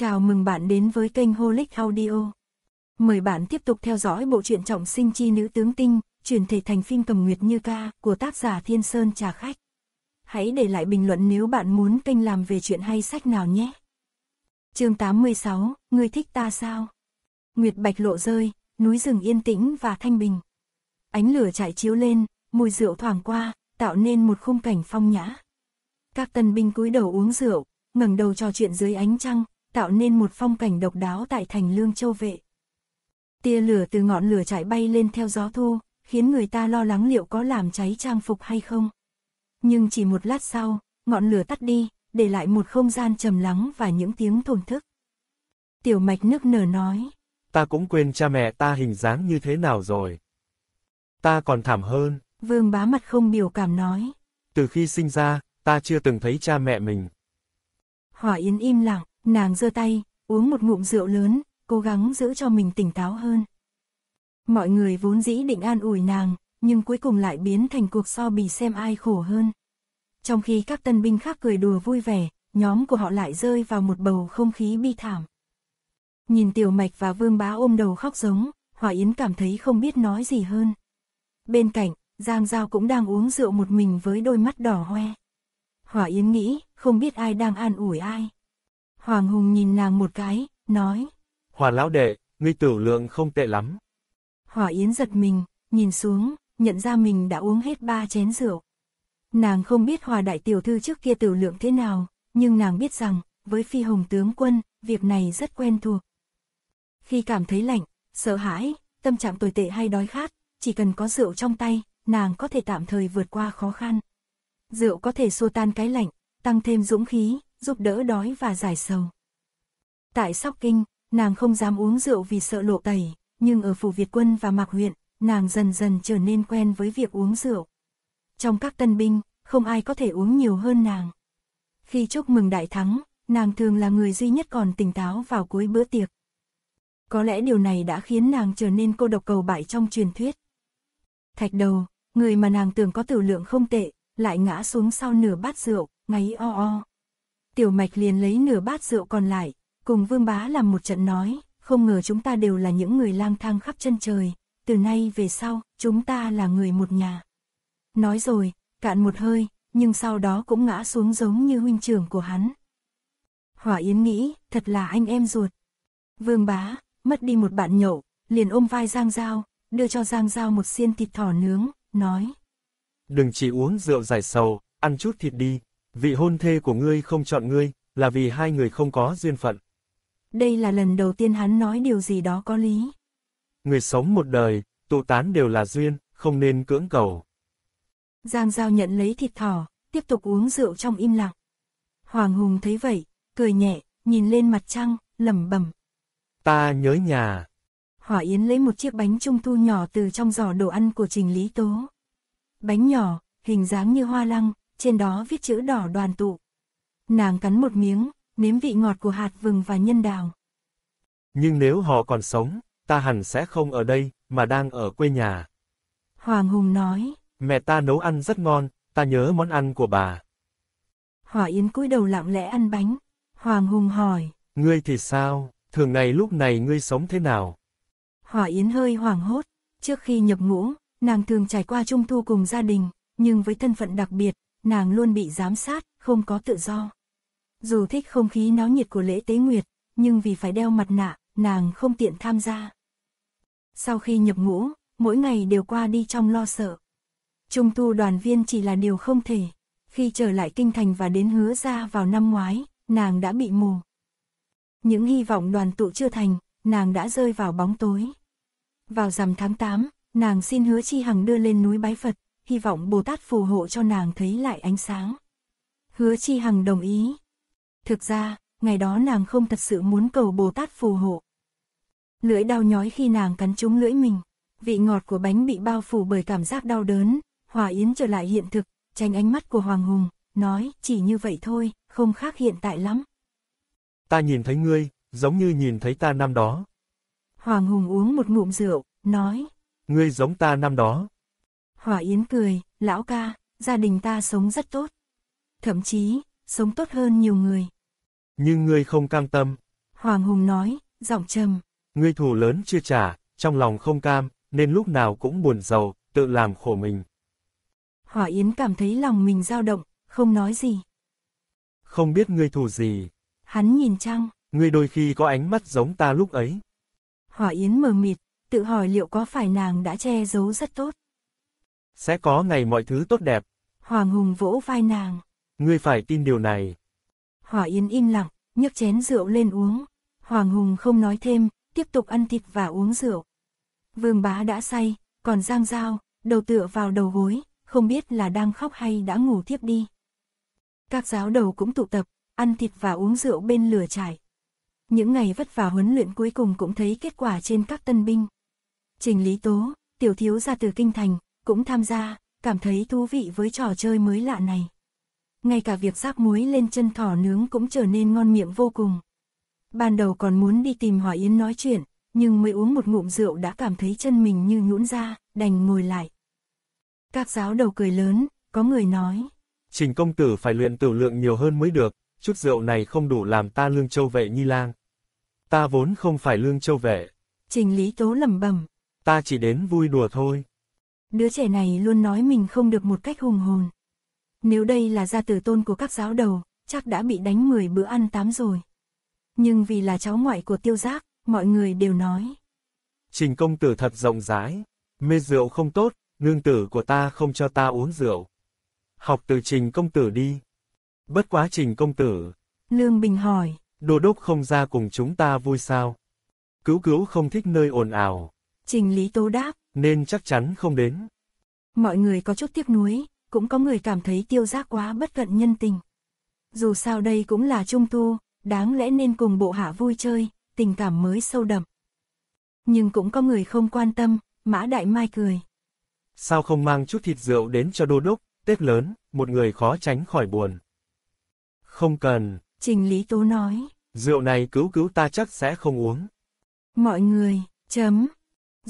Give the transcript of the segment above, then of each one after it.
Chào mừng bạn đến với kênh Holic Audio. Mời bạn tiếp tục theo dõi bộ truyện trọng sinh chi nữ tướng tinh, chuyển thể thành phim cầm nguyệt như ca của tác giả Thiên Sơn Trà Khách. Hãy để lại bình luận nếu bạn muốn kênh làm về chuyện hay sách nào nhé. chương 86, Người thích ta sao? Nguyệt bạch lộ rơi, núi rừng yên tĩnh và thanh bình. Ánh lửa trải chiếu lên, mùi rượu thoảng qua, tạo nên một khung cảnh phong nhã. Các tân binh cúi đầu uống rượu, ngẩng đầu trò chuyện dưới ánh trăng, tạo nên một phong cảnh độc đáo tại thành Lương Châu Vệ. Tia lửa từ ngọn lửa chạy bay lên theo gió thu, khiến người ta lo lắng liệu có làm cháy trang phục hay không. Nhưng chỉ một lát sau, ngọn lửa tắt đi, để lại một không gian trầm lắng và những tiếng thổn thức. Tiểu mạch nước nở nói. Ta cũng quên cha mẹ ta hình dáng như thế nào rồi. Ta còn thảm hơn. Vương bá mặt không biểu cảm nói. Từ khi sinh ra, ta chưa từng thấy cha mẹ mình. Hỏa Yến im lặng. Nàng giơ tay, uống một ngụm rượu lớn, cố gắng giữ cho mình tỉnh táo hơn. Mọi người vốn dĩ định an ủi nàng, nhưng cuối cùng lại biến thành cuộc so bì xem ai khổ hơn. Trong khi các tân binh khác cười đùa vui vẻ, nhóm của họ lại rơi vào một bầu không khí bi thảm. Nhìn Tiểu Mạch và Vương Bá ôm đầu khóc giống, Hòa Yến cảm thấy không biết nói gì hơn. Bên cạnh, Giang Giao cũng đang uống rượu một mình với đôi mắt đỏ hoe. Hòa Yến nghĩ, không biết ai đang an ủi ai. Hoàng Hùng nhìn nàng một cái, nói. Hòa lão đệ, ngươi tử lượng không tệ lắm. Hòa Yến giật mình, nhìn xuống, nhận ra mình đã uống hết ba chén rượu. Nàng không biết hòa đại tiểu thư trước kia tử lượng thế nào, nhưng nàng biết rằng, với phi hồng tướng quân, việc này rất quen thuộc. Khi cảm thấy lạnh, sợ hãi, tâm trạng tồi tệ hay đói khát, chỉ cần có rượu trong tay, nàng có thể tạm thời vượt qua khó khăn. Rượu có thể xua tan cái lạnh, tăng thêm dũng khí, giúp đỡ đói và giải sầu. Tại Sóc Kinh, nàng không dám uống rượu vì sợ lộ tẩy, nhưng ở phủ Việt Quân và Mạc Huyện, nàng dần dần trở nên quen với việc uống rượu. Trong các tân binh, không ai có thể uống nhiều hơn nàng. Khi chúc mừng đại thắng, nàng thường là người duy nhất còn tỉnh táo vào cuối bữa tiệc. Có lẽ điều này đã khiến nàng trở nên cô độc cầu bại trong truyền thuyết. Thạch đầu, người mà nàng tưởng có tử lượng không tệ, lại ngã xuống sau nửa bát rượu, ngáy o o tiểu mạch liền lấy nửa bát rượu còn lại, cùng vương bá làm một trận nói, không ngờ chúng ta đều là những người lang thang khắp chân trời, từ nay về sau, chúng ta là người một nhà. Nói rồi, cạn một hơi, nhưng sau đó cũng ngã xuống giống như huynh trưởng của hắn. Hỏa Yến nghĩ, thật là anh em ruột. Vương bá, mất đi một bạn nhậu, liền ôm vai Giang Giao, đưa cho Giang Giao một xiên thịt thỏ nướng, nói. Đừng chỉ uống rượu giải sầu, ăn chút thịt đi. Vị hôn thê của ngươi không chọn ngươi, là vì hai người không có duyên phận. Đây là lần đầu tiên hắn nói điều gì đó có lý. Người sống một đời, tụ tán đều là duyên, không nên cưỡng cầu. Giang Giao nhận lấy thịt thỏ, tiếp tục uống rượu trong im lặng. Hoàng Hùng thấy vậy, cười nhẹ, nhìn lên mặt trăng, lẩm bẩm. Ta nhớ nhà. Hỏa Yến lấy một chiếc bánh trung thu nhỏ từ trong giỏ đồ ăn của Trình Lý Tố. Bánh nhỏ, hình dáng như hoa lăng, trên đó viết chữ đỏ đoàn tụ. Nàng cắn một miếng, nếm vị ngọt của hạt vừng và nhân đào. Nhưng nếu họ còn sống, ta hẳn sẽ không ở đây, mà đang ở quê nhà. Hoàng Hùng nói. Mẹ ta nấu ăn rất ngon, ta nhớ món ăn của bà. Hỏa Yến cúi đầu lặng lẽ ăn bánh. Hoàng Hùng hỏi. Ngươi thì sao? Thường ngày lúc này ngươi sống thế nào? Hỏa Yến hơi hoảng hốt. Trước khi nhập ngũ, nàng thường trải qua trung thu cùng gia đình, nhưng với thân phận đặc biệt, nàng luôn bị giám sát, không có tự do. Dù thích không khí náo nhiệt của lễ tế nguyệt, nhưng vì phải đeo mặt nạ, nàng không tiện tham gia. Sau khi nhập ngũ, mỗi ngày đều qua đi trong lo sợ. Trung tu đoàn viên chỉ là điều không thể. Khi trở lại kinh thành và đến hứa ra vào năm ngoái, nàng đã bị mù. Những hy vọng đoàn tụ chưa thành, nàng đã rơi vào bóng tối. Vào rằm tháng 8, nàng xin hứa chi hằng đưa lên núi bái Phật, hy vọng Bồ Tát phù hộ cho nàng thấy lại ánh sáng. Hứa Chi Hằng đồng ý. Thực ra, ngày đó nàng không thật sự muốn cầu Bồ Tát phù hộ. Lưỡi đau nhói khi nàng cắn trúng lưỡi mình, vị ngọt của bánh bị bao phủ bởi cảm giác đau đớn, Hòa Yến trở lại hiện thực, tránh ánh mắt của Hoàng Hùng, nói chỉ như vậy thôi, không khác hiện tại lắm. Ta nhìn thấy ngươi, giống như nhìn thấy ta năm đó. Hoàng Hùng uống một ngụm rượu, nói. Ngươi giống ta năm đó. Hỏa Yến cười, lão ca, gia đình ta sống rất tốt. Thậm chí, sống tốt hơn nhiều người. Nhưng ngươi không cam tâm. Hoàng Hùng nói, giọng trầm. Ngươi thù lớn chưa trả, trong lòng không cam, nên lúc nào cũng buồn giàu, tự làm khổ mình. Hỏa Yến cảm thấy lòng mình dao động, không nói gì. Không biết ngươi thù gì. Hắn nhìn Trăng. Ngươi đôi khi có ánh mắt giống ta lúc ấy. Hỏa Yến mờ mịt, tự hỏi liệu có phải nàng đã che giấu rất tốt. Sẽ có ngày mọi thứ tốt đẹp. Hoàng Hùng vỗ vai nàng. Ngươi phải tin điều này. Hỏa Yến im lặng, nhấc chén rượu lên uống. Hoàng Hùng không nói thêm, tiếp tục ăn thịt và uống rượu. Vương bá đã say, còn Giang Giao, đầu tựa vào đầu gối, không biết là đang khóc hay đã ngủ thiếp đi. Các giáo đầu cũng tụ tập, ăn thịt và uống rượu bên lửa trải. Những ngày vất vả huấn luyện cuối cùng cũng thấy kết quả trên các tân binh. Trình Lý Tố, tiểu thiếu ra từ Kinh Thành, cũng tham gia, cảm thấy thú vị với trò chơi mới lạ này. Ngay cả việc rác muối lên chân thỏ nướng cũng trở nên ngon miệng vô cùng. Ban đầu còn muốn đi tìm Hòa Yến nói chuyện, nhưng mới uống một ngụm rượu đã cảm thấy chân mình như nhũn ra, đành ngồi lại. Các giáo đầu cười lớn, có người nói. Trình công tử phải luyện tử lượng nhiều hơn mới được, chút rượu này không đủ làm ta lương châu vệ nhi lang. Ta vốn không phải lương châu vệ. Trình lý tố lẩm bẩm. Ta chỉ đến vui đùa thôi. Đứa trẻ này luôn nói mình không được một cách hùng hồn. Nếu đây là gia tử tôn của các giáo đầu, chắc đã bị đánh 10 bữa ăn tám rồi. Nhưng vì là cháu ngoại của tiêu giác, mọi người đều nói. Trình công tử thật rộng rãi, mê rượu không tốt, nương tử của ta không cho ta uống rượu. Học từ trình công tử đi. Bất quá trình công tử. Lương Bình hỏi. Đô đốc không ra cùng chúng ta vui sao? Cứu cứu không thích nơi ồn ào. Trình Lý Tố đáp nên chắc chắn không đến. Mọi người có chút tiếc nuối, cũng có người cảm thấy tiêu giác quá bất cận nhân tình. Dù sao đây cũng là trung thu, đáng lẽ nên cùng bộ hạ vui chơi, tình cảm mới sâu đậm. Nhưng cũng có người không quan tâm, Mã Đại Mai cười. Sao không mang chút thịt rượu đến cho đô đốc, Tết lớn, một người khó tránh khỏi buồn. Không cần. Trình Lý Tố nói. Rượu này cứu cứu ta chắc sẽ không uống. Mọi người, chấm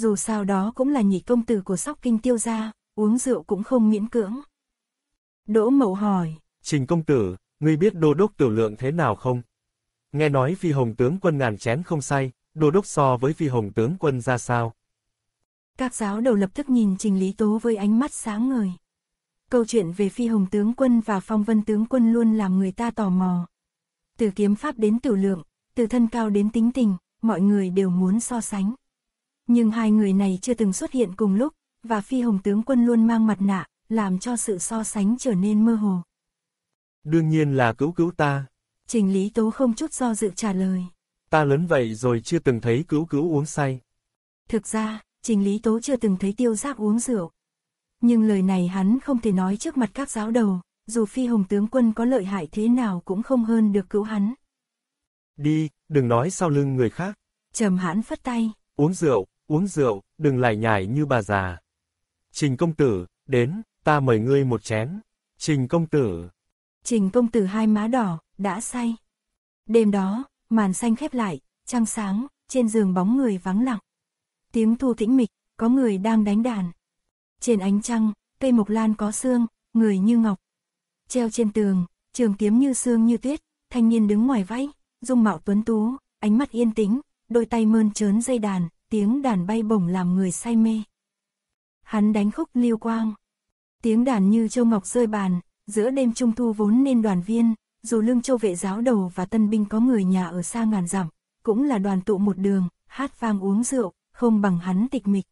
dù sao đó cũng là nhị công tử của sóc kinh tiêu gia, uống rượu cũng không miễn cưỡng. Đỗ Mậu hỏi, Trình công tử, ngươi biết đô đốc tiểu lượng thế nào không? Nghe nói phi hồng tướng quân ngàn chén không say, đô đốc so với phi hồng tướng quân ra sao? Các giáo đầu lập tức nhìn Trình Lý Tố với ánh mắt sáng ngời. Câu chuyện về phi hồng tướng quân và phong vân tướng quân luôn làm người ta tò mò. Từ kiếm pháp đến tiểu lượng, từ thân cao đến tính tình, mọi người đều muốn so sánh nhưng hai người này chưa từng xuất hiện cùng lúc, và phi hồng tướng quân luôn mang mặt nạ, làm cho sự so sánh trở nên mơ hồ. Đương nhiên là cứu cứu ta. Trình Lý Tố không chút do dự trả lời. Ta lớn vậy rồi chưa từng thấy cứu cứu uống say. Thực ra, Trình Lý Tố chưa từng thấy tiêu giác uống rượu. Nhưng lời này hắn không thể nói trước mặt các giáo đầu, dù phi hồng tướng quân có lợi hại thế nào cũng không hơn được cứu hắn. Đi, đừng nói sau lưng người khác. Trầm hãn phất tay. Uống rượu, uống rượu, đừng lải nhải như bà già. Trình công tử, đến, ta mời ngươi một chén. Trình công tử. Trình công tử hai má đỏ, đã say. Đêm đó, màn xanh khép lại, trăng sáng, trên giường bóng người vắng lặng. Tiếng thu tĩnh mịch, có người đang đánh đàn. Trên ánh trăng, cây mộc lan có xương, người như ngọc. Treo trên tường, trường kiếm như xương như tuyết, thanh niên đứng ngoài vách, dung mạo tuấn tú, ánh mắt yên tĩnh, đôi tay mơn trớn dây đàn, tiếng đàn bay bổng làm người say mê. Hắn đánh khúc liêu quang. Tiếng đàn như châu ngọc rơi bàn, giữa đêm trung thu vốn nên đoàn viên, dù lương châu vệ giáo đầu và tân binh có người nhà ở xa ngàn dặm, cũng là đoàn tụ một đường, hát vang uống rượu, không bằng hắn tịch mịch.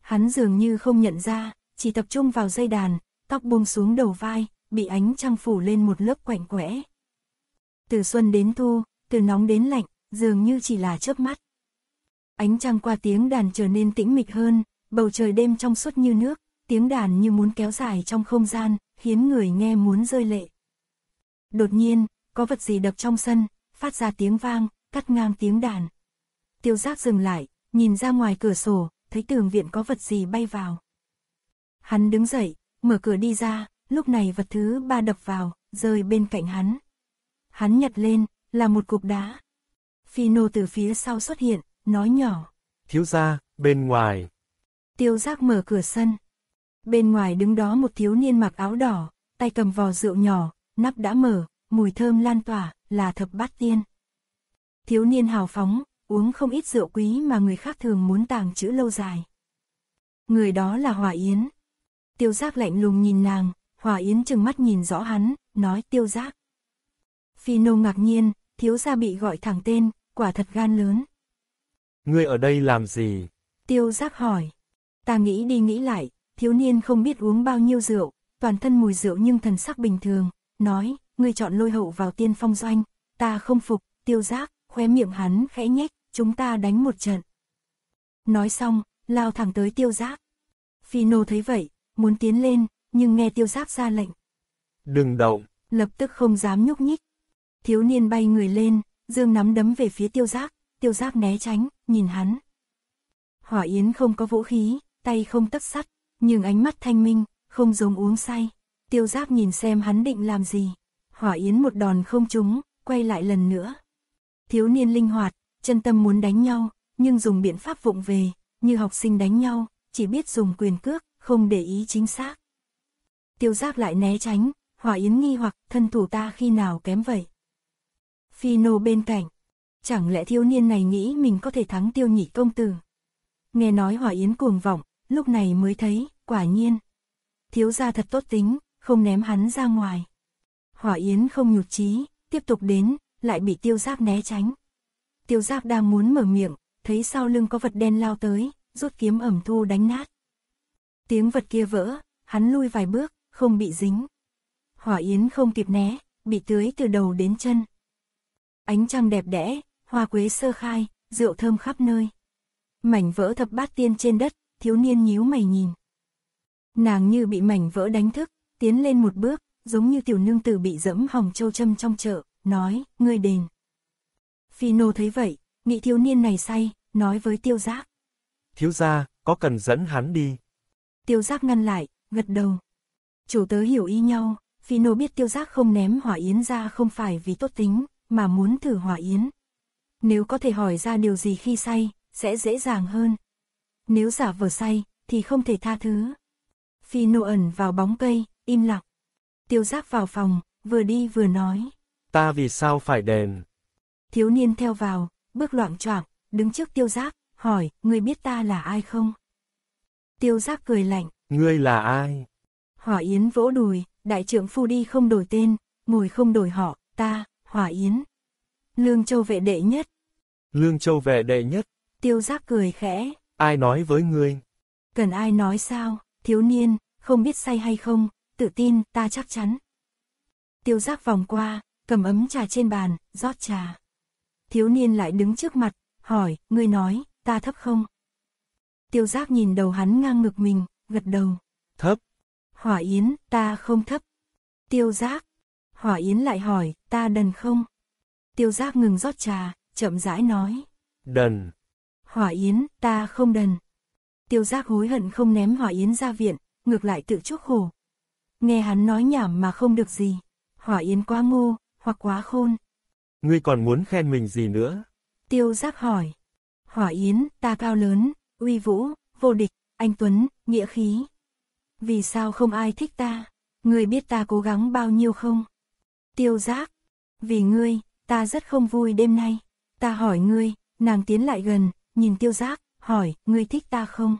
Hắn dường như không nhận ra, chỉ tập trung vào dây đàn, tóc buông xuống đầu vai, bị ánh trăng phủ lên một lớp quạnh quẽ. Từ xuân đến thu, từ nóng đến lạnh, dường như chỉ là chớp mắt. Ánh trăng qua tiếng đàn trở nên tĩnh mịch hơn, bầu trời đêm trong suốt như nước, tiếng đàn như muốn kéo dài trong không gian, khiến người nghe muốn rơi lệ. Đột nhiên, có vật gì đập trong sân, phát ra tiếng vang, cắt ngang tiếng đàn. Tiêu giác dừng lại, nhìn ra ngoài cửa sổ, thấy tường viện có vật gì bay vào. Hắn đứng dậy, mở cửa đi ra, lúc này vật thứ ba đập vào, rơi bên cạnh hắn. Hắn nhặt lên, là một cục đá. Phi nô từ phía sau xuất hiện, nói nhỏ. Thiếu gia, bên ngoài. Tiêu giác mở cửa sân. Bên ngoài đứng đó một thiếu niên mặc áo đỏ, tay cầm vò rượu nhỏ, nắp đã mở, mùi thơm lan tỏa, là thập bát tiên. Thiếu niên hào phóng, uống không ít rượu quý mà người khác thường muốn tàng chữ lâu dài. Người đó là Hòa Yến. Tiêu giác lạnh lùng nhìn nàng, Hòa Yến chừng mắt nhìn rõ hắn, nói tiêu giác. Phi nô ngạc nhiên, thiếu gia bị gọi thẳng tên, quả thật gan lớn ngươi ở đây làm gì? Tiêu giác hỏi. Ta nghĩ đi nghĩ lại, thiếu niên không biết uống bao nhiêu rượu, toàn thân mùi rượu nhưng thần sắc bình thường, nói, ngươi chọn lôi hậu vào tiên phong doanh, ta không phục, tiêu giác, khóe miệng hắn khẽ nhếch, chúng ta đánh một trận. Nói xong, lao thẳng tới tiêu giác. Phi nô thấy vậy, muốn tiến lên, nhưng nghe tiêu giác ra lệnh. Đừng động. Lập tức không dám nhúc nhích. Thiếu niên bay người lên, dương nắm đấm về phía tiêu giác, tiêu giác né tránh, nhìn hắn. Hỏa Yến không có vũ khí, tay không tất sắt, nhưng ánh mắt thanh minh, không giống uống say. Tiêu giác nhìn xem hắn định làm gì. Hỏa Yến một đòn không trúng, quay lại lần nữa. Thiếu niên linh hoạt, chân tâm muốn đánh nhau, nhưng dùng biện pháp vụng về, như học sinh đánh nhau, chỉ biết dùng quyền cước, không để ý chính xác. Tiêu giác lại né tránh, Hỏa Yến nghi hoặc thân thủ ta khi nào kém vậy. Phi nô bên cạnh, chẳng lẽ thiếu niên này nghĩ mình có thể thắng tiêu nhị công tử. Nghe nói hỏa yến cuồng vọng, lúc này mới thấy, quả nhiên. Thiếu gia thật tốt tính, không ném hắn ra ngoài. Hỏa yến không nhụt chí, tiếp tục đến, lại bị tiêu giác né tránh. Tiêu giác đang muốn mở miệng, thấy sau lưng có vật đen lao tới, rút kiếm ẩm thu đánh nát. Tiếng vật kia vỡ, hắn lui vài bước, không bị dính. Hỏa yến không kịp né, bị tưới từ đầu đến chân. Ánh trăng đẹp đẽ, hoa quế sơ khai, rượu thơm khắp nơi. Mảnh vỡ thập bát tiên trên đất, thiếu niên nhíu mày nhìn. Nàng như bị mảnh vỡ đánh thức, tiến lên một bước, giống như tiểu nương tử bị dẫm hỏng châu châm trong chợ, nói, ngươi đền. Phi nô thấy vậy, nghĩ thiếu niên này say, nói với tiêu giác. Thiếu gia, có cần dẫn hắn đi? Tiêu giác ngăn lại, gật đầu. Chủ tớ hiểu ý nhau, Phi nô biết tiêu giác không ném hỏa yến ra không phải vì tốt tính, mà muốn thử hỏa yến. Nếu có thể hỏi ra điều gì khi say, sẽ dễ dàng hơn. Nếu giả vờ say, thì không thể tha thứ. Phi nô ẩn vào bóng cây, im lặng. Tiêu giác vào phòng, vừa đi vừa nói. Ta vì sao phải đền? Thiếu niên theo vào, bước loạn choạng, đứng trước tiêu giác, hỏi, ngươi biết ta là ai không? Tiêu giác cười lạnh. Ngươi là ai? Hỏa Yến vỗ đùi, đại trưởng phu đi không đổi tên, ngồi không đổi họ, ta, Hỏa Yến. Lương Châu vệ đệ nhất. Lương Châu vệ đệ nhất. Tiêu giác cười khẽ. Ai nói với ngươi? Cần ai nói sao, thiếu niên, không biết say hay không, tự tin, ta chắc chắn. Tiêu giác vòng qua, cầm ấm trà trên bàn, rót trà. Thiếu niên lại đứng trước mặt, hỏi, ngươi nói, ta thấp không? Tiêu giác nhìn đầu hắn ngang ngực mình, gật đầu. Thấp. Hỏa Yến, ta không thấp. Tiêu giác. Hỏa Yến lại hỏi, ta đần không? tiêu giác ngừng rót trà, chậm rãi nói. Đần. Hỏa Yến, ta không đần. Tiêu giác hối hận không ném Hỏa Yến ra viện, ngược lại tự chuốc khổ. Nghe hắn nói nhảm mà không được gì. Hỏa Yến quá ngô, hoặc quá khôn. Ngươi còn muốn khen mình gì nữa? Tiêu giác hỏi. Hỏa Yến, ta cao lớn, uy vũ, vô địch, anh Tuấn, nghĩa khí. Vì sao không ai thích ta? Ngươi biết ta cố gắng bao nhiêu không? Tiêu giác. Vì ngươi, ta rất không vui đêm nay. Ta hỏi ngươi, nàng tiến lại gần, nhìn tiêu giác, hỏi, ngươi thích ta không?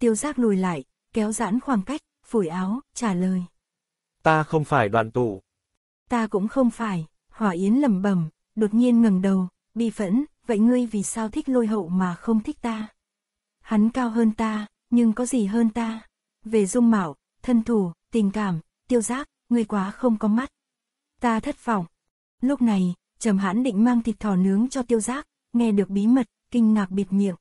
Tiêu giác lùi lại, kéo giãn khoảng cách, phủi áo, trả lời. Ta không phải đoàn tụ. Ta cũng không phải, hỏa yến lầm bẩm đột nhiên ngẩng đầu, bi phẫn, vậy ngươi vì sao thích lôi hậu mà không thích ta? Hắn cao hơn ta, nhưng có gì hơn ta? Về dung mạo, thân thủ, tình cảm, tiêu giác, ngươi quá không có mắt. Ta thất vọng, Lúc này, Trầm Hãn định mang thịt thỏ nướng cho tiêu giác, nghe được bí mật, kinh ngạc bịt miệng.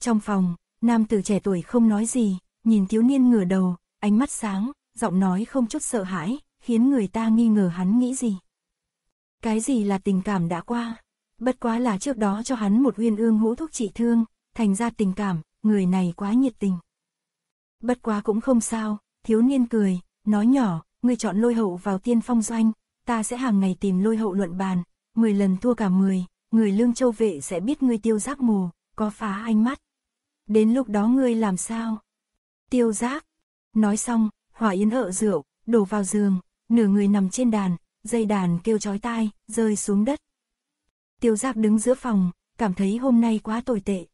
Trong phòng, nam tử trẻ tuổi không nói gì, nhìn thiếu niên ngửa đầu, ánh mắt sáng, giọng nói không chút sợ hãi, khiến người ta nghi ngờ hắn nghĩ gì. Cái gì là tình cảm đã qua, bất quá là trước đó cho hắn một huyên ương hũ thuốc trị thương, thành ra tình cảm, người này quá nhiệt tình. Bất quá cũng không sao, thiếu niên cười, nói nhỏ, ngươi chọn lôi hậu vào tiên phong doanh, ta sẽ hàng ngày tìm lôi hậu luận bàn, 10 lần thua cả 10, người lương châu vệ sẽ biết ngươi tiêu giác mù, có phá ánh mắt. Đến lúc đó ngươi làm sao? Tiêu giác. Nói xong, hỏa yến ợ rượu, đổ vào giường, nửa người nằm trên đàn, dây đàn kêu chói tai, rơi xuống đất. Tiêu giác đứng giữa phòng, cảm thấy hôm nay quá tồi tệ.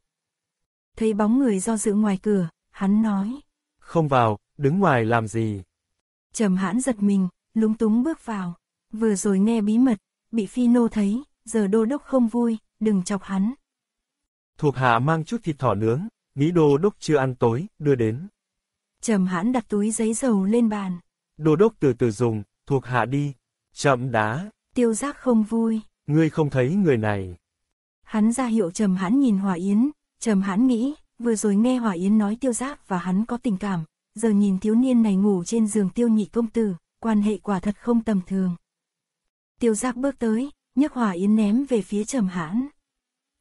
Thấy bóng người do dự ngoài cửa, hắn nói. Không vào, đứng ngoài làm gì? Trầm hãn giật mình, lúng túng bước vào. Vừa rồi nghe bí mật, bị Phi Nô thấy, giờ đô đốc không vui, đừng chọc hắn. Thuộc hạ mang chút thịt thỏ nướng, nghĩ đô đốc chưa ăn tối, đưa đến. Trầm hãn đặt túi giấy dầu lên bàn. Đô đốc từ từ dùng, thuộc hạ đi. Chậm đá. Tiêu giác không vui. Ngươi không thấy người này. Hắn ra hiệu trầm hãn nhìn Hòa Yến, trầm hãn nghĩ, vừa rồi nghe Hòa Yến nói tiêu giác và hắn có tình cảm, giờ nhìn thiếu niên này ngủ trên giường tiêu nhị công tử, quan hệ quả thật không tầm thường tiêu giác bước tới, nhấc hỏa yến ném về phía trầm hãn.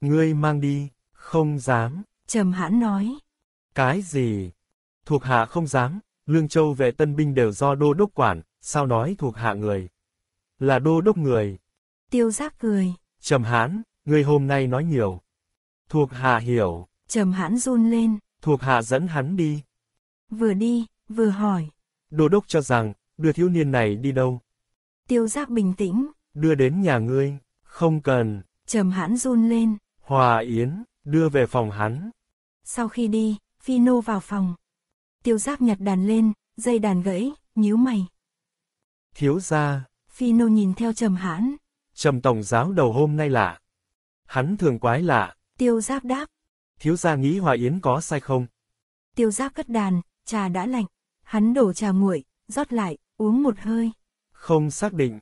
Ngươi mang đi, không dám. Trầm hãn nói. Cái gì? Thuộc hạ không dám, Lương Châu vệ tân binh đều do đô đốc quản, sao nói thuộc hạ người? Là đô đốc người. Tiêu giác cười. Trầm hãn, ngươi hôm nay nói nhiều. Thuộc hạ hiểu. Trầm hãn run lên. Thuộc hạ dẫn hắn đi. Vừa đi, vừa hỏi. Đô đốc cho rằng, đưa thiếu niên này đi đâu? tiêu giác bình tĩnh. Đưa đến nhà ngươi, không cần. Trầm hãn run lên. Hòa Yến, đưa về phòng hắn. Sau khi đi, Phi Nô vào phòng. Tiêu giác nhặt đàn lên, dây đàn gãy, nhíu mày. Thiếu ra. Phi Nô nhìn theo Trầm hãn. Trầm Tổng giáo đầu hôm nay lạ. Hắn thường quái lạ. Tiêu giác đáp. Thiếu gia nghĩ Hòa Yến có sai không? Tiêu giác cất đàn, trà đã lạnh. Hắn đổ trà nguội, rót lại, uống một hơi. Không xác định.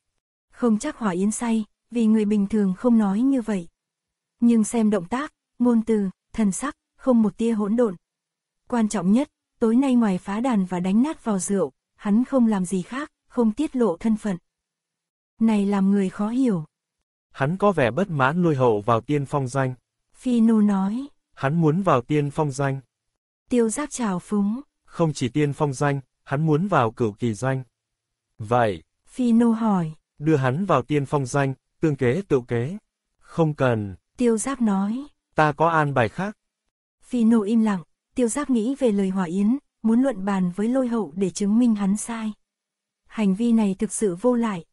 Không chắc Hòa Yến say, vì người bình thường không nói như vậy. Nhưng xem động tác, ngôn từ, thần sắc, không một tia hỗn độn. Quan trọng nhất, tối nay ngoài phá đàn và đánh nát vào rượu, hắn không làm gì khác, không tiết lộ thân phận. Này làm người khó hiểu. Hắn có vẻ bất mãn lôi hậu vào tiên phong doanh. Phi Nô nói. Hắn muốn vào tiên phong doanh. Tiêu giác trào phúng. Không chỉ tiên phong doanh, hắn muốn vào cửu kỳ doanh. Vậy, Phino hỏi. Đưa hắn vào tiên phong danh, tương kế tự kế. Không cần. Tiêu Giáp nói. Ta có an bài khác. Phino im lặng, Tiêu Giáp nghĩ về lời Hòa Yến, muốn luận bàn với lôi hậu để chứng minh hắn sai. Hành vi này thực sự vô lại.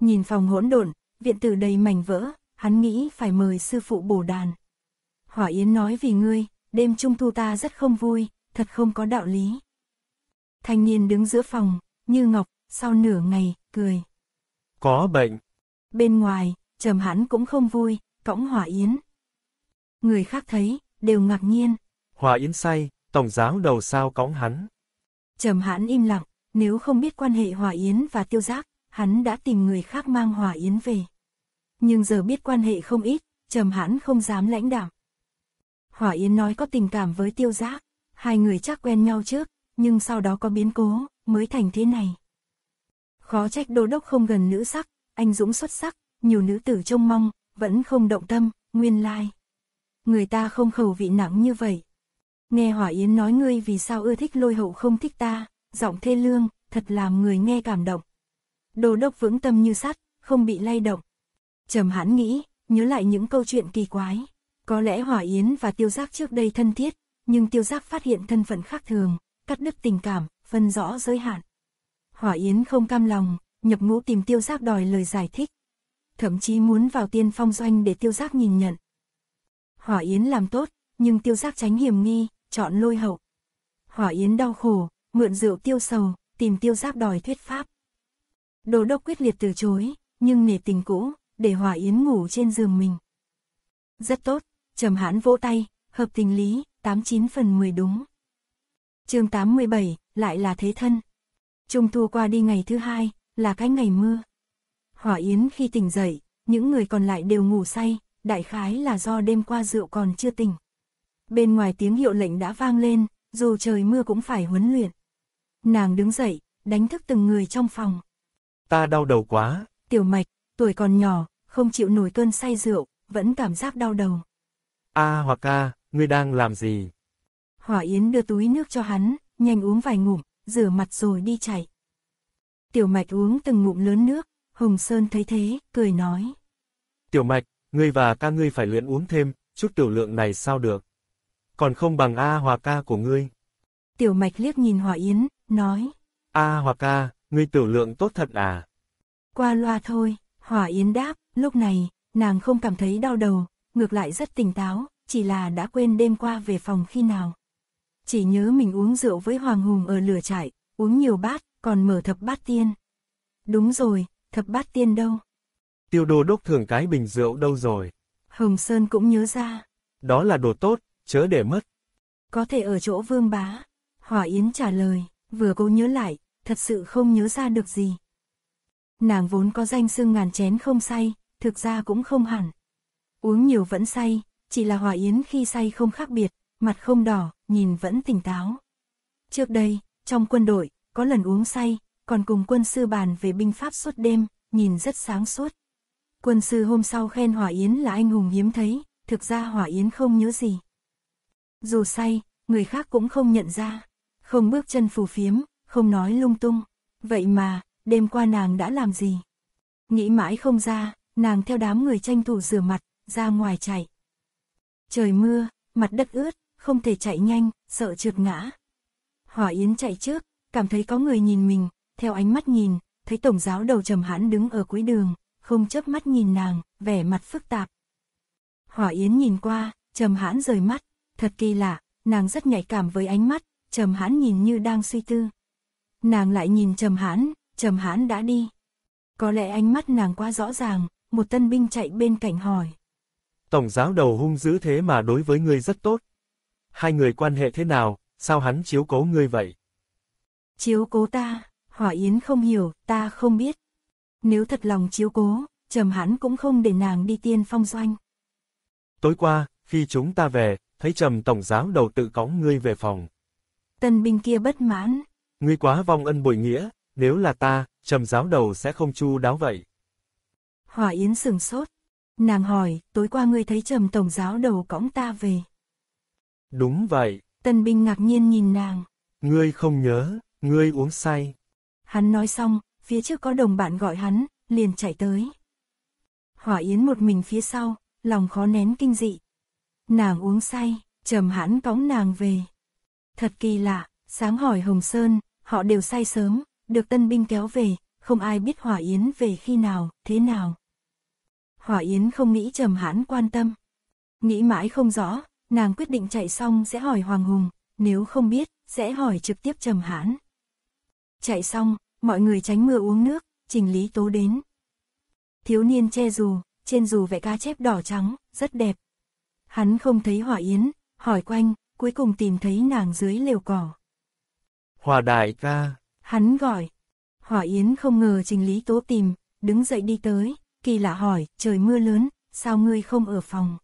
Nhìn phòng hỗn độn, viện tử đầy mảnh vỡ, hắn nghĩ phải mời sư phụ bổ đàn. Hỏa Yến nói vì ngươi, đêm trung thu ta rất không vui, thật không có đạo lý. Thanh niên đứng giữa phòng, như ngọc, sau nửa ngày, cười. Có bệnh. Bên ngoài, trầm hắn cũng không vui, cõng Hỏa Yến. Người khác thấy, đều ngạc nhiên. Hỏa Yến say, tổng giáo đầu sao cõng hắn. Trầm hãn im lặng, nếu không biết quan hệ Hỏa Yến và tiêu giác, hắn đã tìm người khác mang Hỏa Yến về. Nhưng giờ biết quan hệ không ít, trầm hãn không dám lãnh đạm Hỏa Yến nói có tình cảm với tiêu giác, hai người chắc quen nhau trước, nhưng sau đó có biến cố, mới thành thế này khó trách đô đốc không gần nữ sắc, anh dũng xuất sắc, nhiều nữ tử trông mong, vẫn không động tâm, nguyên lai. Người ta không khẩu vị nặng như vậy. Nghe Hỏa Yến nói ngươi vì sao ưa thích lôi hậu không thích ta, giọng thê lương, thật làm người nghe cảm động. Đô đốc vững tâm như sắt, không bị lay động. Trầm hãn nghĩ, nhớ lại những câu chuyện kỳ quái. Có lẽ Hỏa Yến và Tiêu Giác trước đây thân thiết, nhưng Tiêu Giác phát hiện thân phận khác thường, cắt đứt tình cảm, phân rõ giới hạn. Hỏa Yến không cam lòng, nhập ngũ tìm tiêu giác đòi lời giải thích. Thậm chí muốn vào tiên phong doanh để tiêu giác nhìn nhận. Hỏa Yến làm tốt, nhưng tiêu giác tránh hiểm nghi, chọn lôi hậu. Hỏa Yến đau khổ, mượn rượu tiêu sầu, tìm tiêu giác đòi thuyết pháp. Đồ đốc quyết liệt từ chối, nhưng nể tình cũ, để Hỏa Yến ngủ trên giường mình. Rất tốt, trầm hãn vỗ tay, hợp tình lý, 89 phần 10 đúng. chương 87, lại là thế thân. Trung thu qua đi ngày thứ hai, là cái ngày mưa. Hỏa Yến khi tỉnh dậy, những người còn lại đều ngủ say, đại khái là do đêm qua rượu còn chưa tỉnh. Bên ngoài tiếng hiệu lệnh đã vang lên, dù trời mưa cũng phải huấn luyện. Nàng đứng dậy, đánh thức từng người trong phòng. Ta đau đầu quá. Tiểu mạch, tuổi còn nhỏ, không chịu nổi cơn say rượu, vẫn cảm giác đau đầu. A à, hoặc A, ngươi đang làm gì? Hỏa Yến đưa túi nước cho hắn, nhanh uống vài ngụm, rửa mặt rồi đi chạy. Tiểu Mạch uống từng ngụm lớn nước, Hồng Sơn thấy thế, cười nói. Tiểu Mạch, ngươi và ca ngươi phải luyện uống thêm, chút tiểu lượng này sao được. Còn không bằng A hòa ca của ngươi. Tiểu Mạch liếc nhìn Hòa Yến, nói. A hòa ca, ngươi tiểu lượng tốt thật à? Qua loa thôi, Hòa Yến đáp, lúc này, nàng không cảm thấy đau đầu, ngược lại rất tỉnh táo, chỉ là đã quên đêm qua về phòng khi nào chỉ nhớ mình uống rượu với Hoàng Hùng ở lửa trại, uống nhiều bát, còn mở thập bát tiên. Đúng rồi, thập bát tiên đâu? Tiêu đồ đốc thường cái bình rượu đâu rồi? Hồng Sơn cũng nhớ ra. Đó là đồ tốt, chớ để mất. Có thể ở chỗ vương bá. Hỏa Yến trả lời, vừa cô nhớ lại, thật sự không nhớ ra được gì. Nàng vốn có danh xưng ngàn chén không say, thực ra cũng không hẳn. Uống nhiều vẫn say, chỉ là Hỏa Yến khi say không khác biệt, mặt không đỏ, nhìn vẫn tỉnh táo. Trước đây, trong quân đội, có lần uống say, còn cùng quân sư bàn về binh pháp suốt đêm, nhìn rất sáng suốt. Quân sư hôm sau khen Hỏa Yến là anh hùng hiếm thấy, thực ra Hỏa Yến không nhớ gì. Dù say, người khác cũng không nhận ra, không bước chân phù phiếm, không nói lung tung. Vậy mà, đêm qua nàng đã làm gì? Nghĩ mãi không ra, nàng theo đám người tranh thủ rửa mặt, ra ngoài chạy. Trời mưa, mặt đất ướt, không thể chạy nhanh, sợ trượt ngã. Hỏa Yến chạy trước, cảm thấy có người nhìn mình, theo ánh mắt nhìn, thấy Tổng giáo đầu trầm hãn đứng ở cuối đường, không chớp mắt nhìn nàng, vẻ mặt phức tạp. Hỏa Yến nhìn qua, trầm hãn rời mắt, thật kỳ lạ, nàng rất nhạy cảm với ánh mắt, trầm hãn nhìn như đang suy tư. Nàng lại nhìn trầm hãn, trầm hãn đã đi. Có lẽ ánh mắt nàng quá rõ ràng, một tân binh chạy bên cạnh hỏi. Tổng giáo đầu hung dữ thế mà đối với người rất tốt hai người quan hệ thế nào, sao hắn chiếu cố ngươi vậy? Chiếu cố ta, Hỏa Yến không hiểu, ta không biết. Nếu thật lòng chiếu cố, trầm hắn cũng không để nàng đi tiên phong doanh. Tối qua, khi chúng ta về, thấy trầm tổng giáo đầu tự cõng ngươi về phòng. Tân binh kia bất mãn. Ngươi quá vong ân bội nghĩa, nếu là ta, trầm giáo đầu sẽ không chu đáo vậy. Hỏa Yến sừng sốt. Nàng hỏi, tối qua ngươi thấy trầm tổng giáo đầu cõng ta về. Đúng vậy. tân binh ngạc nhiên nhìn nàng. Ngươi không nhớ, ngươi uống say. Hắn nói xong, phía trước có đồng bạn gọi hắn, liền chạy tới. Hỏa Yến một mình phía sau, lòng khó nén kinh dị. Nàng uống say, trầm hãn cõng nàng về. Thật kỳ lạ, sáng hỏi Hồng Sơn, họ đều say sớm, được tân binh kéo về, không ai biết Hỏa Yến về khi nào, thế nào. Hỏa Yến không nghĩ trầm hãn quan tâm. Nghĩ mãi không rõ, nàng quyết định chạy xong sẽ hỏi Hoàng Hùng, nếu không biết, sẽ hỏi trực tiếp Trầm Hãn. Chạy xong, mọi người tránh mưa uống nước, Trình Lý Tố đến. Thiếu niên che dù, trên dù vẽ ca chép đỏ trắng, rất đẹp. Hắn không thấy Hỏa Yến, hỏi quanh, cuối cùng tìm thấy nàng dưới lều cỏ. Hòa đại ca. Hắn gọi. Hỏa Yến không ngờ Trình Lý Tố tìm, đứng dậy đi tới, kỳ lạ hỏi, trời mưa lớn, sao ngươi không ở phòng?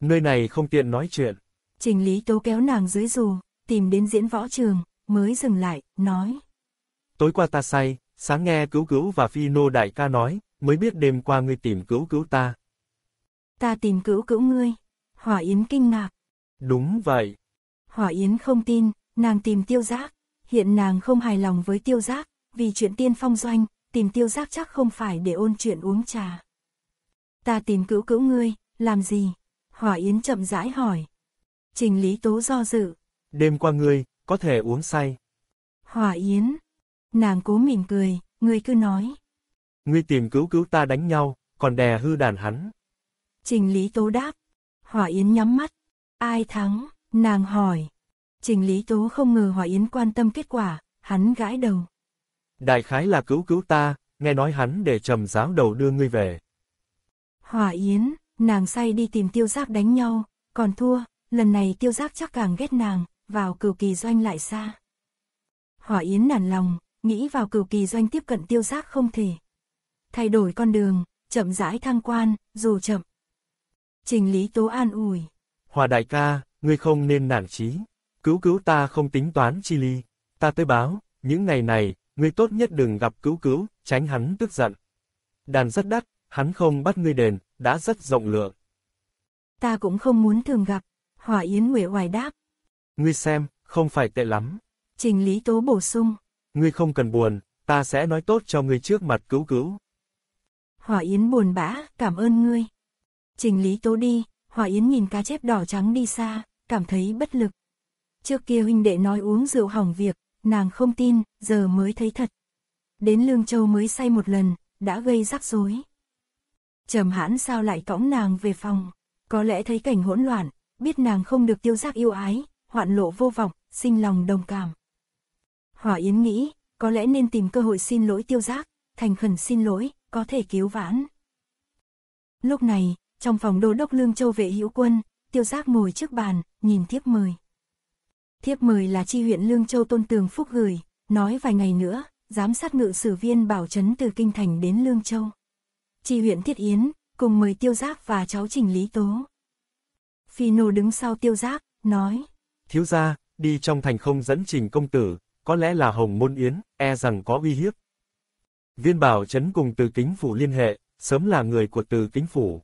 Nơi này không tiện nói chuyện. Trình Lý Tố kéo nàng dưới dù, tìm đến diễn võ trường, mới dừng lại, nói. Tối qua ta say, sáng nghe cứu cứu và phi nô đại ca nói, mới biết đêm qua ngươi tìm cứu cứu ta. Ta tìm cứu cứu ngươi. Hỏa Yến kinh ngạc. Đúng vậy. Hỏa Yến không tin, nàng tìm tiêu giác. Hiện nàng không hài lòng với tiêu giác, vì chuyện tiên phong doanh, tìm tiêu giác chắc không phải để ôn chuyện uống trà. Ta tìm cứu cứu ngươi, làm gì? Hòa Yến chậm rãi hỏi. Trình Lý Tố do dự. Đêm qua ngươi, có thể uống say. Hòa Yến. Nàng cố mỉm cười, ngươi cứ nói. Ngươi tìm cứu cứu ta đánh nhau, còn đè hư đàn hắn. Trình Lý Tố đáp. Hòa Yến nhắm mắt. Ai thắng, nàng hỏi. Trình Lý Tố không ngờ Hòa Yến quan tâm kết quả, hắn gãi đầu. Đại khái là cứu cứu ta, nghe nói hắn để trầm giáo đầu đưa ngươi về. Hòa Yến, nàng say đi tìm tiêu giác đánh nhau, còn thua, lần này tiêu giác chắc càng ghét nàng, vào cửu kỳ doanh lại xa. Hỏa Yến nản lòng, nghĩ vào cửu kỳ doanh tiếp cận tiêu giác không thể. Thay đổi con đường, chậm rãi thăng quan, dù chậm. Trình Lý Tố an ủi. Hòa đại ca, ngươi không nên nản chí. Cứu cứu ta không tính toán chi ly. Ta tới báo, những ngày này, ngươi tốt nhất đừng gặp cứu cứu, tránh hắn tức giận. Đàn rất đắt, hắn không bắt ngươi đền, đã rất rộng lượng. Ta cũng không muốn thường gặp, hòa Yến Huệ hoài đáp. Ngươi xem, không phải tệ lắm. Trình Lý Tố bổ sung. Ngươi không cần buồn, ta sẽ nói tốt cho ngươi trước mặt cứu cứu. hòa Yến buồn bã, cảm ơn ngươi. Trình Lý Tố đi, hòa Yến nhìn cá chép đỏ trắng đi xa, cảm thấy bất lực. Trước kia huynh đệ nói uống rượu hỏng việc, nàng không tin, giờ mới thấy thật. Đến Lương Châu mới say một lần, đã gây rắc rối trầm hãn sao lại cõng nàng về phòng. Có lẽ thấy cảnh hỗn loạn, biết nàng không được tiêu giác yêu ái, hoạn lộ vô vọng, sinh lòng đồng cảm. Hỏa Yến nghĩ, có lẽ nên tìm cơ hội xin lỗi tiêu giác, thành khẩn xin lỗi, có thể cứu vãn. Lúc này, trong phòng đô đốc Lương Châu vệ hữu quân, tiêu giác ngồi trước bàn, nhìn thiếp mời. Thiếp mời là chi huyện Lương Châu Tôn Tường Phúc gửi, nói vài ngày nữa, giám sát ngự sử viên Bảo Trấn từ Kinh Thành đến Lương Châu chi huyện Thiết Yến, cùng mời Tiêu Giác và cháu Trình Lý Tố. Phi Nô đứng sau Tiêu Giác, nói. Thiếu gia, đi trong thành không dẫn Trình công tử, có lẽ là Hồng Môn Yến, e rằng có uy hiếp. Viên Bảo chấn cùng từ kính phủ liên hệ, sớm là người của từ kính phủ.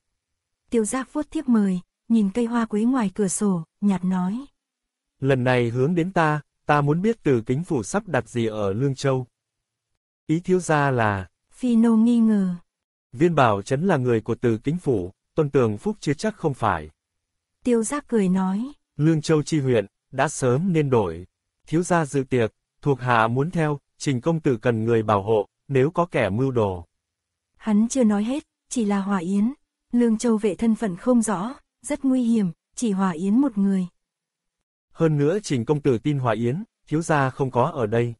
Tiêu Giác vuốt thiếp mời, nhìn cây hoa quế ngoài cửa sổ, nhạt nói. Lần này hướng đến ta, ta muốn biết từ kính phủ sắp đặt gì ở Lương Châu. Ý thiếu gia là... Phi Nô nghi ngờ. Viên Bảo chấn là người của từ kính phủ, Tôn Tường Phúc chưa chắc không phải. Tiêu giác cười nói. Lương Châu chi huyện, đã sớm nên đổi. Thiếu gia dự tiệc, thuộc hạ muốn theo, trình công tử cần người bảo hộ, nếu có kẻ mưu đồ. Hắn chưa nói hết, chỉ là Hòa Yến. Lương Châu vệ thân phận không rõ, rất nguy hiểm, chỉ Hòa Yến một người. Hơn nữa trình công tử tin Hòa Yến, thiếu gia không có ở đây.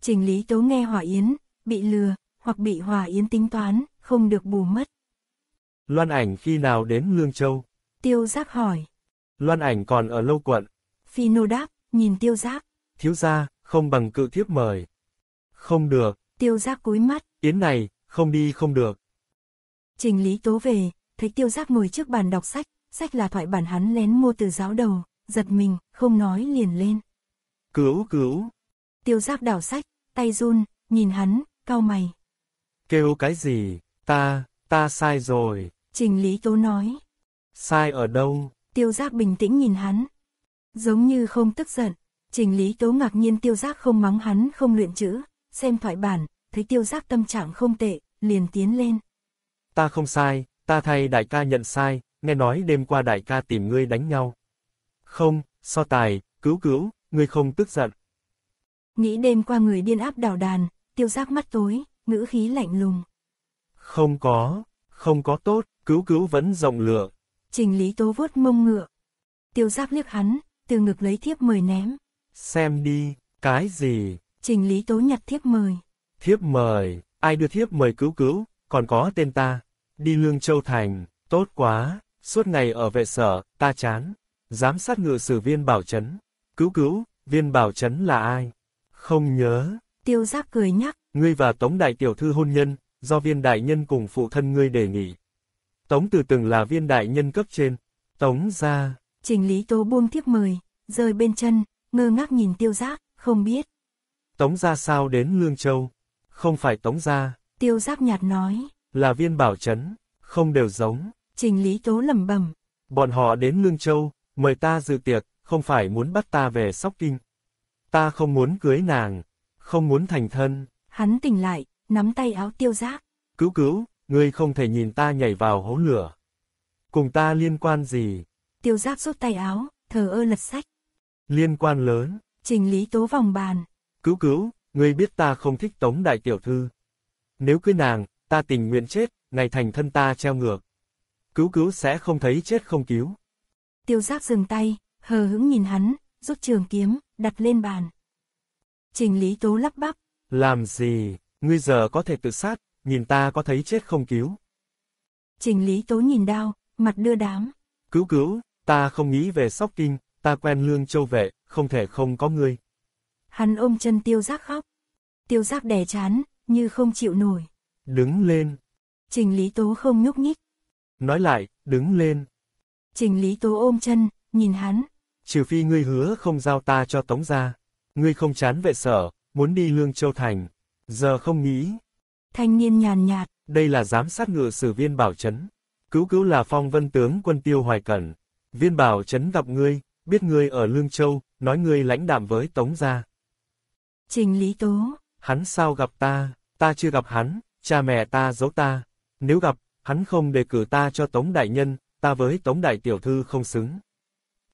Trình Lý Tố nghe Hòa Yến, bị lừa, hoặc bị Hòa Yến tính toán, không được bù mất. Loan ảnh khi nào đến Lương Châu? Tiêu giác hỏi. Loan ảnh còn ở lâu quận. Phi nô đáp, nhìn tiêu giác. Thiếu gia, không bằng cự thiếp mời. Không được. Tiêu giác cúi mắt. Yến này, không đi không được. Trình lý tố về, thấy tiêu giác ngồi trước bàn đọc sách, sách là thoại bản hắn lén mua từ giáo đầu, giật mình, không nói liền lên. Cứu cứu. Tiêu giác đảo sách, tay run, nhìn hắn, cau mày. Kêu cái gì? Ta, ta sai rồi. Trình Lý Tố nói. Sai ở đâu? Tiêu giác bình tĩnh nhìn hắn. Giống như không tức giận, Trình Lý Tố ngạc nhiên tiêu giác không mắng hắn không luyện chữ, xem thoại bản, thấy tiêu giác tâm trạng không tệ, liền tiến lên. Ta không sai, ta thay đại ca nhận sai, nghe nói đêm qua đại ca tìm ngươi đánh nhau. Không, so tài, cứu cứu, ngươi không tức giận. Nghĩ đêm qua người điên áp đảo đàn, tiêu giác mắt tối, ngữ khí lạnh lùng. Không có, không có tốt, cứu cứu vẫn rộng lượng. Trình Lý Tố vuốt mông ngựa. Tiêu Giáp liếc hắn, từ ngực lấy thiếp mời ném. Xem đi, cái gì? Trình Lý Tố nhặt thiếp mời. Thiếp mời, ai đưa thiếp mời cứu cứu, còn có tên ta. Đi Lương Châu Thành, tốt quá, suốt ngày ở vệ sở, ta chán. Giám sát ngựa sử viên bảo chấn. Cứu cứu, viên bảo chấn là ai? Không nhớ. Tiêu Giáp cười nhắc. Ngươi và Tống Đại Tiểu Thư hôn nhân, do viên đại nhân cùng phụ thân ngươi đề nghị. Tống Từ từng là viên đại nhân cấp trên, Tống ra. Trình Lý Tố buông thiếp mời, rơi bên chân, ngơ ngác nhìn tiêu giác, không biết. Tống ra sao đến Lương Châu? Không phải Tống ra. Tiêu giác nhạt nói. Là viên bảo chấn, không đều giống. Trình Lý Tố lẩm bẩm. Bọn họ đến Lương Châu, mời ta dự tiệc, không phải muốn bắt ta về Sóc Kinh. Ta không muốn cưới nàng, không muốn thành thân. Hắn tỉnh lại, nắm tay áo tiêu giác. Cứu cứu, ngươi không thể nhìn ta nhảy vào hố lửa. Cùng ta liên quan gì? Tiêu giác rút tay áo, thờ ơ lật sách. Liên quan lớn. Trình lý tố vòng bàn. Cứu cứu, ngươi biết ta không thích tống đại tiểu thư. Nếu cưới nàng, ta tình nguyện chết, ngày thành thân ta treo ngược. Cứu cứu sẽ không thấy chết không cứu. Tiêu giác dừng tay, hờ hững nhìn hắn, rút trường kiếm, đặt lên bàn. Trình lý tố lắp bắp. Làm gì? ngươi giờ có thể tự sát, nhìn ta có thấy chết không cứu. Trình Lý Tố nhìn đau, mặt đưa đám. Cứu cứu, ta không nghĩ về sóc kinh, ta quen lương châu vệ, không thể không có ngươi. Hắn ôm chân tiêu giác khóc. Tiêu giác đè chán, như không chịu nổi. Đứng lên. Trình Lý Tố không nhúc nhích. Nói lại, đứng lên. Trình Lý Tố ôm chân, nhìn hắn. Trừ phi ngươi hứa không giao ta cho tống gia. Ngươi không chán vệ sở, muốn đi lương châu thành, Giờ không nghĩ. Thanh niên nhàn nhạt. Đây là giám sát ngựa sử viên bảo chấn. Cứu cứu là phong vân tướng quân tiêu hoài cẩn. Viên bảo chấn gặp ngươi, biết ngươi ở Lương Châu, nói ngươi lãnh đạm với Tống Gia. Trình Lý Tố. Hắn sao gặp ta, ta chưa gặp hắn, cha mẹ ta giấu ta. Nếu gặp, hắn không đề cử ta cho Tống Đại Nhân, ta với Tống Đại Tiểu Thư không xứng.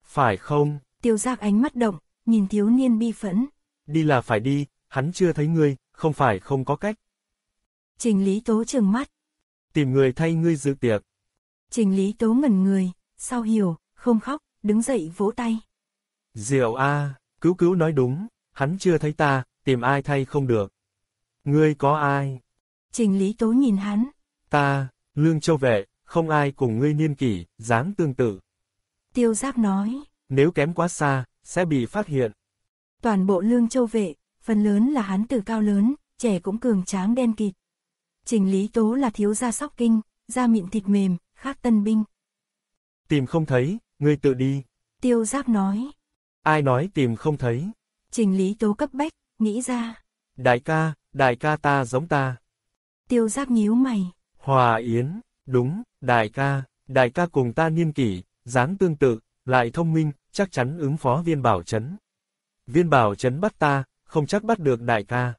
Phải không? Tiêu giác ánh mắt động, nhìn thiếu niên bi phẫn. Đi là phải đi, hắn chưa thấy ngươi, không phải không có cách. Trình Lý Tố trừng mắt. Tìm người thay ngươi dự tiệc. Trình Lý Tố ngẩn người, sau hiểu, không khóc, đứng dậy vỗ tay. Diệu a, cứu cứu nói đúng, hắn chưa thấy ta, tìm ai thay không được. Ngươi có ai? Trình Lý Tố nhìn hắn. Ta, Lương Châu Vệ, không ai cùng ngươi niên kỷ, dáng tương tự. Tiêu Giác nói. Nếu kém quá xa, sẽ bị phát hiện. Toàn bộ Lương Châu Vệ, phần lớn là hán tử cao lớn, trẻ cũng cường tráng đen kịt. Trình Lý Tố là thiếu gia sóc kinh, da miệng thịt mềm, khác tân binh. Tìm không thấy, ngươi tự đi. Tiêu Giáp nói. Ai nói tìm không thấy? Trình Lý Tố cấp bách, nghĩ ra. Đại ca, đại ca ta giống ta. Tiêu Giáp nhíu mày. Hòa Yến, đúng, đại ca, đại ca cùng ta niên kỷ, dáng tương tự, lại thông minh, chắc chắn ứng phó viên bảo chấn. Viên bảo chấn bắt ta, không chắc bắt được đại ca.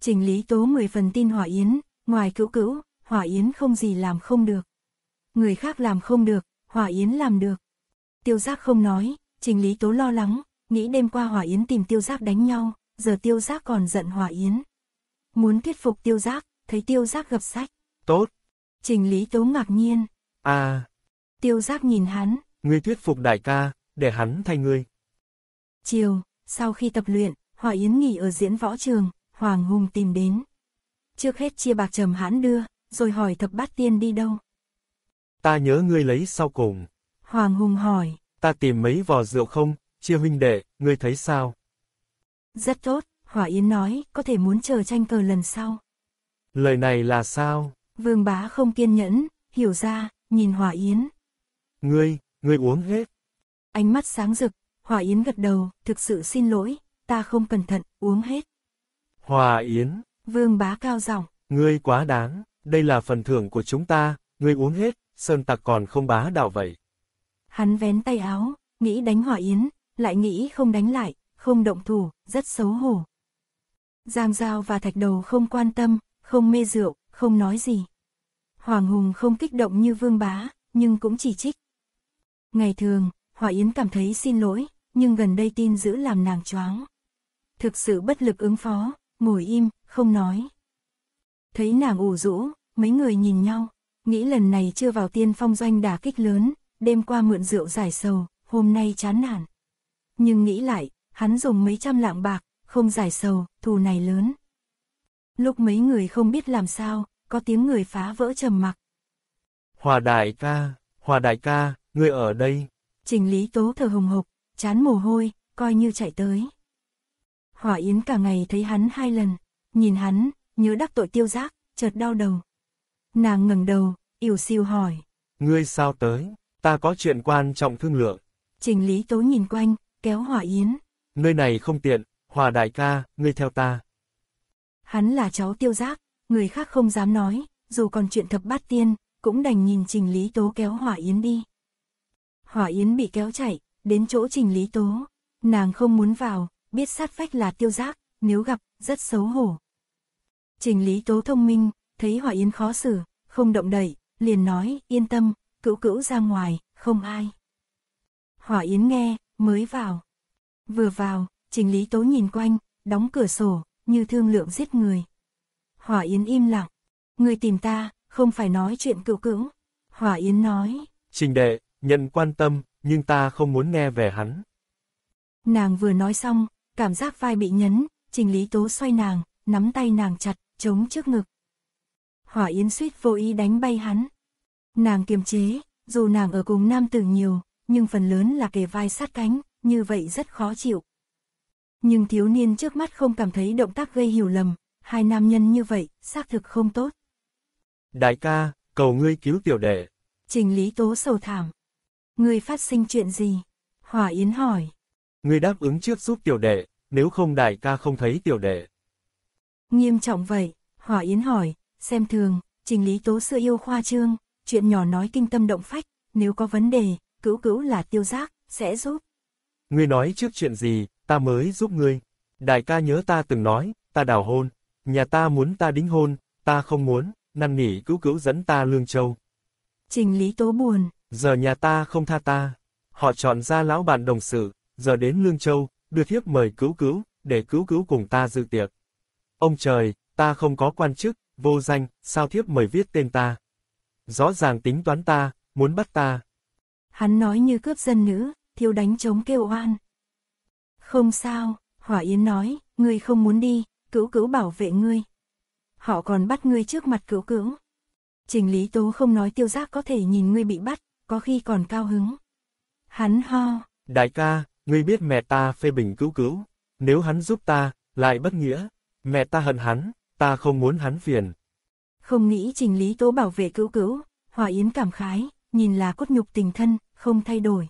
Trình Lý Tố mười phần tin Hỏa Yến, ngoài cữu cữu, Hỏa Yến không gì làm không được. Người khác làm không được, Hỏa Yến làm được. Tiêu Giác không nói, Trình Lý Tố lo lắng, nghĩ đêm qua Hỏa Yến tìm Tiêu Giác đánh nhau, giờ Tiêu Giác còn giận Hỏa Yến. Muốn thuyết phục Tiêu Giác, thấy Tiêu Giác gặp sách. Tốt. Trình Lý Tố ngạc nhiên. À. Tiêu Giác nhìn hắn. Ngươi thuyết phục đại ca, để hắn thay ngươi. Chiều, sau khi tập luyện, Hòa Yến nghỉ ở diễn võ trường, Hoàng Hùng tìm đến. Trước hết chia bạc trầm hãn đưa, rồi hỏi thập bát tiên đi đâu. Ta nhớ ngươi lấy sau cùng. Hoàng Hùng hỏi. Ta tìm mấy vò rượu không, chia huynh đệ, ngươi thấy sao? Rất tốt, Hòa Yến nói, có thể muốn chờ tranh cờ lần sau. Lời này là sao? Vương bá không kiên nhẫn, hiểu ra, nhìn Hòa Yến. Ngươi, ngươi uống hết. Ánh mắt sáng rực, Hòa Yến gật đầu, thực sự xin lỗi, ta không cẩn thận, uống hết. Hòa Yến. Vương bá cao giọng. Ngươi quá đáng, đây là phần thưởng của chúng ta, ngươi uống hết, sơn tặc còn không bá đạo vậy. Hắn vén tay áo, nghĩ đánh Hòa Yến, lại nghĩ không đánh lại, không động thủ, rất xấu hổ. Giang Giao và Thạch Đầu không quan tâm, không mê rượu, không nói gì. Hoàng Hùng không kích động như Vương Bá, nhưng cũng chỉ trích. Ngày thường, Hòa Yến cảm thấy xin lỗi, nhưng gần đây tin giữ làm nàng choáng thực sự bất lực ứng phó, ngồi im, không nói. Thấy nàng ủ rũ, mấy người nhìn nhau, nghĩ lần này chưa vào tiên phong doanh đả kích lớn, đêm qua mượn rượu giải sầu, hôm nay chán nản. Nhưng nghĩ lại, hắn dùng mấy trăm lạng bạc, không giải sầu, thù này lớn. Lúc mấy người không biết làm sao, có tiếng người phá vỡ trầm mặc. Hòa đại ca, hòa đại ca, ngươi ở đây. Trình lý tố thở hồng hộc, chán mồ hôi, coi như chạy tới. Hỏa Yến cả ngày thấy hắn hai lần, nhìn hắn, nhớ đắc tội tiêu giác, chợt đau đầu. Nàng ngẩng đầu, ỉu xìu hỏi. Ngươi sao tới, ta có chuyện quan trọng thương lượng. Trình Lý Tố nhìn quanh, kéo Hỏa Yến. Nơi này không tiện, Hòa đại ca, ngươi theo ta. Hắn là cháu tiêu giác, người khác không dám nói, dù còn chuyện thập bát tiên, cũng đành nhìn Trình Lý Tố kéo Hỏa Yến đi. Hỏa Yến bị kéo chạy, đến chỗ Trình Lý Tố. Nàng không muốn vào, biết sát phách là tiêu giác, nếu gặp, rất xấu hổ. Trình Lý Tố thông minh, thấy Hòa Yến khó xử, không động đậy liền nói, yên tâm, cữu cữu ra ngoài, không ai. Hỏa Yến nghe, mới vào. Vừa vào, Trình Lý Tố nhìn quanh, đóng cửa sổ, như thương lượng giết người. Hỏa Yến im lặng. Người tìm ta, không phải nói chuyện cựu cữu. Hỏa Yến nói. Trình đệ, nhận quan tâm, nhưng ta không muốn nghe về hắn. Nàng vừa nói xong, cảm giác vai bị nhấn, trình lý tố xoay nàng, nắm tay nàng chặt, chống trước ngực. Hỏa Yến suýt vô ý đánh bay hắn. Nàng kiềm chế, dù nàng ở cùng nam tử nhiều, nhưng phần lớn là kề vai sát cánh, như vậy rất khó chịu. Nhưng thiếu niên trước mắt không cảm thấy động tác gây hiểu lầm, hai nam nhân như vậy, xác thực không tốt. Đại ca, cầu ngươi cứu tiểu đệ. Trình Lý Tố sầu thảm. Ngươi phát sinh chuyện gì? Hỏa Yến hỏi. Ngươi đáp ứng trước giúp tiểu đệ, nếu không đại ca không thấy tiểu đệ. Nghiêm trọng vậy, Hỏa Yến hỏi, xem thường, trình lý tố xưa yêu khoa trương, chuyện nhỏ nói kinh tâm động phách, nếu có vấn đề, cứu cứu là tiêu giác, sẽ giúp. Ngươi nói trước chuyện gì, ta mới giúp ngươi. Đại ca nhớ ta từng nói, ta đào hôn, nhà ta muốn ta đính hôn, ta không muốn, năn nỉ cứu cứu dẫn ta lương châu. Trình lý tố buồn. Giờ nhà ta không tha ta. Họ chọn ra lão bạn đồng sự, giờ đến lương châu, đưa thiếp mời cứu cứu, để cứu cứu cùng ta dự tiệc. Ông trời, ta không có quan chức, vô danh, sao thiếp mời viết tên ta? Rõ ràng tính toán ta, muốn bắt ta. Hắn nói như cướp dân nữ, thiếu đánh chống kêu oan. Không sao, Hỏa Yến nói, ngươi không muốn đi, cứu cứu bảo vệ ngươi. Họ còn bắt ngươi trước mặt cứu cứu. Trình Lý Tố không nói tiêu giác có thể nhìn ngươi bị bắt, có khi còn cao hứng. Hắn ho. Đại ca, Ngươi biết mẹ ta phê bình cứu cứu, nếu hắn giúp ta, lại bất nghĩa, mẹ ta hận hắn, ta không muốn hắn phiền. Không nghĩ trình lý tố bảo vệ cứu cứu, Hòa Yến cảm khái, nhìn là cốt nhục tình thân, không thay đổi.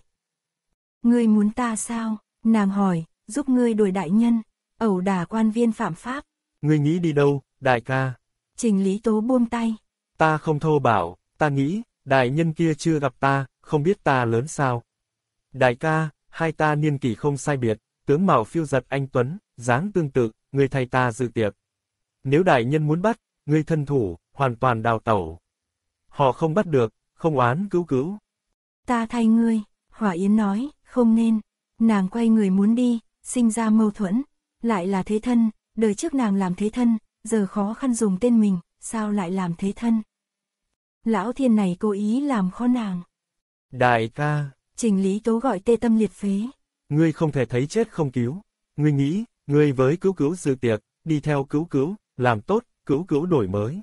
Ngươi muốn ta sao? Nàng hỏi, giúp ngươi đổi đại nhân, ẩu đả quan viên phạm pháp. Ngươi nghĩ đi đâu, đại ca? Trình Lý Tố buông tay. Ta không thô bảo, ta nghĩ, đại nhân kia chưa gặp ta, không biết ta lớn sao. Đại ca, hai ta niên kỷ không sai biệt, tướng mạo phiêu giật anh Tuấn, dáng tương tự, người thầy ta dự tiệc. Nếu đại nhân muốn bắt, người thân thủ, hoàn toàn đào tẩu. Họ không bắt được, không oán cứu cứu. Ta thay ngươi, Hỏa Yến nói, không nên. Nàng quay người muốn đi, sinh ra mâu thuẫn. Lại là thế thân, đời trước nàng làm thế thân, giờ khó khăn dùng tên mình, sao lại làm thế thân? Lão thiên này cố ý làm khó nàng. Đại ca, Trình Lý Tố gọi tê tâm liệt phế. Ngươi không thể thấy chết không cứu. Ngươi nghĩ, ngươi với cứu cứu dự tiệc, đi theo cứu cứu, làm tốt, cứu cứu đổi mới.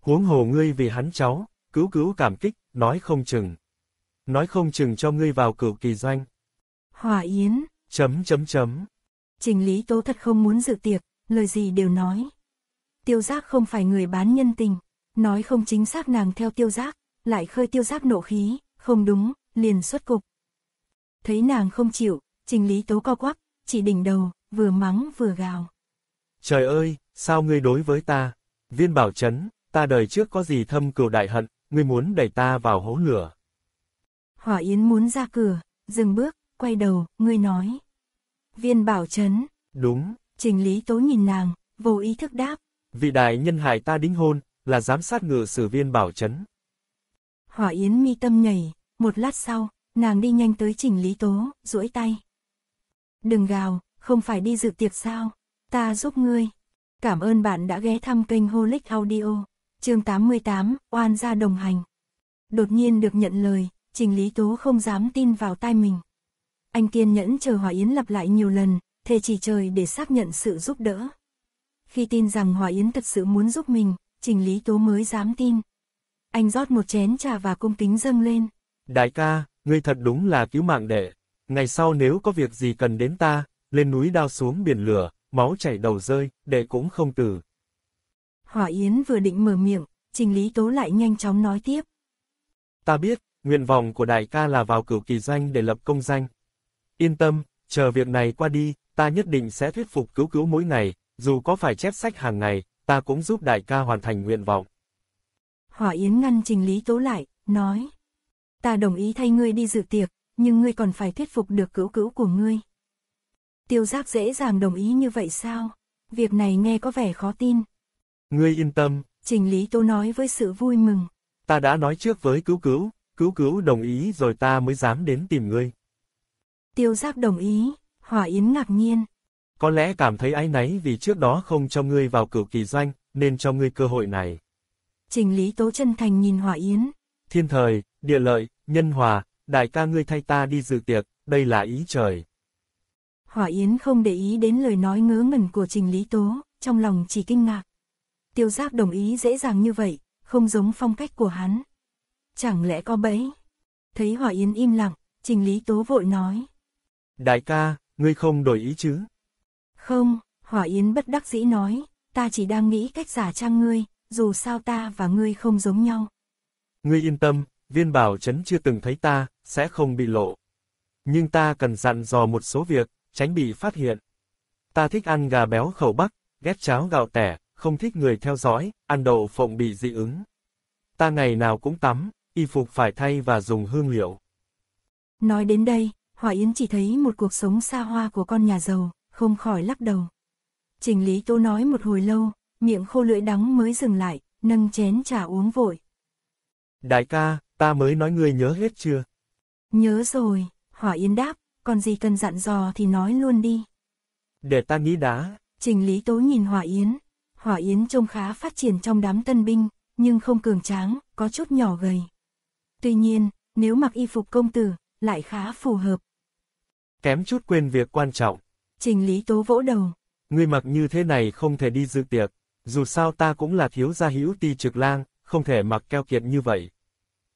Huống hồ ngươi vì hắn cháu, cứu cứu cảm kích, nói không chừng. Nói không chừng cho ngươi vào cửu kỳ doanh. Hòa Yến. Chấm chấm chấm. Trình Lý Tố thật không muốn dự tiệc, lời gì đều nói. Tiêu giác không phải người bán nhân tình, nói không chính xác nàng theo tiêu giác, lại khơi tiêu giác nộ khí, không đúng, liền xuất cục. Thấy nàng không chịu, trình lý tố co quắp, chỉ đỉnh đầu, vừa mắng vừa gào. Trời ơi, sao ngươi đối với ta? Viên bảo chấn, ta đời trước có gì thâm cừu đại hận, ngươi muốn đẩy ta vào hố lửa. Hỏa Yến muốn ra cửa, dừng bước, quay đầu, ngươi nói. Viên bảo chấn. Đúng. Trình lý tố nhìn nàng, vô ý thức đáp. Vị đại nhân hại ta đính hôn, là giám sát ngự sử viên bảo chấn. Hỏa Yến mi tâm nhảy, một lát sau, nàng đi nhanh tới chỉnh Lý Tố, duỗi tay. Đừng gào, không phải đi dự tiệc sao, ta giúp ngươi. Cảm ơn bạn đã ghé thăm kênh Holic Audio, chương 88, oan gia đồng hành. Đột nhiên được nhận lời, trình Lý Tố không dám tin vào tai mình. Anh kiên nhẫn chờ Hòa Yến lặp lại nhiều lần, thề chỉ trời để xác nhận sự giúp đỡ. Khi tin rằng Hòa Yến thật sự muốn giúp mình, Trình Lý Tố mới dám tin. Anh rót một chén trà và cung kính dâng lên. Đại ca, ngươi thật đúng là cứu mạng đệ. Ngày sau nếu có việc gì cần đến ta, lên núi đao xuống biển lửa, máu chảy đầu rơi, đệ cũng không từ. Hỏa Yến vừa định mở miệng, Trình Lý Tố lại nhanh chóng nói tiếp. Ta biết, nguyện vọng của đại ca là vào cửu kỳ doanh để lập công danh. Yên tâm, chờ việc này qua đi, ta nhất định sẽ thuyết phục cứu cứu mỗi ngày, dù có phải chép sách hàng ngày, ta cũng giúp đại ca hoàn thành nguyện vọng. Hỏa Yến ngăn Trình Lý Tố lại, nói ta đồng ý thay ngươi đi dự tiệc, nhưng ngươi còn phải thuyết phục được cứu cứu của ngươi. Tiêu giác dễ dàng đồng ý như vậy sao? Việc này nghe có vẻ khó tin. Ngươi yên tâm. Trình Lý Tô nói với sự vui mừng. Ta đã nói trước với cứu cứu, cứu cứu đồng ý rồi ta mới dám đến tìm ngươi. Tiêu giác đồng ý, Hỏa Yến ngạc nhiên. Có lẽ cảm thấy áy náy vì trước đó không cho ngươi vào cửu kỳ doanh, nên cho ngươi cơ hội này. Trình Lý Tố chân thành nhìn Hỏa Yến. Thiên thời, địa lợi, nhân hòa, đại ca ngươi thay ta đi dự tiệc, đây là ý trời. Hỏa Yến không để ý đến lời nói ngớ ngẩn của Trình Lý Tố, trong lòng chỉ kinh ngạc. Tiêu giác đồng ý dễ dàng như vậy, không giống phong cách của hắn. Chẳng lẽ có bẫy? Thấy Hỏa Yến im lặng, Trình Lý Tố vội nói. Đại ca, ngươi không đổi ý chứ? Không, Hỏa Yến bất đắc dĩ nói, ta chỉ đang nghĩ cách giả trang ngươi, dù sao ta và ngươi không giống nhau. Ngươi yên tâm, viên bảo chấn chưa từng thấy ta, sẽ không bị lộ. Nhưng ta cần dặn dò một số việc, tránh bị phát hiện. Ta thích ăn gà béo khẩu bắc, ghét cháo gạo tẻ, không thích người theo dõi, ăn đậu phộng bị dị ứng. Ta ngày nào cũng tắm, y phục phải thay và dùng hương liệu. Nói đến đây, Hòa Yến chỉ thấy một cuộc sống xa hoa của con nhà giàu, không khỏi lắc đầu. Trình Lý tô nói một hồi lâu, miệng khô lưỡi đắng mới dừng lại, nâng chén trà uống vội. Đại ca, ta mới nói ngươi nhớ hết chưa? Nhớ rồi, Hỏa Yến đáp, còn gì cần dặn dò thì nói luôn đi. Để ta nghĩ đã Trình Lý Tố nhìn Hỏa Yến. Hỏa Yến trông khá phát triển trong đám tân binh, nhưng không cường tráng, có chút nhỏ gầy. Tuy nhiên, nếu mặc y phục công tử, lại khá phù hợp. Kém chút quên việc quan trọng. Trình Lý Tố vỗ đầu. Ngươi mặc như thế này không thể đi dự tiệc, dù sao ta cũng là thiếu gia hữu ti trực lang, không thể mặc keo kiệt như vậy.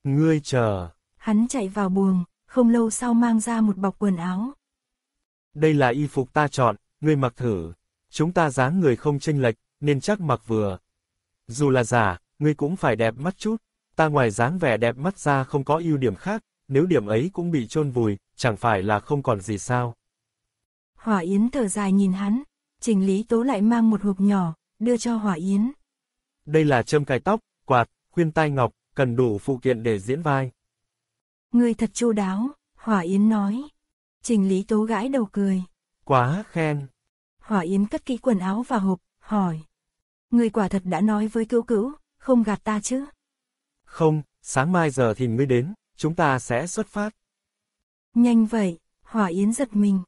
Ngươi chờ. Hắn chạy vào buồng, không lâu sau mang ra một bọc quần áo. Đây là y phục ta chọn, ngươi mặc thử. Chúng ta dáng người không chênh lệch, nên chắc mặc vừa. Dù là giả, ngươi cũng phải đẹp mắt chút. Ta ngoài dáng vẻ đẹp mắt ra không có ưu điểm khác, nếu điểm ấy cũng bị chôn vùi, chẳng phải là không còn gì sao. Hỏa Yến thở dài nhìn hắn, trình lý tố lại mang một hộp nhỏ, đưa cho Hỏa Yến. Đây là châm cài tóc, quạt, khuyên tai ngọc, cần đủ phụ kiện để diễn vai. Người thật chu đáo, Hỏa Yến nói. Trình Lý Tố gãi đầu cười. Quá khen. Hỏa Yến cất kỹ quần áo và hộp, hỏi. Người quả thật đã nói với cứu cứu, không gạt ta chứ? Không, sáng mai giờ thì mới đến, chúng ta sẽ xuất phát. Nhanh vậy, Hỏa Yến giật mình.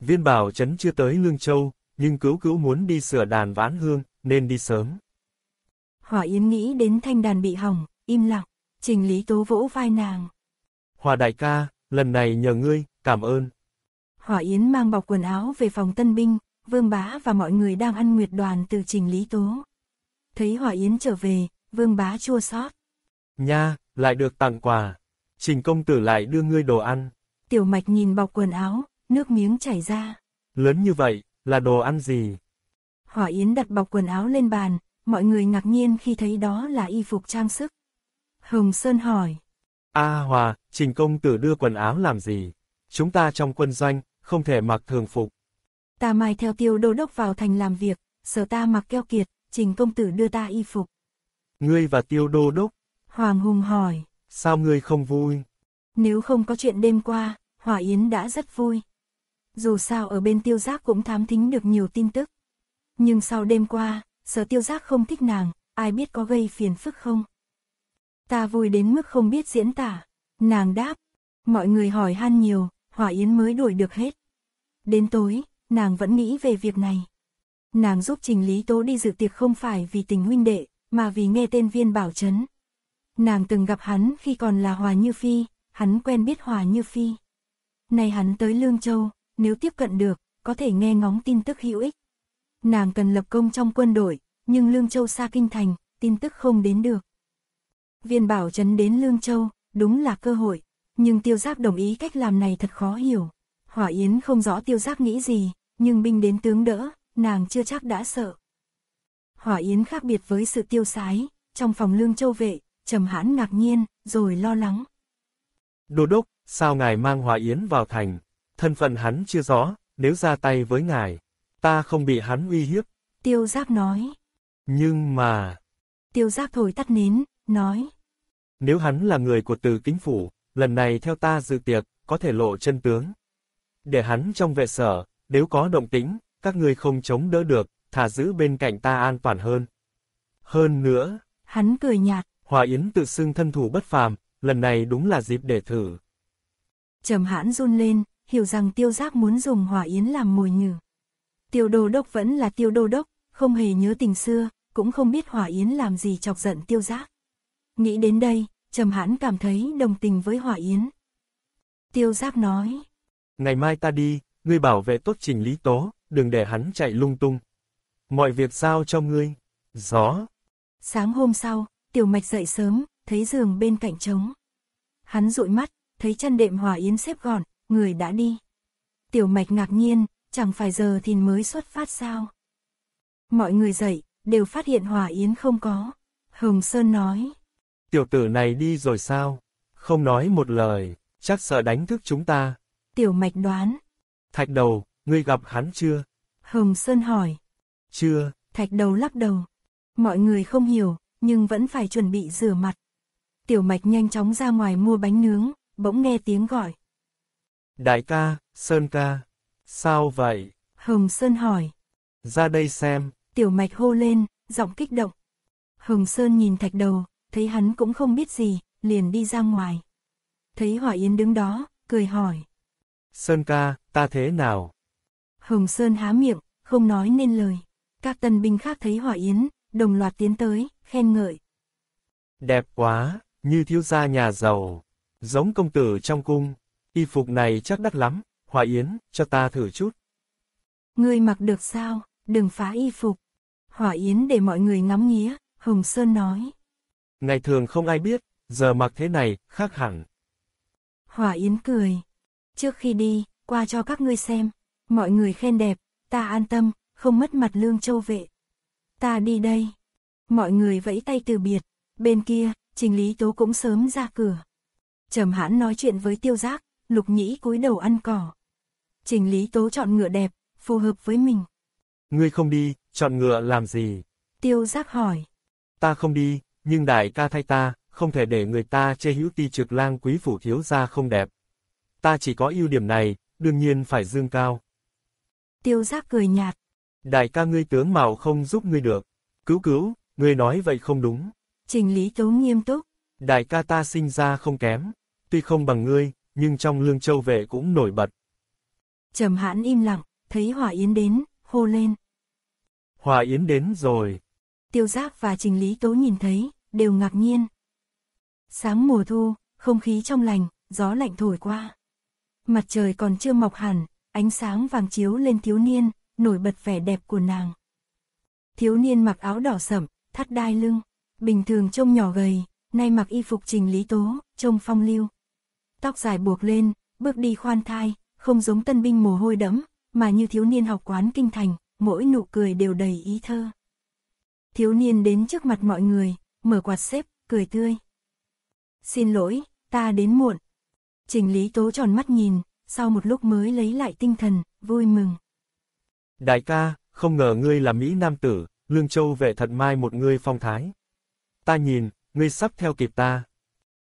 Viên bảo chấn chưa tới Lương Châu, nhưng cứu cứu muốn đi sửa đàn ván hương, nên đi sớm. Hỏa Yến nghĩ đến thanh đàn bị hỏng, im lặng, trình lý tố vỗ vai nàng. Hòa đại ca, lần này nhờ ngươi, cảm ơn. Hỏa Yến mang bọc quần áo về phòng tân binh, Vương Bá và mọi người đang ăn nguyệt đoàn từ trình lý tố. Thấy Hỏa Yến trở về, Vương Bá chua xót. Nha, lại được tặng quà. Trình công tử lại đưa ngươi đồ ăn. Tiểu mạch nhìn bọc quần áo, nước miếng chảy ra. Lớn như vậy, là đồ ăn gì? Hỏa Yến đặt bọc quần áo lên bàn, mọi người ngạc nhiên khi thấy đó là y phục trang sức. Hồng Sơn hỏi. A Hòa, Trình Công Tử đưa quần áo làm gì? Chúng ta trong quân doanh, không thể mặc thường phục. Ta mai theo tiêu đô đốc vào thành làm việc, sở ta mặc keo kiệt, Trình Công Tử đưa ta y phục. Ngươi và tiêu đô đốc? Hoàng Hùng hỏi. Sao ngươi không vui? Nếu không có chuyện đêm qua, Hòa Yến đã rất vui. Dù sao ở bên tiêu giác cũng thám thính được nhiều tin tức. Nhưng sau đêm qua, sở tiêu giác không thích nàng, ai biết có gây phiền phức không? Ta vui đến mức không biết diễn tả. Nàng đáp. Mọi người hỏi han nhiều, Hỏa Yến mới đuổi được hết. Đến tối, nàng vẫn nghĩ về việc này. Nàng giúp Trình Lý Tố đi dự tiệc không phải vì tình huynh đệ, mà vì nghe tên viên bảo chấn. Nàng từng gặp hắn khi còn là Hòa Như Phi, hắn quen biết Hòa Như Phi. Nay hắn tới Lương Châu, nếu tiếp cận được, có thể nghe ngóng tin tức hữu ích. Nàng cần lập công trong quân đội, nhưng Lương Châu xa kinh thành, tin tức không đến được. Viên bảo trấn đến Lương Châu, đúng là cơ hội, nhưng tiêu giáp đồng ý cách làm này thật khó hiểu. Hỏa Yến không rõ tiêu giáp nghĩ gì, nhưng binh đến tướng đỡ, nàng chưa chắc đã sợ. Hỏa Yến khác biệt với sự tiêu sái, trong phòng Lương Châu vệ, trầm hãn ngạc nhiên, rồi lo lắng. Đô đốc, sao ngài mang Hỏa Yến vào thành? Thân phận hắn chưa rõ, nếu ra tay với ngài, ta không bị hắn uy hiếp. Tiêu giáp nói. Nhưng mà... Tiêu giáp thổi tắt nến, nói. Nếu hắn là người của từ kính phủ, lần này theo ta dự tiệc, có thể lộ chân tướng. Để hắn trong vệ sở, nếu có động tĩnh, các ngươi không chống đỡ được, thả giữ bên cạnh ta an toàn hơn. Hơn nữa, hắn cười nhạt, Hoa Yến tự xưng thân thủ bất phàm, lần này đúng là dịp để thử. Trầm hãn run lên, hiểu rằng tiêu giác muốn dùng Hoa Yến làm mồi nhử. Tiêu đô đốc vẫn là tiêu đô đốc, không hề nhớ tình xưa, cũng không biết Hoa Yến làm gì chọc giận tiêu giác. Nghĩ đến đây, Trầm Hãn cảm thấy đồng tình với Hỏa Yến. Tiêu Giác nói. Ngày mai ta đi, ngươi bảo vệ tốt trình lý tố, đừng để hắn chạy lung tung. Mọi việc giao cho ngươi? Gió. Sáng hôm sau, Tiểu Mạch dậy sớm, thấy giường bên cạnh trống. Hắn dụi mắt, thấy chăn đệm Hỏa Yến xếp gọn, người đã đi. Tiểu Mạch ngạc nhiên, chẳng phải giờ thì mới xuất phát sao? Mọi người dậy, đều phát hiện Hỏa Yến không có. Hồng Sơn nói. Tiểu tử này đi rồi sao? Không nói một lời, chắc sợ đánh thức chúng ta. Tiểu mạch đoán. Thạch đầu, ngươi gặp hắn chưa? Hồng Sơn hỏi. Chưa. Thạch đầu lắc đầu. Mọi người không hiểu, nhưng vẫn phải chuẩn bị rửa mặt. Tiểu mạch nhanh chóng ra ngoài mua bánh nướng, bỗng nghe tiếng gọi. Đại ca, Sơn ca, sao vậy? Hồng Sơn hỏi. Ra đây xem. Tiểu mạch hô lên, giọng kích động. Hồng Sơn nhìn thạch đầu, thấy hắn cũng không biết gì, liền đi ra ngoài. Thấy Hỏa Yến đứng đó, cười hỏi. Sơn ca, ta thế nào? Hồng Sơn há miệng, không nói nên lời. Các tân binh khác thấy Hỏa Yến, đồng loạt tiến tới, khen ngợi. Đẹp quá, như thiếu gia nhà giàu, giống công tử trong cung. Y phục này chắc đắt lắm, Hỏa Yến, cho ta thử chút. Ngươi mặc được sao, đừng phá y phục. Hỏa Yến để mọi người ngắm nghía, Hồng Sơn nói. Ngày thường không ai biết, giờ mặc thế này, khác hẳn. Hỏa Yến cười. Trước khi đi, qua cho các ngươi xem. Mọi người khen đẹp, ta an tâm, không mất mặt lương châu vệ. Ta đi đây. Mọi người vẫy tay từ biệt. Bên kia, Trình Lý Tố cũng sớm ra cửa. Trầm hãn nói chuyện với tiêu giác, lục nhĩ cúi đầu ăn cỏ. Trình Lý Tố chọn ngựa đẹp, phù hợp với mình. Ngươi không đi, chọn ngựa làm gì? Tiêu giác hỏi. Ta không đi, nhưng đại ca thay ta, không thể để người ta chê hữu ti trực lang quý phủ thiếu gia không đẹp. Ta chỉ có ưu điểm này, đương nhiên phải dương cao. Tiêu giác cười nhạt. Đại ca ngươi tướng mạo không giúp ngươi được. Cứu cứu, ngươi nói vậy không đúng. Trình lý tố nghiêm túc. Đại ca ta sinh ra không kém. Tuy không bằng ngươi, nhưng trong lương châu vệ cũng nổi bật. Trầm hãn im lặng, thấy Hòa Yến đến, hô lên. Hòa Yến đến rồi. Tiêu Giác và Trình Lý Tố nhìn thấy, đều ngạc nhiên. Sáng mùa thu, không khí trong lành, gió lạnh thổi qua. Mặt trời còn chưa mọc hẳn, ánh sáng vàng chiếu lên thiếu niên, nổi bật vẻ đẹp của nàng. Thiếu niên mặc áo đỏ sẫm, thắt đai lưng, bình thường trông nhỏ gầy, nay mặc y phục trình lý tố, trông phong lưu. Tóc dài buộc lên, bước đi khoan thai, không giống tân binh mồ hôi đẫm, mà như thiếu niên học quán kinh thành, mỗi nụ cười đều đầy ý thơ thiếu niên đến trước mặt mọi người, mở quạt xếp, cười tươi. Xin lỗi, ta đến muộn. Trình Lý Tố tròn mắt nhìn, sau một lúc mới lấy lại tinh thần, vui mừng. Đại ca, không ngờ ngươi là Mỹ Nam Tử, Lương Châu vệ thật mai một ngươi phong thái. Ta nhìn, ngươi sắp theo kịp ta.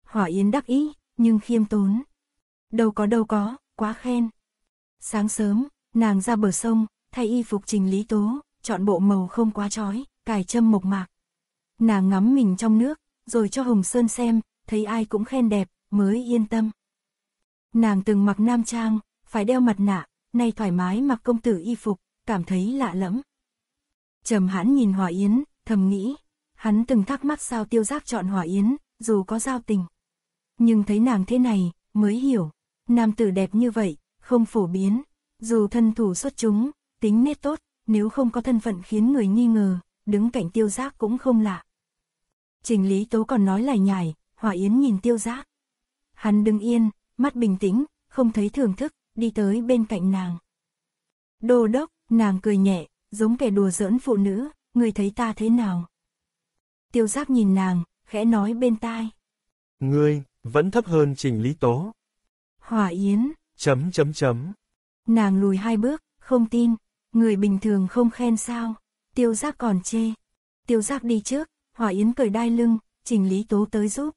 Hỏa Yến đắc ý, nhưng khiêm tốn. Đâu có đâu có, quá khen. Sáng sớm, nàng ra bờ sông, thay y phục Trình Lý Tố, chọn bộ màu không quá trói cài châm mộc mạc. Nàng ngắm mình trong nước, rồi cho Hồng Sơn xem, thấy ai cũng khen đẹp, mới yên tâm. Nàng từng mặc nam trang, phải đeo mặt nạ, nay thoải mái mặc công tử y phục, cảm thấy lạ lẫm. Trầm hãn nhìn Hòa Yến, thầm nghĩ, hắn từng thắc mắc sao tiêu giác chọn Hòa Yến, dù có giao tình. Nhưng thấy nàng thế này, mới hiểu, nam tử đẹp như vậy, không phổ biến, dù thân thủ xuất chúng, tính nết tốt, nếu không có thân phận khiến người nghi ngờ, đứng cạnh tiêu giác cũng không lạ. Trình Lý Tố còn nói lại nhải, Hòa Yến nhìn tiêu giác. Hắn đứng yên, mắt bình tĩnh, không thấy thưởng thức, đi tới bên cạnh nàng. Đô đốc, nàng cười nhẹ, giống kẻ đùa giỡn phụ nữ, người thấy ta thế nào? Tiêu giác nhìn nàng, khẽ nói bên tai. Ngươi, vẫn thấp hơn trình lý tố. hòa Yến. Chấm chấm chấm. Nàng lùi hai bước, không tin, người bình thường không khen sao tiêu giác còn chê. Tiêu giác đi trước, hỏa yến cởi đai lưng, trình lý tố tới giúp.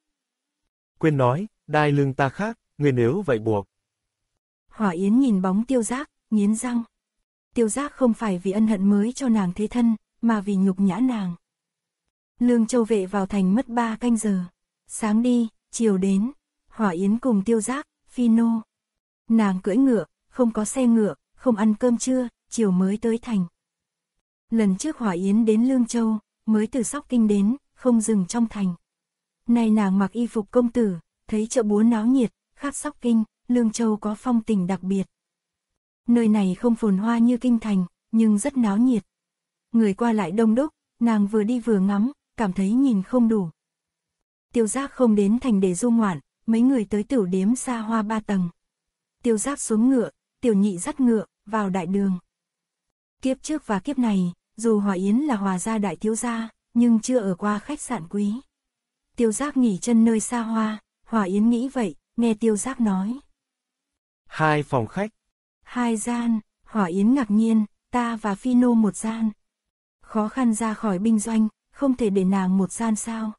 Quyên nói, đai lưng ta khác, người nếu vậy buộc. Hỏa yến nhìn bóng tiêu giác, nghiến răng. Tiêu giác không phải vì ân hận mới cho nàng thế thân, mà vì nhục nhã nàng. Lương châu vệ vào thành mất ba canh giờ. Sáng đi, chiều đến, hỏa yến cùng tiêu giác, phi nô. Nàng cưỡi ngựa, không có xe ngựa, không ăn cơm trưa, chiều mới tới thành lần trước Hỏa Yến đến Lương Châu, mới từ Sóc Kinh đến, không dừng trong thành. nay nàng mặc y phục công tử, thấy chợ búa náo nhiệt, khác Sóc Kinh, Lương Châu có phong tình đặc biệt. Nơi này không phồn hoa như kinh thành, nhưng rất náo nhiệt. Người qua lại đông đúc, nàng vừa đi vừa ngắm, cảm thấy nhìn không đủ. Tiêu giác không đến thành để du ngoạn, mấy người tới tiểu đếm xa hoa ba tầng. Tiêu giác xuống ngựa, tiểu nhị dắt ngựa, vào đại đường. Kiếp trước và kiếp này, dù Hòa Yến là hòa gia đại thiếu gia, nhưng chưa ở qua khách sạn quý. Tiêu Giác nghỉ chân nơi xa hoa, Hòa Yến nghĩ vậy, nghe Tiêu Giác nói. Hai phòng khách. Hai gian, Hòa Yến ngạc nhiên, ta và Phi Nô một gian. Khó khăn ra khỏi binh doanh, không thể để nàng một gian sao.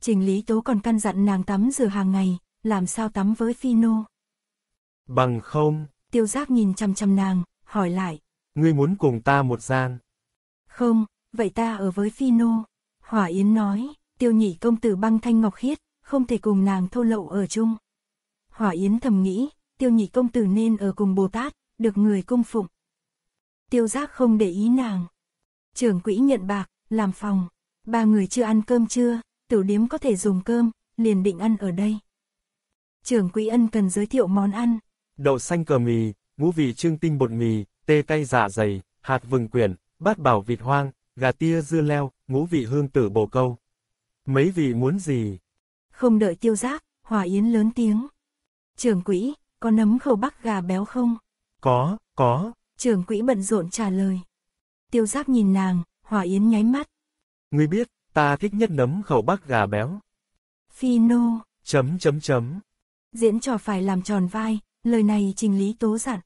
Trình Lý Tố còn căn dặn nàng tắm rửa hàng ngày, làm sao tắm với Phi Nô. Bằng không. Tiêu Giác nhìn chăm chăm nàng, hỏi lại. Ngươi muốn cùng ta một gian. Không, vậy ta ở với Phi Nô. Hỏa Yến nói, tiêu nhị công tử băng thanh ngọc khiết, không thể cùng nàng thô lậu ở chung. Hỏa Yến thầm nghĩ, tiêu nhị công tử nên ở cùng Bồ Tát, được người cung phụng. Tiêu giác không để ý nàng. Trưởng quỹ nhận bạc, làm phòng. Ba người chưa ăn cơm chưa, tiểu điếm có thể dùng cơm, liền định ăn ở đây. Trưởng quỹ ân cần giới thiệu món ăn. Đậu xanh cờ mì, ngũ vị trương tinh bột mì, tê tay giả dạ dày, hạt vừng quyển, bát bảo vịt hoang, gà tia dưa leo, ngũ vị hương tử bồ câu. Mấy vị muốn gì? Không đợi tiêu giác, Hòa Yến lớn tiếng. Trưởng quỹ, có nấm khẩu bắc gà béo không? Có, có. Trưởng quỹ bận rộn trả lời. Tiêu giác nhìn nàng, Hòa Yến nháy mắt. Ngươi biết, ta thích nhất nấm khẩu bắc gà béo. Phi nô. Chấm chấm chấm. Diễn trò phải làm tròn vai, lời này trình lý tố giản.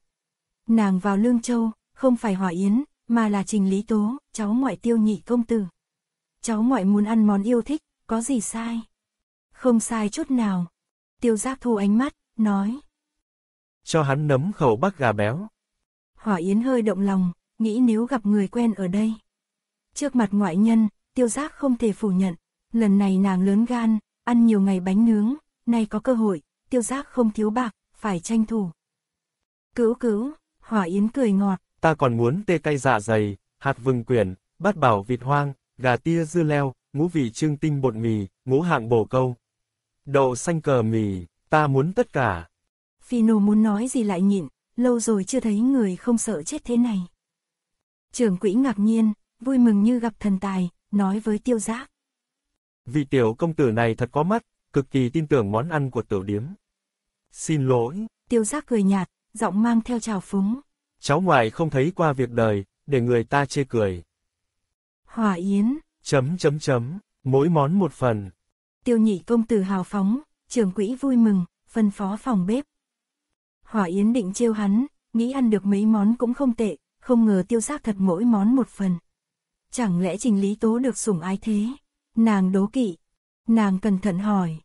Nàng vào Lương Châu, không phải Hòa Yến, mà là Trình Lý Tố, cháu ngoại tiêu nhị công tử. Cháu ngoại muốn ăn món yêu thích, có gì sai? Không sai chút nào. Tiêu giác thu ánh mắt, nói. Cho hắn nấm khẩu bắc gà béo. Hỏa Yến hơi động lòng, nghĩ nếu gặp người quen ở đây. Trước mặt ngoại nhân, tiêu giác không thể phủ nhận, lần này nàng lớn gan, ăn nhiều ngày bánh nướng, nay có cơ hội, tiêu giác không thiếu bạc, phải tranh thủ. Cứu cứu, Hỏa Yến cười ngọt, ta còn muốn tê cay dạ dày, hạt vừng quyển, bát bảo vịt hoang, gà tia dưa leo, ngũ vị trương tinh bột mì, ngũ hạng bổ câu. Đậu xanh cờ mì, ta muốn tất cả. Phino muốn nói gì lại nhịn, lâu rồi chưa thấy người không sợ chết thế này. Trưởng quỹ ngạc nhiên, vui mừng như gặp thần tài, nói với tiêu giác. Vị tiểu công tử này thật có mắt, cực kỳ tin tưởng món ăn của tiểu điếm. Xin lỗi. Tiêu giác cười nhạt, giọng mang theo trào phúng cháu ngoại không thấy qua việc đời, để người ta chê cười. hòa Yến. Chấm chấm chấm, mỗi món một phần. Tiêu nhị công tử hào phóng, trưởng quỹ vui mừng, phân phó phòng bếp. hòa Yến định trêu hắn, nghĩ ăn được mấy món cũng không tệ, không ngờ tiêu xác thật mỗi món một phần. Chẳng lẽ trình lý tố được sủng ái thế? Nàng đố kỵ. Nàng cẩn thận hỏi.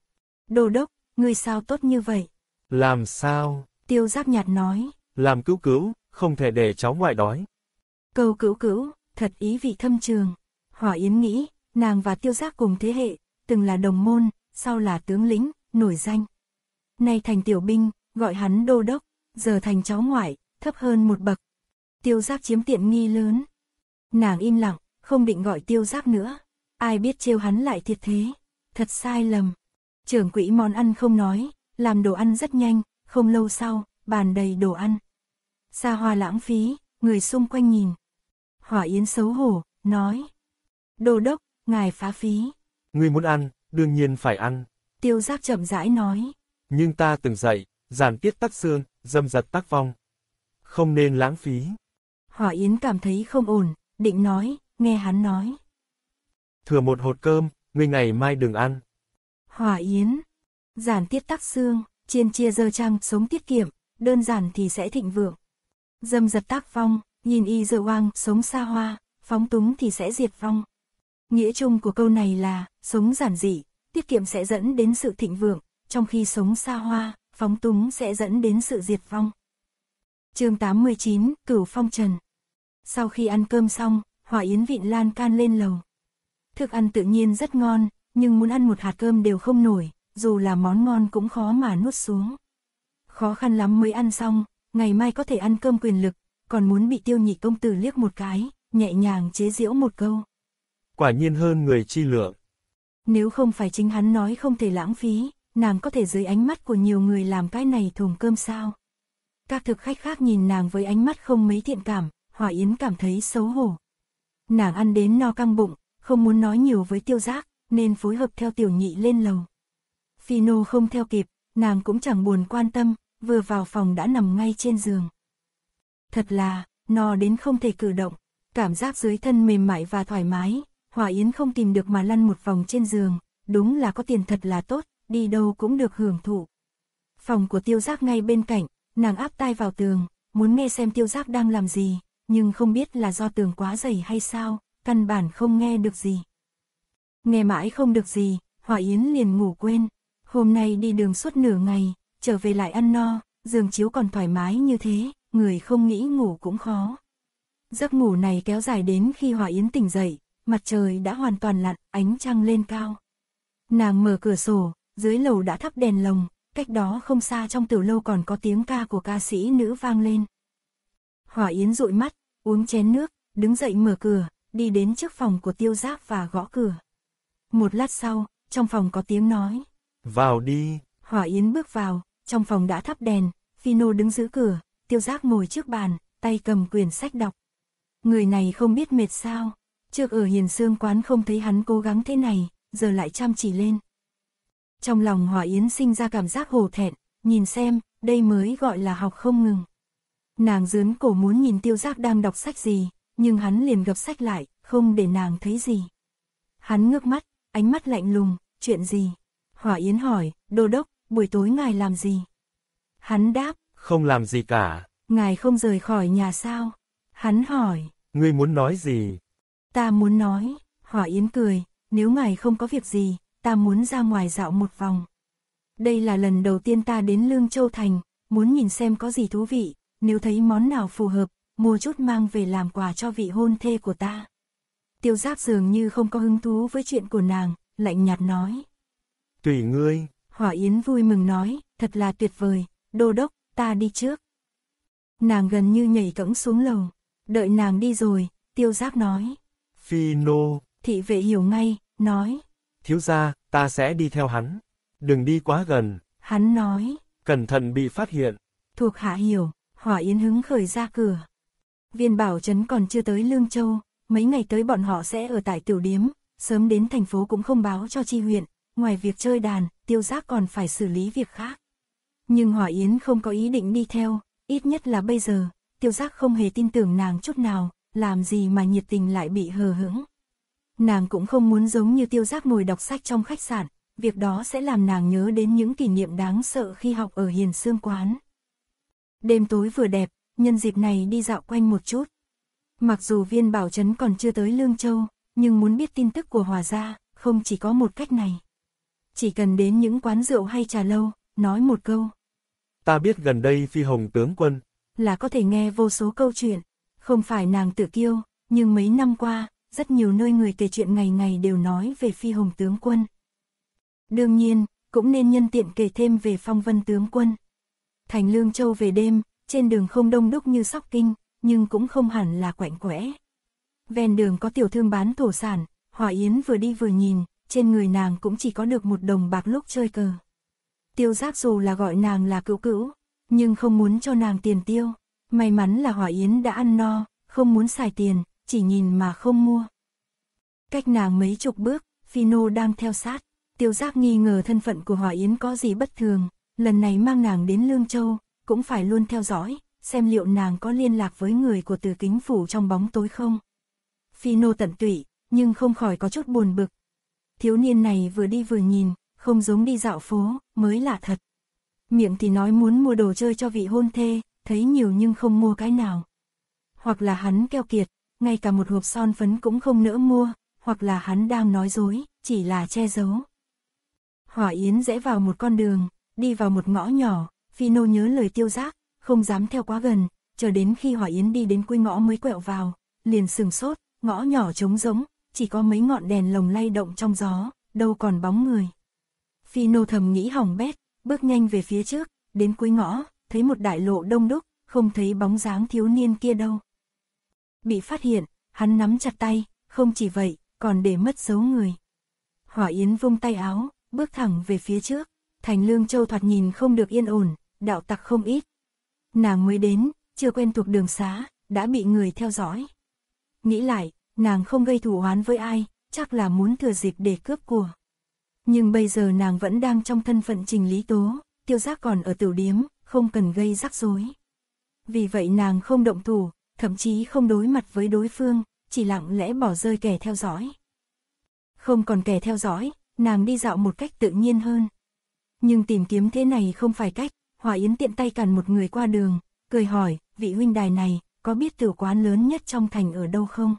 Đô đốc, ngươi sao tốt như vậy? Làm sao? Tiêu giác nhạt nói. Làm cứu cứu, không thể để cháu ngoại đói. Câu cứu cứu thật ý vị thâm trường. Hỏa Yến nghĩ, nàng và tiêu giác cùng thế hệ, từng là đồng môn, sau là tướng lĩnh, nổi danh. Nay thành tiểu binh, gọi hắn đô đốc, giờ thành cháu ngoại, thấp hơn một bậc. Tiêu giác chiếm tiện nghi lớn. Nàng im lặng, không định gọi tiêu giác nữa. Ai biết trêu hắn lại thiệt thế. Thật sai lầm. Trưởng quỹ món ăn không nói, làm đồ ăn rất nhanh, không lâu sau, bàn đầy đồ ăn xa hoa lãng phí, người xung quanh nhìn. Hỏa Yến xấu hổ, nói. đồ đốc, ngài phá phí. Ngươi muốn ăn, đương nhiên phải ăn. Tiêu giác chậm rãi nói. Nhưng ta từng dạy, giản tiết tắc xương, dâm giật tắc vong. Không nên lãng phí. Hỏa Yến cảm thấy không ổn, định nói, nghe hắn nói. Thừa một hột cơm, ngươi ngày mai đừng ăn. Hỏa Yến. Giản tiết tắc xương, chiên chia dơ trăng, sống tiết kiệm, đơn giản thì sẽ thịnh vượng dâm dật tác phong, nhìn y dơ oang, sống xa hoa, phóng túng thì sẽ diệt vong. Nghĩa chung của câu này là, sống giản dị, tiết kiệm sẽ dẫn đến sự thịnh vượng, trong khi sống xa hoa, phóng túng sẽ dẫn đến sự diệt vong. chương 89, Cửu Phong Trần Sau khi ăn cơm xong, Hòa Yến Vịn Lan can lên lầu. Thức ăn tự nhiên rất ngon, nhưng muốn ăn một hạt cơm đều không nổi, dù là món ngon cũng khó mà nuốt xuống. Khó khăn lắm mới ăn xong, ngày mai có thể ăn cơm quyền lực, còn muốn bị tiêu nhị công tử liếc một cái, nhẹ nhàng chế giễu một câu. Quả nhiên hơn người chi lượng. Nếu không phải chính hắn nói không thể lãng phí, nàng có thể dưới ánh mắt của nhiều người làm cái này thùng cơm sao? Các thực khách khác nhìn nàng với ánh mắt không mấy thiện cảm, Hòa Yến cảm thấy xấu hổ. Nàng ăn đến no căng bụng, không muốn nói nhiều với tiêu giác, nên phối hợp theo tiểu nhị lên lầu. Phi nô không theo kịp, nàng cũng chẳng buồn quan tâm, vừa vào phòng đã nằm ngay trên giường. Thật là, no đến không thể cử động, cảm giác dưới thân mềm mại và thoải mái, Hòa Yến không tìm được mà lăn một vòng trên giường, đúng là có tiền thật là tốt, đi đâu cũng được hưởng thụ. Phòng của tiêu giác ngay bên cạnh, nàng áp tai vào tường, muốn nghe xem tiêu giác đang làm gì, nhưng không biết là do tường quá dày hay sao, căn bản không nghe được gì. Nghe mãi không được gì, Hòa Yến liền ngủ quên, hôm nay đi đường suốt nửa ngày, trở về lại ăn no, giường chiếu còn thoải mái như thế, người không nghĩ ngủ cũng khó. Giấc ngủ này kéo dài đến khi Hòa Yến tỉnh dậy, mặt trời đã hoàn toàn lặn, ánh trăng lên cao. Nàng mở cửa sổ, dưới lầu đã thắp đèn lồng, cách đó không xa trong tiểu lâu còn có tiếng ca của ca sĩ nữ vang lên. hòa Yến dụi mắt, uống chén nước, đứng dậy mở cửa, đi đến trước phòng của tiêu giáp và gõ cửa. Một lát sau, trong phòng có tiếng nói. Vào đi. hòa Yến bước vào, trong phòng đã thắp đèn, Phino đứng giữ cửa, tiêu giác ngồi trước bàn, tay cầm quyển sách đọc. Người này không biết mệt sao, trước ở hiền xương quán không thấy hắn cố gắng thế này, giờ lại chăm chỉ lên. Trong lòng Hòa Yến sinh ra cảm giác hổ thẹn, nhìn xem, đây mới gọi là học không ngừng. Nàng dướn cổ muốn nhìn tiêu giác đang đọc sách gì, nhưng hắn liền gập sách lại, không để nàng thấy gì. Hắn ngước mắt, ánh mắt lạnh lùng, chuyện gì? Hỏa Yến hỏi, đô đốc, buổi tối ngài làm gì? Hắn đáp, không làm gì cả. Ngài không rời khỏi nhà sao? Hắn hỏi, ngươi muốn nói gì? Ta muốn nói, hỏa yến cười, nếu ngài không có việc gì, ta muốn ra ngoài dạo một vòng. Đây là lần đầu tiên ta đến Lương Châu Thành, muốn nhìn xem có gì thú vị, nếu thấy món nào phù hợp, mua chút mang về làm quà cho vị hôn thê của ta. Tiêu giáp dường như không có hứng thú với chuyện của nàng, lạnh nhạt nói. Tùy ngươi. Hỏa Yến vui mừng nói, thật là tuyệt vời, đô đốc, ta đi trước. Nàng gần như nhảy cẫng xuống lầu, đợi nàng đi rồi, tiêu giác nói. Phi nô. Thị vệ hiểu ngay, nói. Thiếu gia, ta sẽ đi theo hắn. Đừng đi quá gần. Hắn nói. Cẩn thận bị phát hiện. Thuộc hạ hiểu, hỏa yến hứng khởi ra cửa. Viên bảo trấn còn chưa tới Lương Châu, mấy ngày tới bọn họ sẽ ở tại tiểu điếm, sớm đến thành phố cũng không báo cho chi huyện, ngoài việc chơi đàn, tiêu giác còn phải xử lý việc khác. Nhưng hòa Yến không có ý định đi theo, ít nhất là bây giờ, tiêu giác không hề tin tưởng nàng chút nào, làm gì mà nhiệt tình lại bị hờ hững. Nàng cũng không muốn giống như tiêu giác ngồi đọc sách trong khách sạn, việc đó sẽ làm nàng nhớ đến những kỷ niệm đáng sợ khi học ở hiền sương quán. Đêm tối vừa đẹp, nhân dịp này đi dạo quanh một chút. Mặc dù viên bảo trấn còn chưa tới Lương Châu, nhưng muốn biết tin tức của Hòa Gia, không chỉ có một cách này chỉ cần đến những quán rượu hay trà lâu, nói một câu. Ta biết gần đây phi hồng tướng quân. Là có thể nghe vô số câu chuyện. Không phải nàng tự kiêu, nhưng mấy năm qua, rất nhiều nơi người kể chuyện ngày ngày đều nói về phi hồng tướng quân. Đương nhiên, cũng nên nhân tiện kể thêm về phong vân tướng quân. Thành Lương Châu về đêm, trên đường không đông đúc như sóc kinh, nhưng cũng không hẳn là quạnh quẽ. Ven đường có tiểu thương bán thổ sản, Hòa Yến vừa đi vừa nhìn, trên người nàng cũng chỉ có được một đồng bạc lúc chơi cờ. Tiêu giác dù là gọi nàng là cữu cữu, nhưng không muốn cho nàng tiền tiêu. May mắn là Hỏa Yến đã ăn no, không muốn xài tiền, chỉ nhìn mà không mua. Cách nàng mấy chục bước, Phino đang theo sát. Tiêu giác nghi ngờ thân phận của Hỏa Yến có gì bất thường, lần này mang nàng đến Lương Châu, cũng phải luôn theo dõi, xem liệu nàng có liên lạc với người của từ kính phủ trong bóng tối không. Phino tận tụy, nhưng không khỏi có chút buồn bực, thiếu niên này vừa đi vừa nhìn, không giống đi dạo phố, mới là thật. Miệng thì nói muốn mua đồ chơi cho vị hôn thê, thấy nhiều nhưng không mua cái nào. Hoặc là hắn keo kiệt, ngay cả một hộp son phấn cũng không nỡ mua, hoặc là hắn đang nói dối, chỉ là che giấu. Hỏa Yến rẽ vào một con đường, đi vào một ngõ nhỏ, Phi Nô nhớ lời tiêu giác, không dám theo quá gần, chờ đến khi Hỏa Yến đi đến cuối ngõ mới quẹo vào, liền sừng sốt, ngõ nhỏ trống rỗng, chỉ có mấy ngọn đèn lồng lay động trong gió, đâu còn bóng người. Phi nô thầm nghĩ hỏng bét, bước nhanh về phía trước, đến cuối ngõ, thấy một đại lộ đông đúc, không thấy bóng dáng thiếu niên kia đâu. Bị phát hiện, hắn nắm chặt tay, không chỉ vậy, còn để mất dấu người. Hỏa Yến vung tay áo, bước thẳng về phía trước, thành lương châu thoạt nhìn không được yên ổn, đạo tặc không ít. Nàng mới đến, chưa quen thuộc đường xá, đã bị người theo dõi. Nghĩ lại, nàng không gây thù oán với ai, chắc là muốn thừa dịp để cướp của. Nhưng bây giờ nàng vẫn đang trong thân phận trình lý tố, tiêu giác còn ở tiểu điếm, không cần gây rắc rối. Vì vậy nàng không động thủ, thậm chí không đối mặt với đối phương, chỉ lặng lẽ bỏ rơi kẻ theo dõi. Không còn kẻ theo dõi, nàng đi dạo một cách tự nhiên hơn. Nhưng tìm kiếm thế này không phải cách, Hòa Yến tiện tay cản một người qua đường, cười hỏi, vị huynh đài này, có biết tiểu quán lớn nhất trong thành ở đâu không?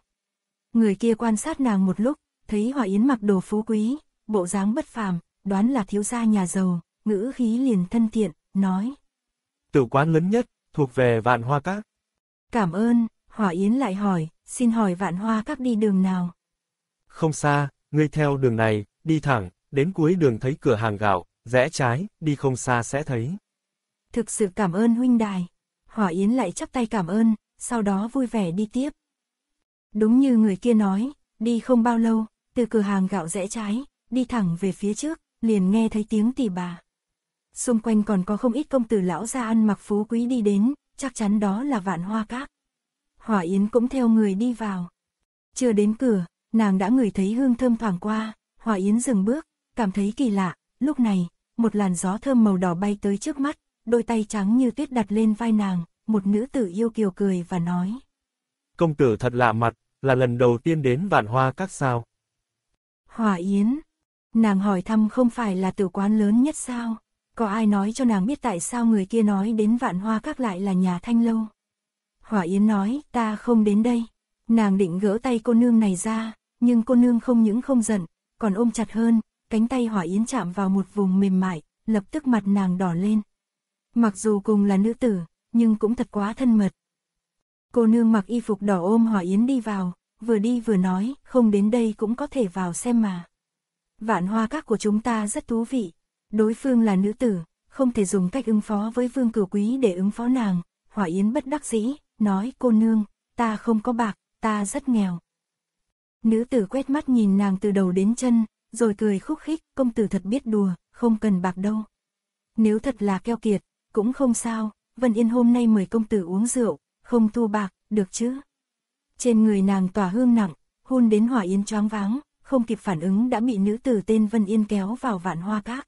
Người kia quan sát nàng một lúc, thấy Hòa Yến mặc đồ phú quý, bộ dáng bất phàm, đoán là thiếu gia nhà giàu, ngữ khí liền thân thiện, nói. Tử quán lớn nhất, thuộc về vạn hoa các. Cảm ơn, Hòa Yến lại hỏi, xin hỏi vạn hoa các đi đường nào? Không xa, ngươi theo đường này, đi thẳng, đến cuối đường thấy cửa hàng gạo, rẽ trái, đi không xa sẽ thấy. Thực sự cảm ơn huynh đài. Hỏa Yến lại chắp tay cảm ơn, sau đó vui vẻ đi tiếp. Đúng như người kia nói, đi không bao lâu, từ cửa hàng gạo rẽ trái, đi thẳng về phía trước, liền nghe thấy tiếng tỷ bà. Xung quanh còn có không ít công tử lão gia ăn mặc phú quý đi đến, chắc chắn đó là vạn hoa các. Hỏa Yến cũng theo người đi vào. Chưa đến cửa, nàng đã ngửi thấy hương thơm thoảng qua, Hỏa Yến dừng bước, cảm thấy kỳ lạ, lúc này, một làn gió thơm màu đỏ bay tới trước mắt, đôi tay trắng như tuyết đặt lên vai nàng, một nữ tử yêu kiều cười và nói công tử thật lạ mặt, là lần đầu tiên đến vạn hoa các sao. Hỏa Yến, nàng hỏi thăm không phải là tử quán lớn nhất sao, có ai nói cho nàng biết tại sao người kia nói đến vạn hoa các lại là nhà thanh lâu. Hỏa Yến nói, ta không đến đây, nàng định gỡ tay cô nương này ra, nhưng cô nương không những không giận, còn ôm chặt hơn, cánh tay Hỏa Yến chạm vào một vùng mềm mại, lập tức mặt nàng đỏ lên. Mặc dù cùng là nữ tử, nhưng cũng thật quá thân mật, Cô nương mặc y phục đỏ ôm Hòa Yến đi vào, vừa đi vừa nói, không đến đây cũng có thể vào xem mà. Vạn hoa các của chúng ta rất thú vị, đối phương là nữ tử, không thể dùng cách ứng phó với vương cửu quý để ứng phó nàng, Hỏa Yến bất đắc dĩ, nói cô nương, ta không có bạc, ta rất nghèo. Nữ tử quét mắt nhìn nàng từ đầu đến chân, rồi cười khúc khích, công tử thật biết đùa, không cần bạc đâu. Nếu thật là keo kiệt, cũng không sao, Vân Yên hôm nay mời công tử uống rượu, không thu bạc, được chứ? Trên người nàng tỏa hương nặng, hôn đến hỏa yến choáng váng, không kịp phản ứng đã bị nữ tử tên Vân Yên kéo vào vạn hoa các.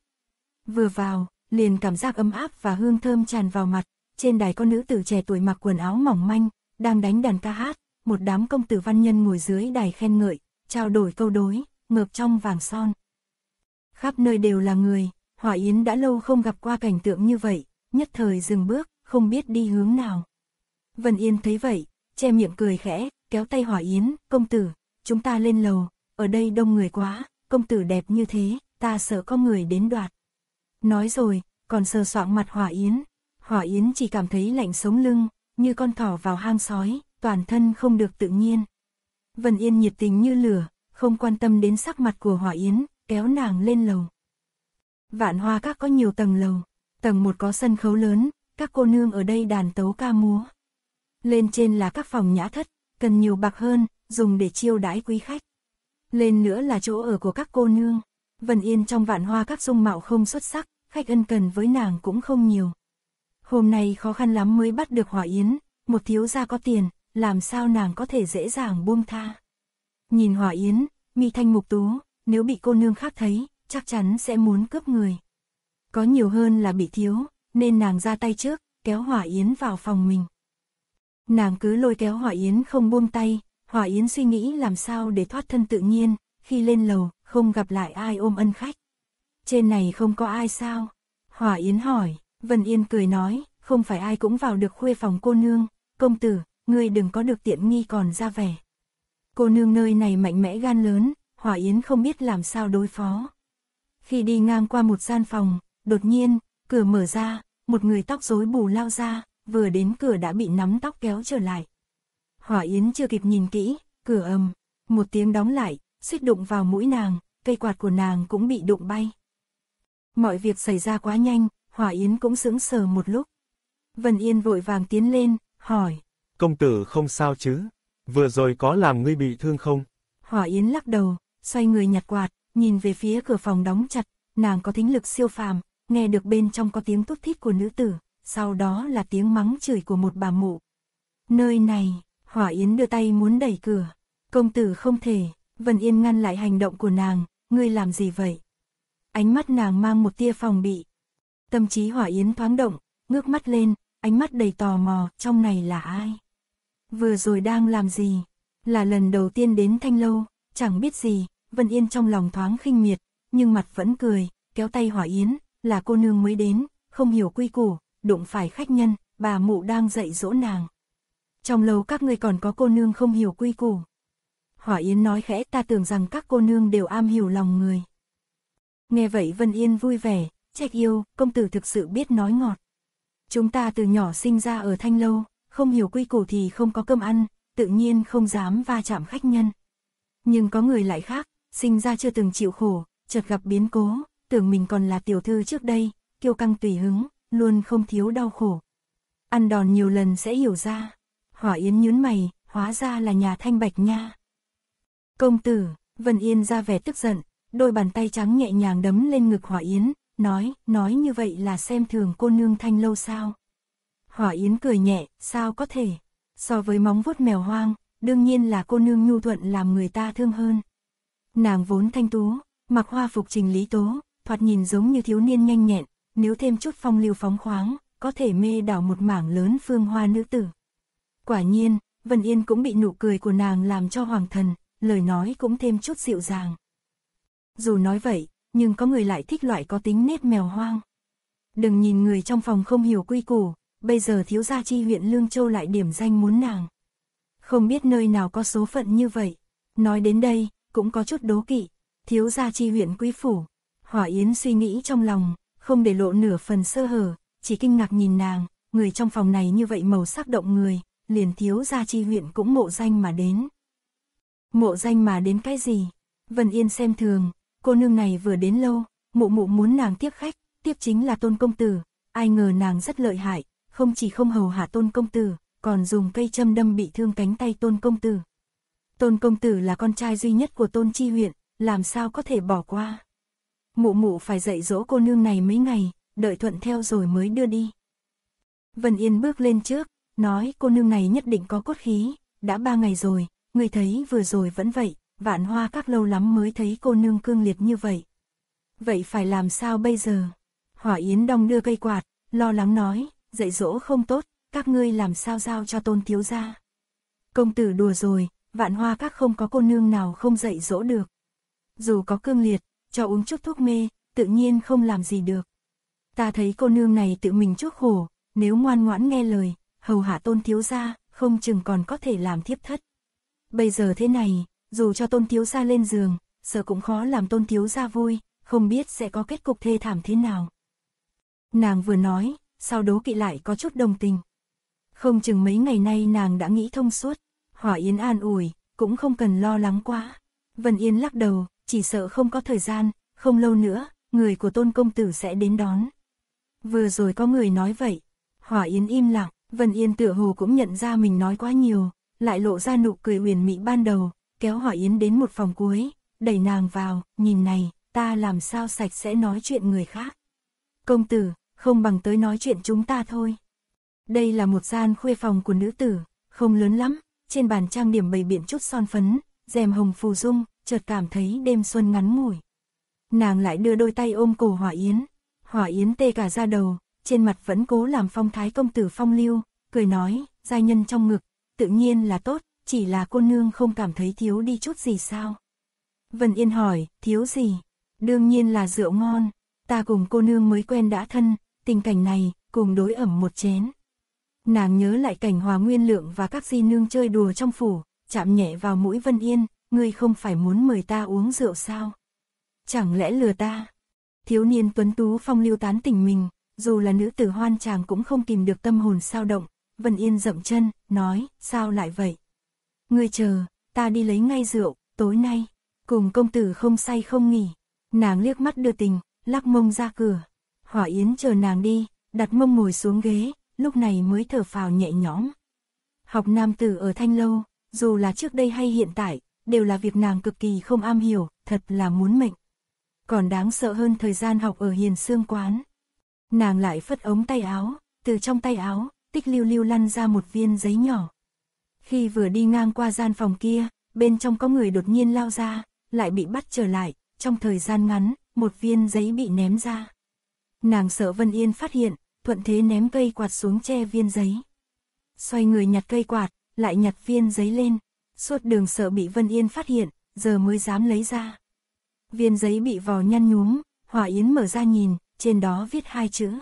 Vừa vào, liền cảm giác ấm áp và hương thơm tràn vào mặt, trên đài có nữ tử trẻ tuổi mặc quần áo mỏng manh, đang đánh đàn ca hát, một đám công tử văn nhân ngồi dưới đài khen ngợi, trao đổi câu đối, ngợp trong vàng son. Khắp nơi đều là người, Hỏa Yến đã lâu không gặp qua cảnh tượng như vậy, nhất thời dừng bước, không biết đi hướng nào. Vân Yên thấy vậy, che miệng cười khẽ, kéo tay Hỏa Yến, công tử, chúng ta lên lầu, ở đây đông người quá, công tử đẹp như thế, ta sợ có người đến đoạt. Nói rồi, còn sờ soạng mặt Hỏa Yến, Hỏa Yến chỉ cảm thấy lạnh sống lưng, như con thỏ vào hang sói, toàn thân không được tự nhiên. Vân Yên nhiệt tình như lửa, không quan tâm đến sắc mặt của Hỏa Yến, kéo nàng lên lầu. Vạn hoa các có nhiều tầng lầu, tầng một có sân khấu lớn, các cô nương ở đây đàn tấu ca múa, lên trên là các phòng nhã thất, cần nhiều bạc hơn, dùng để chiêu đãi quý khách. Lên nữa là chỗ ở của các cô nương. Vân Yên trong vạn hoa các dung mạo không xuất sắc, khách ân cần với nàng cũng không nhiều. Hôm nay khó khăn lắm mới bắt được hỏa Yến, một thiếu gia có tiền, làm sao nàng có thể dễ dàng buông tha. Nhìn hỏa Yến, mi thanh mục tú, nếu bị cô nương khác thấy, chắc chắn sẽ muốn cướp người. Có nhiều hơn là bị thiếu, nên nàng ra tay trước, kéo hỏa Yến vào phòng mình. Nàng cứ lôi kéo Hỏa Yến không buông tay, Hỏa Yến suy nghĩ làm sao để thoát thân tự nhiên, khi lên lầu, không gặp lại ai ôm ân khách. Trên này không có ai sao? Hỏa Yến hỏi, Vân Yên cười nói, không phải ai cũng vào được khuê phòng cô nương, công tử, ngươi đừng có được tiện nghi còn ra vẻ. Cô nương nơi này mạnh mẽ gan lớn, Hỏa Yến không biết làm sao đối phó. Khi đi ngang qua một gian phòng, đột nhiên, cửa mở ra, một người tóc rối bù lao ra, vừa đến cửa đã bị nắm tóc kéo trở lại. Hỏa Yến chưa kịp nhìn kỹ, cửa ầm, một tiếng đóng lại, suýt đụng vào mũi nàng, cây quạt của nàng cũng bị đụng bay. Mọi việc xảy ra quá nhanh, Hỏa Yến cũng sững sờ một lúc. Vân Yên vội vàng tiến lên, hỏi. Công tử không sao chứ? Vừa rồi có làm ngươi bị thương không? Hỏa Yến lắc đầu, xoay người nhặt quạt, nhìn về phía cửa phòng đóng chặt, nàng có thính lực siêu phàm, nghe được bên trong có tiếng tút thít của nữ tử, sau đó là tiếng mắng chửi của một bà mụ. Nơi này, Hỏa Yến đưa tay muốn đẩy cửa. Công tử không thể, Vân Yên ngăn lại hành động của nàng, ngươi làm gì vậy? Ánh mắt nàng mang một tia phòng bị. Tâm trí Hỏa Yến thoáng động, ngước mắt lên, ánh mắt đầy tò mò, trong này là ai? Vừa rồi đang làm gì? Là lần đầu tiên đến Thanh Lâu, chẳng biết gì, Vân Yên trong lòng thoáng khinh miệt, nhưng mặt vẫn cười, kéo tay Hỏa Yến, là cô nương mới đến, không hiểu quy củ, đụng phải khách nhân, bà mụ đang dạy dỗ nàng. Trong lâu các ngươi còn có cô nương không hiểu quy củ. Hỏa Yến nói khẽ ta tưởng rằng các cô nương đều am hiểu lòng người. Nghe vậy Vân Yên vui vẻ, trách yêu, công tử thực sự biết nói ngọt. Chúng ta từ nhỏ sinh ra ở Thanh Lâu, không hiểu quy củ thì không có cơm ăn, tự nhiên không dám va chạm khách nhân. Nhưng có người lại khác, sinh ra chưa từng chịu khổ, chợt gặp biến cố, tưởng mình còn là tiểu thư trước đây, kiêu căng tùy hứng, luôn không thiếu đau khổ. Ăn đòn nhiều lần sẽ hiểu ra. Hỏa Yến nhún mày, hóa ra là nhà Thanh Bạch nha. Công tử, Vân Yên ra vẻ tức giận, đôi bàn tay trắng nhẹ nhàng đấm lên ngực Hỏa Yến, nói, nói như vậy là xem thường cô nương Thanh lâu sao. Hỏa Yến cười nhẹ, sao có thể, so với móng vuốt mèo hoang, đương nhiên là cô nương nhu thuận làm người ta thương hơn. Nàng vốn thanh tú, mặc hoa phục trình lý tố, thoạt nhìn giống như thiếu niên nhanh nhẹn, nếu thêm chút phong lưu phóng khoáng, có thể mê đảo một mảng lớn phương hoa nữ tử. Quả nhiên, Vân Yên cũng bị nụ cười của nàng làm cho hoàng thần, lời nói cũng thêm chút dịu dàng. Dù nói vậy, nhưng có người lại thích loại có tính nết mèo hoang. Đừng nhìn người trong phòng không hiểu quy củ, bây giờ thiếu gia chi huyện Lương Châu lại điểm danh muốn nàng. Không biết nơi nào có số phận như vậy. Nói đến đây, cũng có chút đố kỵ. Thiếu gia chi huyện quý phủ. Hỏa Yến suy nghĩ trong lòng, không để lộ nửa phần sơ hở, chỉ kinh ngạc nhìn nàng, người trong phòng này như vậy màu sắc động người, liền thiếu gia chi huyện cũng mộ danh mà đến. Mộ danh mà đến cái gì? Vân Yên xem thường, cô nương này vừa đến lâu, mụ mụ muốn nàng tiếp khách, tiếp chính là tôn công tử, ai ngờ nàng rất lợi hại, không chỉ không hầu hạ tôn công tử, còn dùng cây châm đâm bị thương cánh tay tôn công tử. Tôn công tử là con trai duy nhất của tôn chi huyện, làm sao có thể bỏ qua mụ mụ phải dạy dỗ cô nương này mấy ngày, đợi thuận theo rồi mới đưa đi. Vân Yên bước lên trước, nói cô nương này nhất định có cốt khí, đã ba ngày rồi, người thấy vừa rồi vẫn vậy, vạn hoa các lâu lắm mới thấy cô nương cương liệt như vậy. Vậy phải làm sao bây giờ? Hỏa Yến đong đưa cây quạt, lo lắng nói, dạy dỗ không tốt, các ngươi làm sao giao cho tôn thiếu gia. Công tử đùa rồi, vạn hoa các không có cô nương nào không dạy dỗ được. Dù có cương liệt, cho uống chút thuốc mê, tự nhiên không làm gì được. Ta thấy cô nương này tự mình chuốc khổ, nếu ngoan ngoãn nghe lời, hầu hạ tôn thiếu gia, không chừng còn có thể làm thiếp thất. Bây giờ thế này, dù cho tôn thiếu gia lên giường, sợ cũng khó làm tôn thiếu gia vui, không biết sẽ có kết cục thê thảm thế nào. Nàng vừa nói, sau đố kỵ lại có chút đồng tình. Không chừng mấy ngày nay nàng đã nghĩ thông suốt, hỏa yến an ủi, cũng không cần lo lắng quá. Vân Yên lắc đầu, chỉ sợ không có thời gian, không lâu nữa, người của tôn công tử sẽ đến đón. Vừa rồi có người nói vậy, Hỏa Yến im lặng, Vân Yên tựa hồ cũng nhận ra mình nói quá nhiều, lại lộ ra nụ cười huyền mị ban đầu, kéo Hỏa Yến đến một phòng cuối, đẩy nàng vào, nhìn này, ta làm sao sạch sẽ nói chuyện người khác. Công tử, không bằng tới nói chuyện chúng ta thôi. Đây là một gian khuê phòng của nữ tử, không lớn lắm, trên bàn trang điểm bày biện chút son phấn, rèm hồng phù dung, chợt cảm thấy đêm xuân ngắn ngủi. Nàng lại đưa đôi tay ôm cổ Hỏa Yến, Hỏa Yến tê cả ra đầu, trên mặt vẫn cố làm phong thái công tử phong lưu, cười nói, giai nhân trong ngực, tự nhiên là tốt, chỉ là cô nương không cảm thấy thiếu đi chút gì sao. Vân Yên hỏi, thiếu gì? Đương nhiên là rượu ngon, ta cùng cô nương mới quen đã thân, tình cảnh này, cùng đối ẩm một chén. Nàng nhớ lại cảnh hòa nguyên lượng và các di nương chơi đùa trong phủ, chạm nhẹ vào mũi Vân Yên, ngươi không phải muốn mời ta uống rượu sao? Chẳng lẽ lừa ta? Thiếu niên tuấn tú phong lưu tán tỉnh mình, dù là nữ tử hoan chàng cũng không kìm được tâm hồn sao động, Vân Yên dậm chân, nói, sao lại vậy? Ngươi chờ, ta đi lấy ngay rượu, tối nay, cùng công tử không say không nghỉ. Nàng liếc mắt đưa tình, lắc mông ra cửa. Hỏa Yến chờ nàng đi, đặt mông ngồi xuống ghế, lúc này mới thở phào nhẹ nhõm. Học nam tử ở Thanh Lâu, dù là trước đây hay hiện tại, đều là việc nàng cực kỳ không am hiểu, thật là muốn mệnh. Còn đáng sợ hơn thời gian học ở hiền xương quán. Nàng lại phất ống tay áo, từ trong tay áo, tích lưu lưu lăn ra một viên giấy nhỏ. Khi vừa đi ngang qua gian phòng kia, bên trong có người đột nhiên lao ra, lại bị bắt trở lại, trong thời gian ngắn, một viên giấy bị ném ra. Nàng sợ Vân Yên phát hiện, thuận thế ném cây quạt xuống che viên giấy. Xoay người nhặt cây quạt, lại nhặt viên giấy lên suốt đường sợ bị Vân Yên phát hiện, giờ mới dám lấy ra. Viên giấy bị vò nhăn nhúm, Hòa Yến mở ra nhìn, trên đó viết hai chữ.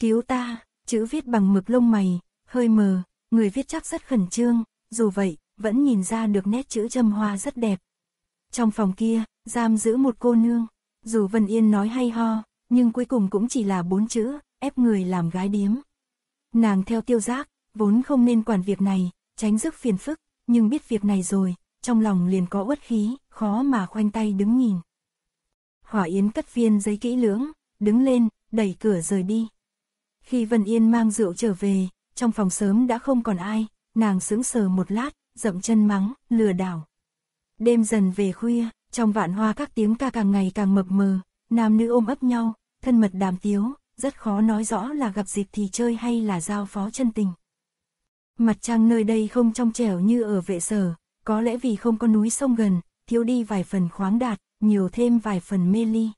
Cứu ta, chữ viết bằng mực lông mày, hơi mờ, người viết chắc rất khẩn trương, dù vậy, vẫn nhìn ra được nét chữ châm hoa rất đẹp. Trong phòng kia, giam giữ một cô nương, dù Vân Yên nói hay ho, nhưng cuối cùng cũng chỉ là bốn chữ, ép người làm gái điếm. Nàng theo tiêu giác, vốn không nên quản việc này, tránh rước phiền phức, nhưng biết việc này rồi, trong lòng liền có uất khí, khó mà khoanh tay đứng nhìn. Hỏa Yến cất viên giấy kỹ lưỡng, đứng lên, đẩy cửa rời đi. Khi Vân Yên mang rượu trở về, trong phòng sớm đã không còn ai, nàng sững sờ một lát, dậm chân mắng, lừa đảo. Đêm dần về khuya, trong vạn hoa các tiếng ca càng ngày càng mập mờ, nam nữ ôm ấp nhau, thân mật đàm tiếu, rất khó nói rõ là gặp dịp thì chơi hay là giao phó chân tình. Mặt trăng nơi đây không trong trẻo như ở vệ sở, có lẽ vì không có núi sông gần, thiếu đi vài phần khoáng đạt, nhiều thêm vài phần mê ly.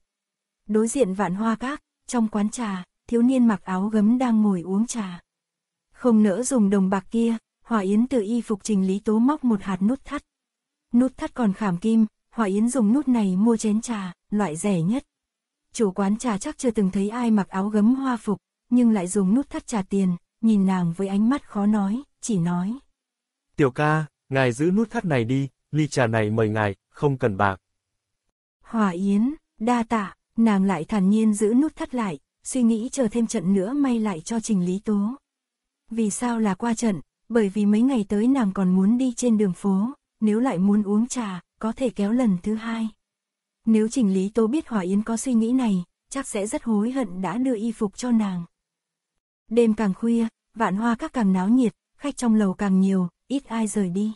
Đối diện vạn hoa các, trong quán trà, thiếu niên mặc áo gấm đang ngồi uống trà. Không nỡ dùng đồng bạc kia, Hòa Yến tự y phục trình lý tố móc một hạt nút thắt. Nút thắt còn khảm kim, Hòa Yến dùng nút này mua chén trà, loại rẻ nhất. Chủ quán trà chắc chưa từng thấy ai mặc áo gấm hoa phục, nhưng lại dùng nút thắt trà tiền, nhìn nàng với ánh mắt khó nói, chỉ nói. Tiểu ca, ngài giữ nút thắt này đi, ly trà này mời ngài, không cần bạc. Hòa Yến, đa tạ, nàng lại thản nhiên giữ nút thắt lại, suy nghĩ chờ thêm trận nữa may lại cho Trình Lý Tố. Vì sao là qua trận? Bởi vì mấy ngày tới nàng còn muốn đi trên đường phố, nếu lại muốn uống trà, có thể kéo lần thứ hai. Nếu Trình Lý Tố biết Hòa Yến có suy nghĩ này, chắc sẽ rất hối hận đã đưa y phục cho nàng. Đêm càng khuya, vạn hoa các càng náo nhiệt, khách trong lầu càng nhiều, ít ai rời đi.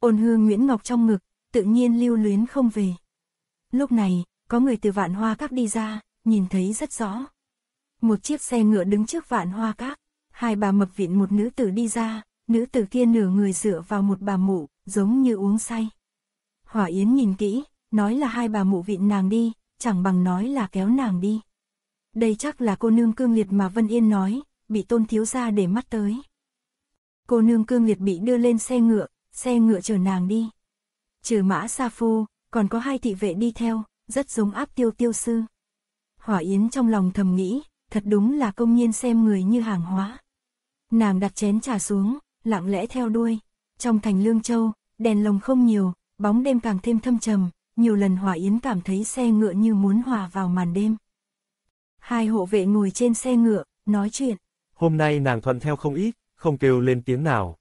Ôn hương Nguyễn Ngọc trong ngực, tự nhiên lưu luyến không về. Lúc này, có người từ vạn hoa các đi ra, nhìn thấy rất rõ. Một chiếc xe ngựa đứng trước vạn hoa các, hai bà mập viện một nữ tử đi ra, nữ tử kia nửa người dựa vào một bà mụ, giống như uống say. Hỏa Yến nhìn kỹ, nói là hai bà mụ viện nàng đi, chẳng bằng nói là kéo nàng đi. Đây chắc là cô nương cương liệt mà Vân Yên nói, bị tôn thiếu gia để mắt tới cô nương cương liệt bị đưa lên xe ngựa, xe ngựa chờ nàng đi. Trừ mã Sa Phu, còn có hai thị vệ đi theo, rất giống áp tiêu tiêu sư. Hỏa Yến trong lòng thầm nghĩ, thật đúng là công nhiên xem người như hàng hóa. Nàng đặt chén trà xuống, lặng lẽ theo đuôi. Trong thành Lương Châu, đèn lồng không nhiều, bóng đêm càng thêm thâm trầm, nhiều lần Hỏa Yến cảm thấy xe ngựa như muốn hòa vào màn đêm. Hai hộ vệ ngồi trên xe ngựa, nói chuyện. Hôm nay nàng thuận theo không ít, không kêu lên tiếng nào.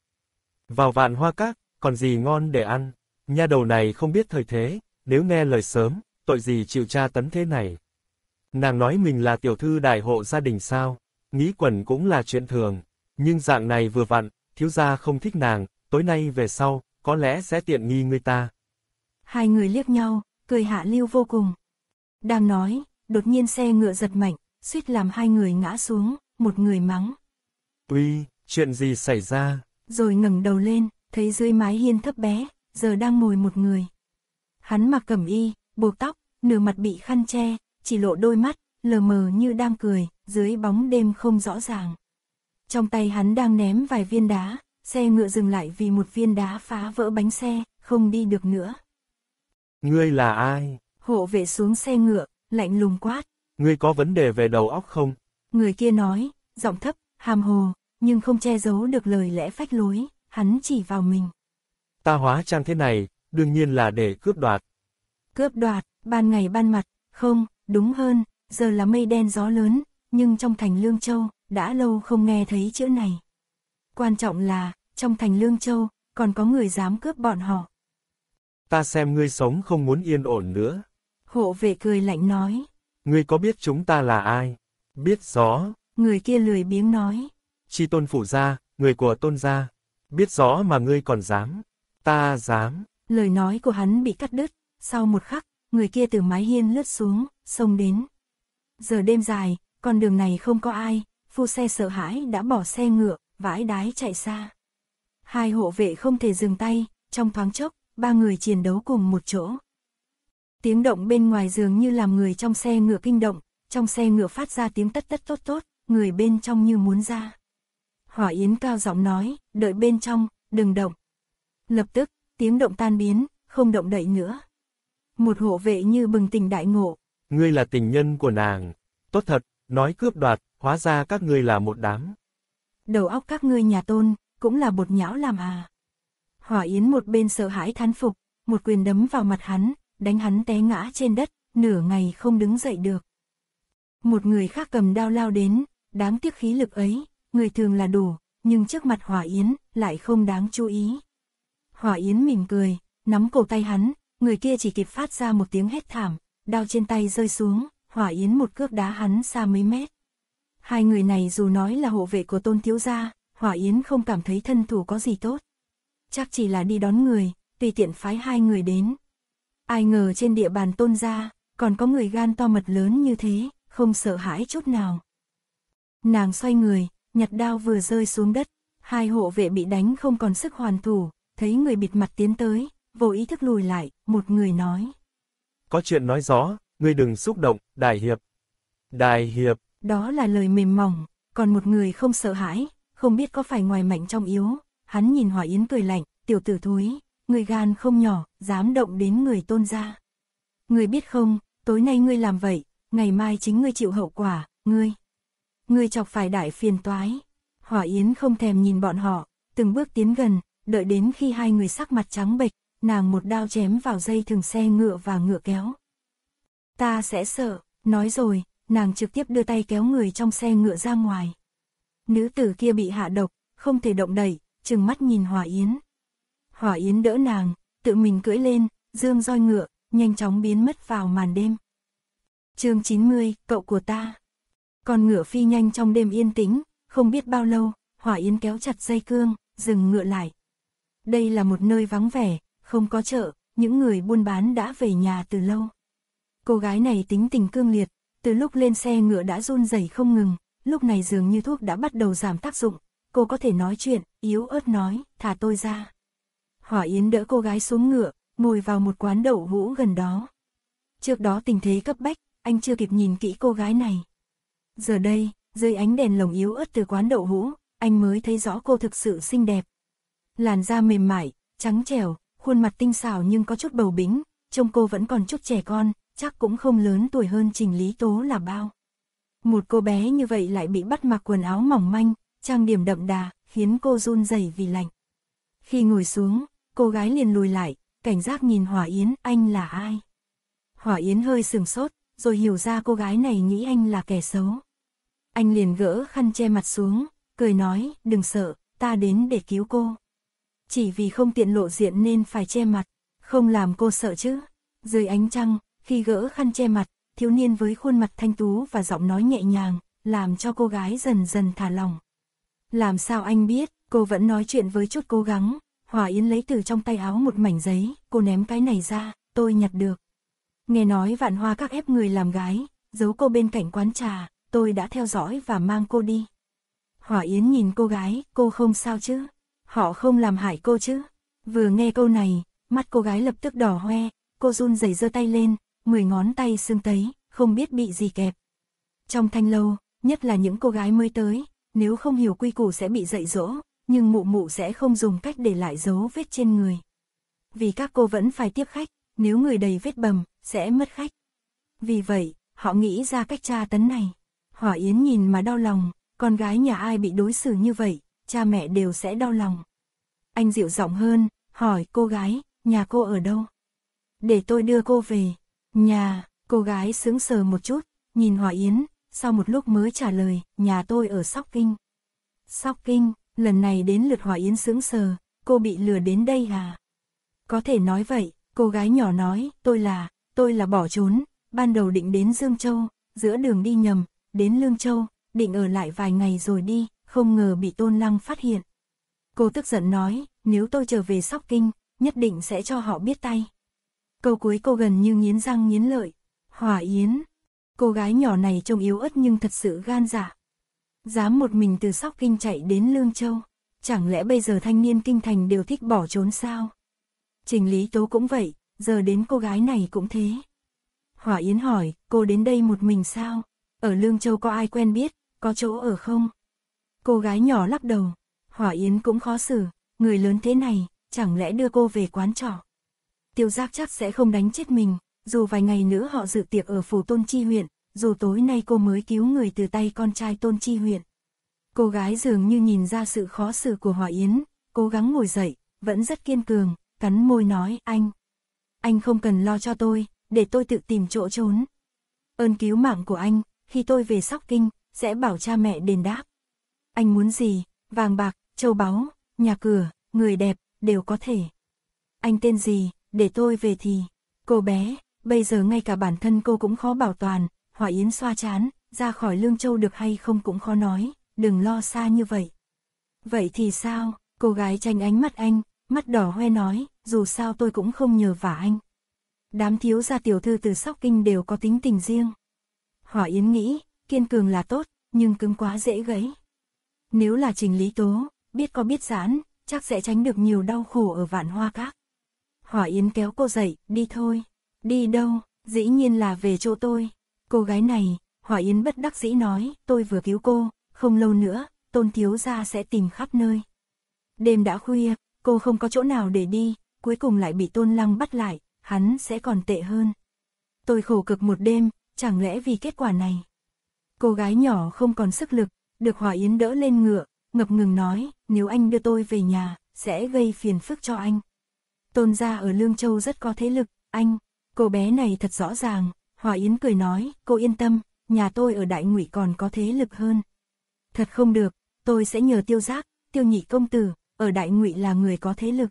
Vào vạn hoa các, còn gì ngon để ăn, nha đầu này không biết thời thế, nếu nghe lời sớm, tội gì chịu tra tấn thế này. Nàng nói mình là tiểu thư đại hộ gia đình sao, nghĩ quần cũng là chuyện thường, nhưng dạng này vừa vặn, thiếu gia không thích nàng, tối nay về sau, có lẽ sẽ tiện nghi người ta. Hai người liếc nhau, cười hạ lưu vô cùng. Đang nói, đột nhiên xe ngựa giật mạnh, suýt làm hai người ngã xuống, một người mắng. Uy, Chuyện gì xảy ra? Rồi ngẩng đầu lên, thấy dưới mái hiên thấp bé, giờ đang ngồi một người. Hắn mặc cẩm y, buộc tóc, nửa mặt bị khăn che, chỉ lộ đôi mắt, lờ mờ như đang cười, dưới bóng đêm không rõ ràng. Trong tay hắn đang ném vài viên đá, xe ngựa dừng lại vì một viên đá phá vỡ bánh xe, không đi được nữa. Ngươi là ai? Hộ vệ xuống xe ngựa, lạnh lùng quát. Ngươi có vấn đề về đầu óc không? Người kia nói, giọng thấp, hàm hồ, nhưng không che giấu được lời lẽ phách lối, hắn chỉ vào mình. Ta hóa trang thế này, đương nhiên là để cướp đoạt. Cướp đoạt, ban ngày ban mặt, không, đúng hơn, giờ là mây đen gió lớn, nhưng trong thành Lương Châu, đã lâu không nghe thấy chữ này. Quan trọng là, trong thành Lương Châu, còn có người dám cướp bọn họ. Ta xem ngươi sống không muốn yên ổn nữa. Hộ vệ cười lạnh nói. Ngươi có biết chúng ta là ai? Biết gió Người kia lười biếng nói chi tôn phủ gia, người của tôn gia, biết rõ mà ngươi còn dám, ta dám. Lời nói của hắn bị cắt đứt, sau một khắc, người kia từ mái hiên lướt xuống, xông đến. Giờ đêm dài, con đường này không có ai, phu xe sợ hãi đã bỏ xe ngựa, vãi đái chạy xa. Hai hộ vệ không thể dừng tay, trong thoáng chốc, ba người chiến đấu cùng một chỗ. Tiếng động bên ngoài giường như làm người trong xe ngựa kinh động, trong xe ngựa phát ra tiếng tất tất tốt tốt, người bên trong như muốn ra. Hỏa Yến cao giọng nói, đợi bên trong, đừng động. Lập tức, tiếng động tan biến, không động đậy nữa. Một hộ vệ như bừng tỉnh đại ngộ. Ngươi là tình nhân của nàng. Tốt thật, nói cướp đoạt, hóa ra các ngươi là một đám. Đầu óc các ngươi nhà tôn, cũng là bột nhão làm à. Hỏa Yến một bên sợ hãi thán phục, một quyền đấm vào mặt hắn, đánh hắn té ngã trên đất, nửa ngày không đứng dậy được. Một người khác cầm đao lao đến, đáng tiếc khí lực ấy, người thường là đủ, nhưng trước mặt Hỏa Yến, lại không đáng chú ý. Hỏa Yến mỉm cười, nắm cổ tay hắn, người kia chỉ kịp phát ra một tiếng hét thảm, đao trên tay rơi xuống, Hỏa Yến một cước đá hắn xa mấy mét. Hai người này dù nói là hộ vệ của tôn thiếu gia, Hỏa Yến không cảm thấy thân thủ có gì tốt. Chắc chỉ là đi đón người, tùy tiện phái hai người đến. Ai ngờ trên địa bàn tôn gia, còn có người gan to mật lớn như thế, không sợ hãi chút nào. Nàng xoay người, nhặt đao vừa rơi xuống đất, hai hộ vệ bị đánh không còn sức hoàn thủ, thấy người bịt mặt tiến tới, vô ý thức lùi lại, một người nói. Có chuyện nói rõ, ngươi đừng xúc động, đại hiệp. Đại hiệp. Đó là lời mềm mỏng, còn một người không sợ hãi, không biết có phải ngoài mạnh trong yếu, hắn nhìn hỏa yến cười lạnh, tiểu tử thúi, người gan không nhỏ, dám động đến người tôn gia. Người biết không, tối nay ngươi làm vậy, ngày mai chính ngươi chịu hậu quả, ngươi ngươi chọc phải đại phiền toái. Hỏa Yến không thèm nhìn bọn họ, từng bước tiến gần, đợi đến khi hai người sắc mặt trắng bệch, nàng một đao chém vào dây thừng xe ngựa và ngựa kéo. Ta sẽ sợ, nói rồi, nàng trực tiếp đưa tay kéo người trong xe ngựa ra ngoài. Nữ tử kia bị hạ độc, không thể động đẩy, chừng mắt nhìn Hỏa Yến. Hỏa Yến đỡ nàng, tự mình cưỡi lên, dương roi ngựa, nhanh chóng biến mất vào màn đêm. chương 90, cậu của ta. Con ngựa phi nhanh trong đêm yên tĩnh, không biết bao lâu, hỏa yến kéo chặt dây cương, dừng ngựa lại. Đây là một nơi vắng vẻ, không có chợ, những người buôn bán đã về nhà từ lâu. Cô gái này tính tình cương liệt, từ lúc lên xe ngựa đã run rẩy không ngừng, lúc này dường như thuốc đã bắt đầu giảm tác dụng, cô có thể nói chuyện, yếu ớt nói, thả tôi ra. Hỏa Yến đỡ cô gái xuống ngựa, ngồi vào một quán đậu hũ gần đó. Trước đó tình thế cấp bách, anh chưa kịp nhìn kỹ cô gái này. Giờ đây, dưới ánh đèn lồng yếu ớt từ quán đậu hũ, anh mới thấy rõ cô thực sự xinh đẹp. Làn da mềm mại, trắng trẻo, khuôn mặt tinh xảo nhưng có chút bầu bính, trông cô vẫn còn chút trẻ con, chắc cũng không lớn tuổi hơn Trình Lý Tố là bao. Một cô bé như vậy lại bị bắt mặc quần áo mỏng manh, trang điểm đậm đà, khiến cô run rẩy vì lạnh. Khi ngồi xuống, cô gái liền lùi lại, cảnh giác nhìn Hỏa Yến, anh là ai? Hỏa Yến hơi sừng sốt, rồi hiểu ra cô gái này nghĩ anh là kẻ xấu anh liền gỡ khăn che mặt xuống, cười nói, đừng sợ, ta đến để cứu cô. Chỉ vì không tiện lộ diện nên phải che mặt, không làm cô sợ chứ. Dưới ánh trăng, khi gỡ khăn che mặt, thiếu niên với khuôn mặt thanh tú và giọng nói nhẹ nhàng, làm cho cô gái dần dần thả lòng. Làm sao anh biết, cô vẫn nói chuyện với chút cố gắng, Hòa Yến lấy từ trong tay áo một mảnh giấy, cô ném cái này ra, tôi nhặt được. Nghe nói vạn hoa các ép người làm gái, giấu cô bên cạnh quán trà, tôi đã theo dõi và mang cô đi. Hỏa Yến nhìn cô gái, cô không sao chứ? Họ không làm hại cô chứ? Vừa nghe câu này, mắt cô gái lập tức đỏ hoe, cô run rẩy giơ tay lên, mười ngón tay sưng tấy, không biết bị gì kẹp. Trong thanh lâu, nhất là những cô gái mới tới, nếu không hiểu quy củ sẽ bị dạy dỗ, nhưng mụ mụ sẽ không dùng cách để lại dấu vết trên người. Vì các cô vẫn phải tiếp khách, nếu người đầy vết bầm, sẽ mất khách. Vì vậy, họ nghĩ ra cách tra tấn này. Hỏa Yến nhìn mà đau lòng, con gái nhà ai bị đối xử như vậy, cha mẹ đều sẽ đau lòng. Anh dịu giọng hơn, hỏi cô gái, nhà cô ở đâu? Để tôi đưa cô về. Nhà, cô gái sướng sờ một chút, nhìn Hỏa Yến, sau một lúc mới trả lời, nhà tôi ở Sóc Kinh. Sóc Kinh, lần này đến lượt Hỏa Yến sướng sờ, cô bị lừa đến đây à? Có thể nói vậy, cô gái nhỏ nói, tôi là, tôi là bỏ trốn, ban đầu định đến Dương Châu, giữa đường đi nhầm, đến Lương Châu, định ở lại vài ngày rồi đi, không ngờ bị Tôn Lăng phát hiện. Cô tức giận nói, nếu tôi trở về Sóc Kinh, nhất định sẽ cho họ biết tay. Câu cuối cô gần như nghiến răng nghiến lợi. Hòa Yến, cô gái nhỏ này trông yếu ớt nhưng thật sự gan dạ. Dám một mình từ Sóc Kinh chạy đến Lương Châu, chẳng lẽ bây giờ thanh niên kinh thành đều thích bỏ trốn sao? Trình Lý Tố cũng vậy, giờ đến cô gái này cũng thế. Hỏa Yến hỏi, cô đến đây một mình sao? Ở Lương Châu có ai quen biết, có chỗ ở không? Cô gái nhỏ lắc đầu, Hỏa Yến cũng khó xử, người lớn thế này, chẳng lẽ đưa cô về quán trọ? Tiêu Giác chắc sẽ không đánh chết mình, dù vài ngày nữa họ dự tiệc ở phủ Tôn Chi huyện, dù tối nay cô mới cứu người từ tay con trai Tôn Chi huyện. Cô gái dường như nhìn ra sự khó xử của Hỏa Yến, cố gắng ngồi dậy, vẫn rất kiên cường, cắn môi nói anh. Anh không cần lo cho tôi, để tôi tự tìm chỗ trốn. Ơn cứu mạng của anh, khi tôi về Sóc Kinh, sẽ bảo cha mẹ đền đáp. Anh muốn gì, vàng bạc, châu báu, nhà cửa, người đẹp, đều có thể. Anh tên gì, để tôi về thì. Cô bé, bây giờ ngay cả bản thân cô cũng khó bảo toàn, Hỏa Yến xoa chán, ra khỏi Lương Châu được hay không cũng khó nói, đừng lo xa như vậy. Vậy thì sao, cô gái tranh ánh mắt anh, mắt đỏ hoe nói, dù sao tôi cũng không nhờ vả anh. Đám thiếu gia tiểu thư từ Sóc Kinh đều có tính tình riêng. Hỏa Yến nghĩ, kiên cường là tốt, nhưng cứng quá dễ gãy. Nếu là trình lý tố, biết có biết giãn, chắc sẽ tránh được nhiều đau khổ ở vạn hoa các. Hỏa Yến kéo cô dậy, đi thôi. Đi đâu, dĩ nhiên là về chỗ tôi. Cô gái này, Hỏa Yến bất đắc dĩ nói, tôi vừa cứu cô, không lâu nữa, tôn thiếu gia sẽ tìm khắp nơi. Đêm đã khuya, cô không có chỗ nào để đi, cuối cùng lại bị tôn lăng bắt lại, hắn sẽ còn tệ hơn. Tôi khổ cực một đêm, chẳng lẽ vì kết quả này? Cô gái nhỏ không còn sức lực, được Hòa Yến đỡ lên ngựa, ngập ngừng nói, nếu anh đưa tôi về nhà, sẽ gây phiền phức cho anh. Tôn gia ở Lương Châu rất có thế lực, anh, cô bé này thật rõ ràng, Hòa Yến cười nói, cô yên tâm, nhà tôi ở Đại Ngụy còn có thế lực hơn. Thật không được, tôi sẽ nhờ tiêu giác, tiêu nhị công tử, ở Đại Ngụy là người có thế lực.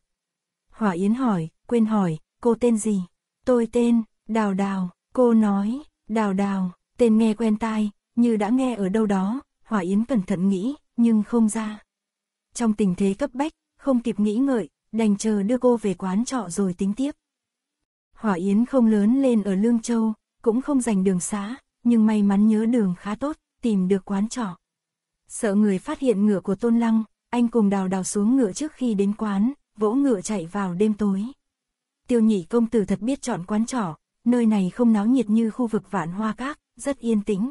Hòa Yến hỏi, quên hỏi, cô tên gì? Tôi tên, Đào Đào, cô nói, Đào đào, tên nghe quen tai, như đã nghe ở đâu đó, Hỏa Yến cẩn thận nghĩ, nhưng không ra. Trong tình thế cấp bách, không kịp nghĩ ngợi, đành chờ đưa cô về quán trọ rồi tính tiếp. Hỏa Yến không lớn lên ở Lương Châu, cũng không giành đường xá, nhưng may mắn nhớ đường khá tốt, tìm được quán trọ. Sợ người phát hiện ngựa của Tôn Lăng, anh cùng đào đào xuống ngựa trước khi đến quán, vỗ ngựa chạy vào đêm tối. Tiêu nhị công tử thật biết chọn quán trọ, nơi này không náo nhiệt như khu vực vạn hoa các, rất yên tĩnh.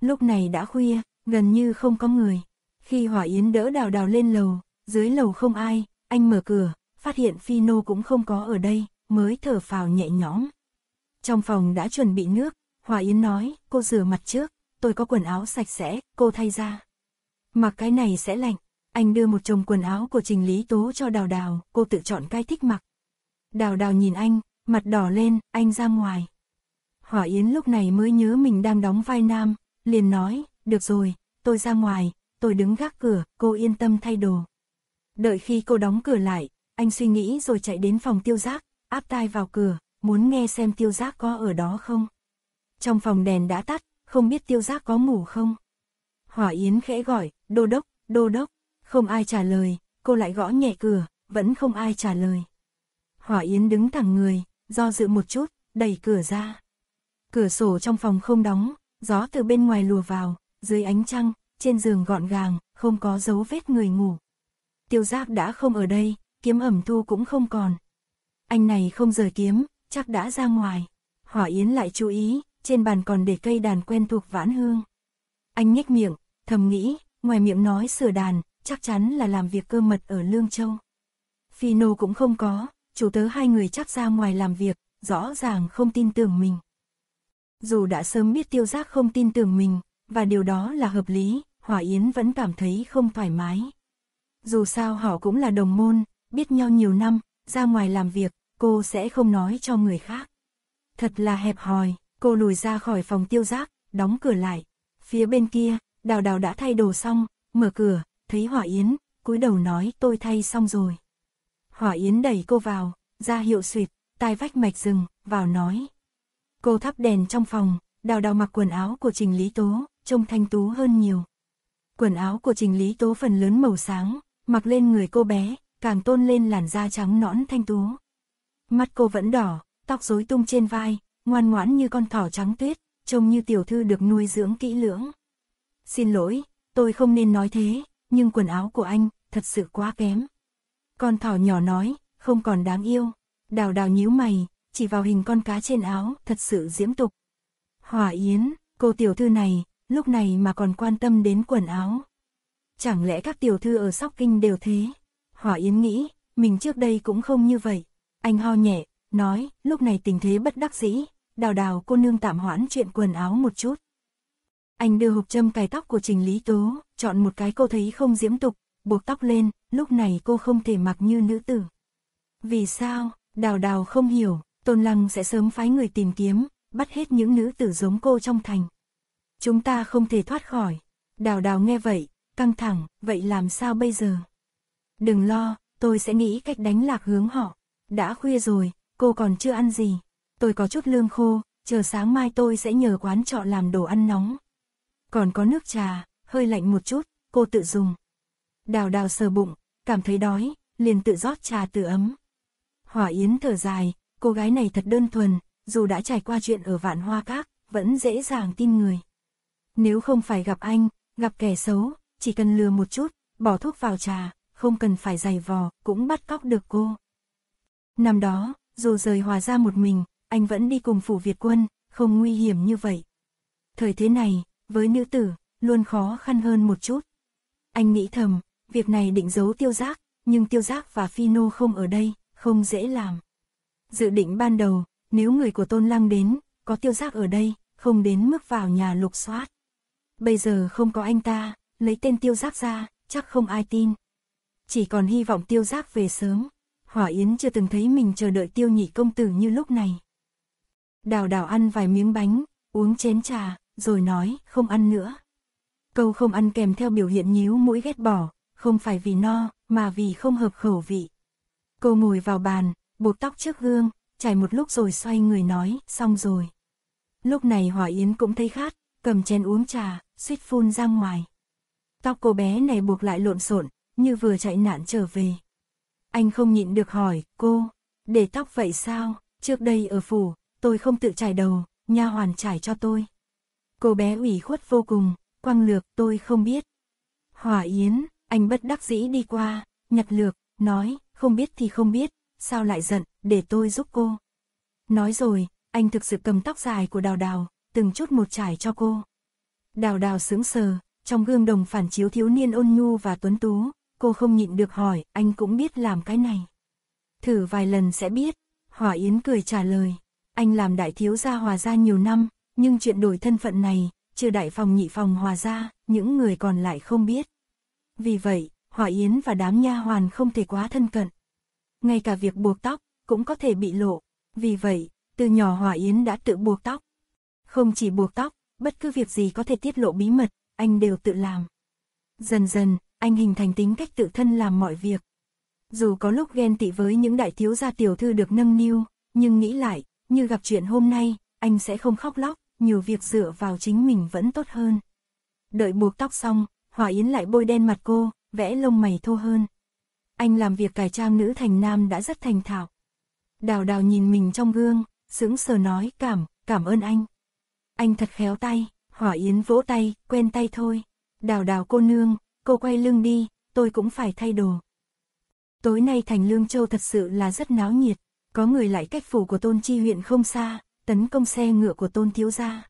Lúc này đã khuya, gần như không có người. Khi Hỏa Yến đỡ đào đào lên lầu, dưới lầu không ai, anh mở cửa, phát hiện Phi Nô cũng không có ở đây, mới thở phào nhẹ nhõm. Trong phòng đã chuẩn bị nước, Hỏa Yến nói, cô rửa mặt trước, tôi có quần áo sạch sẽ, cô thay ra. Mặc cái này sẽ lạnh, anh đưa một chồng quần áo của Trình Lý Tố cho Đào Đào, cô tự chọn cái thích mặc. Đào Đào nhìn anh, Mặt đỏ lên, anh ra ngoài. Hỏa Yến lúc này mới nhớ mình đang đóng vai nam, liền nói, được rồi, tôi ra ngoài, tôi đứng gác cửa, cô yên tâm thay đồ. Đợi khi cô đóng cửa lại, anh suy nghĩ rồi chạy đến phòng tiêu giác, áp tai vào cửa, muốn nghe xem tiêu giác có ở đó không. Trong phòng đèn đã tắt, không biết tiêu giác có ngủ không. Hỏa Yến khẽ gọi, đô đốc, đô đốc, không ai trả lời, cô lại gõ nhẹ cửa, vẫn không ai trả lời. Hỏa Yến đứng thẳng người, do dự một chút, đẩy cửa ra. Cửa sổ trong phòng không đóng, gió từ bên ngoài lùa vào, dưới ánh trăng, trên giường gọn gàng, không có dấu vết người ngủ. Tiêu Giáp đã không ở đây, kiếm ẩm thu cũng không còn. Anh này không rời kiếm, chắc đã ra ngoài. Hỏa Yến lại chú ý, trên bàn còn để cây đàn quen thuộc vãn hương. Anh nhếch miệng, thầm nghĩ, ngoài miệng nói sửa đàn, chắc chắn là làm việc cơ mật ở Lương Châu. Phi nô cũng không có, chủ tớ hai người chắc ra ngoài làm việc, rõ ràng không tin tưởng mình. Dù đã sớm biết tiêu giác không tin tưởng mình, và điều đó là hợp lý, hỏa Yến vẫn cảm thấy không thoải mái. Dù sao họ cũng là đồng môn, biết nhau nhiều năm, ra ngoài làm việc, cô sẽ không nói cho người khác. Thật là hẹp hòi, cô lùi ra khỏi phòng tiêu giác, đóng cửa lại. Phía bên kia, đào đào đã thay đồ xong, mở cửa, thấy Hỏa Yến, cúi đầu nói tôi thay xong rồi. Hỏa Yến đẩy cô vào, ra hiệu suyệt, tai vách mạch rừng, vào nói. Cô thắp đèn trong phòng, đào đào mặc quần áo của Trình Lý Tố, trông thanh tú hơn nhiều. Quần áo của Trình Lý Tố phần lớn màu sáng, mặc lên người cô bé, càng tôn lên làn da trắng nõn thanh tú. Mắt cô vẫn đỏ, tóc rối tung trên vai, ngoan ngoãn như con thỏ trắng tuyết, trông như tiểu thư được nuôi dưỡng kỹ lưỡng. Xin lỗi, tôi không nên nói thế, nhưng quần áo của anh thật sự quá kém. Con thỏ nhỏ nói, không còn đáng yêu. Đào đào nhíu mày, chỉ vào hình con cá trên áo, thật sự diễm tục. Hỏa Yến, cô tiểu thư này, lúc này mà còn quan tâm đến quần áo. Chẳng lẽ các tiểu thư ở Sóc Kinh đều thế? Hỏa Yến nghĩ, mình trước đây cũng không như vậy. Anh ho nhẹ, nói, lúc này tình thế bất đắc dĩ, đào đào cô nương tạm hoãn chuyện quần áo một chút. Anh đưa hộp châm cài tóc của Trình Lý Tố, chọn một cái cô thấy không diễm tục, buộc tóc lên, lúc này cô không thể mặc như nữ tử. Vì sao, đào đào không hiểu, Tôn Lăng sẽ sớm phái người tìm kiếm, bắt hết những nữ tử giống cô trong thành. Chúng ta không thể thoát khỏi. Đào đào nghe vậy, căng thẳng, vậy làm sao bây giờ? Đừng lo, tôi sẽ nghĩ cách đánh lạc hướng họ. Đã khuya rồi, cô còn chưa ăn gì. Tôi có chút lương khô, chờ sáng mai tôi sẽ nhờ quán trọ làm đồ ăn nóng. Còn có nước trà, hơi lạnh một chút, cô tự dùng. Đào đào sờ bụng, cảm thấy đói, liền tự rót trà tự ấm. Hỏa Yến thở dài, cô gái này thật đơn thuần, dù đã trải qua chuyện ở vạn hoa các, vẫn dễ dàng tin người. Nếu không phải gặp anh, gặp kẻ xấu, chỉ cần lừa một chút, bỏ thuốc vào trà, không cần phải giày vò, cũng bắt cóc được cô. Năm đó, dù rời hòa ra một mình, anh vẫn đi cùng phủ Việt quân, không nguy hiểm như vậy. Thời thế này, với nữ tử, luôn khó khăn hơn một chút. Anh nghĩ thầm, Việc này định giấu tiêu giác, nhưng tiêu giác và phi nô không ở đây, không dễ làm. Dự định ban đầu, nếu người của tôn lăng đến, có tiêu giác ở đây, không đến mức vào nhà lục soát. Bây giờ không có anh ta, lấy tên tiêu giác ra, chắc không ai tin. Chỉ còn hy vọng tiêu giác về sớm, Hỏa Yến chưa từng thấy mình chờ đợi tiêu nhị công tử như lúc này. Đào đào ăn vài miếng bánh, uống chén trà, rồi nói không ăn nữa. Câu không ăn kèm theo biểu hiện nhíu mũi ghét bỏ, không phải vì no, mà vì không hợp khẩu vị. Cô ngồi vào bàn, buộc tóc trước gương, chải một lúc rồi xoay người nói, xong rồi. Lúc này Hỏa Yến cũng thấy khát, cầm chén uống trà, suýt phun ra ngoài. Tóc cô bé này buộc lại lộn xộn, như vừa chạy nạn trở về. Anh không nhịn được hỏi, cô, để tóc vậy sao, trước đây ở phủ, tôi không tự chải đầu, nha hoàn chải cho tôi. Cô bé ủy khuất vô cùng, quăng lược tôi không biết. Hỏa Yến, anh bất đắc dĩ đi qua, nhặt lược, nói, không biết thì không biết, sao lại giận, để tôi giúp cô. Nói rồi, anh thực sự cầm tóc dài của đào đào, từng chút một trải cho cô. Đào đào sướng sờ, trong gương đồng phản chiếu thiếu niên ôn nhu và tuấn tú, cô không nhịn được hỏi, anh cũng biết làm cái này. Thử vài lần sẽ biết, Hòa Yến cười trả lời, anh làm đại thiếu gia hòa gia nhiều năm, nhưng chuyện đổi thân phận này, chưa đại phòng nhị phòng hòa gia, những người còn lại không biết. Vì vậy, Hỏa Yến và đám nha hoàn không thể quá thân cận. Ngay cả việc buộc tóc, cũng có thể bị lộ. Vì vậy, từ nhỏ Hỏa Yến đã tự buộc tóc. Không chỉ buộc tóc, bất cứ việc gì có thể tiết lộ bí mật, anh đều tự làm. Dần dần, anh hình thành tính cách tự thân làm mọi việc. Dù có lúc ghen tị với những đại thiếu gia tiểu thư được nâng niu, nhưng nghĩ lại, như gặp chuyện hôm nay, anh sẽ không khóc lóc, nhiều việc dựa vào chính mình vẫn tốt hơn. Đợi buộc tóc xong, Hòa Yến lại bôi đen mặt cô, vẽ lông mày thô hơn. Anh làm việc cải trang nữ thành nam đã rất thành thạo. Đào đào nhìn mình trong gương, sững sờ nói cảm, cảm ơn anh. Anh thật khéo tay, Hỏa Yến vỗ tay, quen tay thôi. Đào đào cô nương, cô quay lưng đi, tôi cũng phải thay đồ. Tối nay thành Lương Châu thật sự là rất náo nhiệt, có người lại cách phủ của Tôn Chi huyện không xa, tấn công xe ngựa của Tôn Thiếu Gia.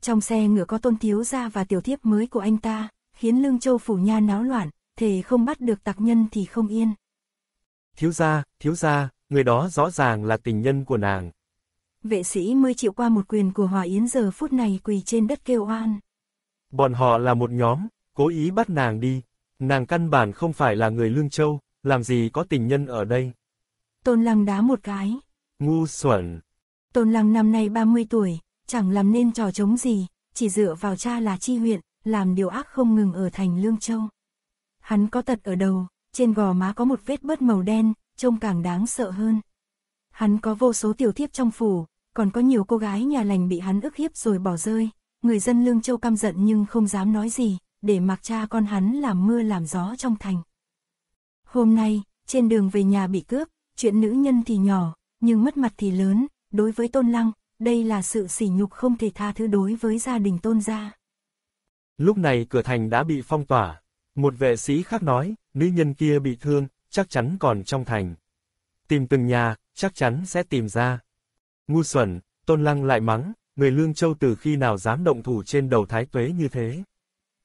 Trong xe ngựa có Tôn Thiếu Gia và tiểu thiếp mới của anh ta, khiến Lương Châu phủ nha náo loạn, thề không bắt được tặc nhân thì không yên. Thiếu gia, thiếu gia, người đó rõ ràng là tình nhân của nàng. Vệ sĩ mới chịu qua một quyền của Hòa Yến giờ phút này quỳ trên đất kêu oan. Bọn họ là một nhóm, cố ý bắt nàng đi. Nàng căn bản không phải là người Lương Châu, làm gì có tình nhân ở đây. Tôn Lăng đá một cái. Ngu xuẩn. Tôn Lăng năm nay 30 tuổi, chẳng làm nên trò chống gì, chỉ dựa vào cha là chi huyện, làm điều ác không ngừng ở thành Lương Châu. Hắn có tật ở đầu, trên gò má có một vết bớt màu đen, trông càng đáng sợ hơn. Hắn có vô số tiểu thiếp trong phủ, còn có nhiều cô gái nhà lành bị hắn ức hiếp rồi bỏ rơi, người dân Lương Châu căm giận nhưng không dám nói gì, để mặc cha con hắn làm mưa làm gió trong thành. Hôm nay, trên đường về nhà bị cướp, chuyện nữ nhân thì nhỏ, nhưng mất mặt thì lớn, đối với Tôn Lăng, đây là sự sỉ nhục không thể tha thứ đối với gia đình Tôn gia. Lúc này cửa thành đã bị phong tỏa. Một vệ sĩ khác nói, nữ nhân kia bị thương, chắc chắn còn trong thành. Tìm từng nhà, chắc chắn sẽ tìm ra. Ngu xuẩn, Tôn Lăng lại mắng, người Lương Châu từ khi nào dám động thủ trên đầu thái tuế như thế.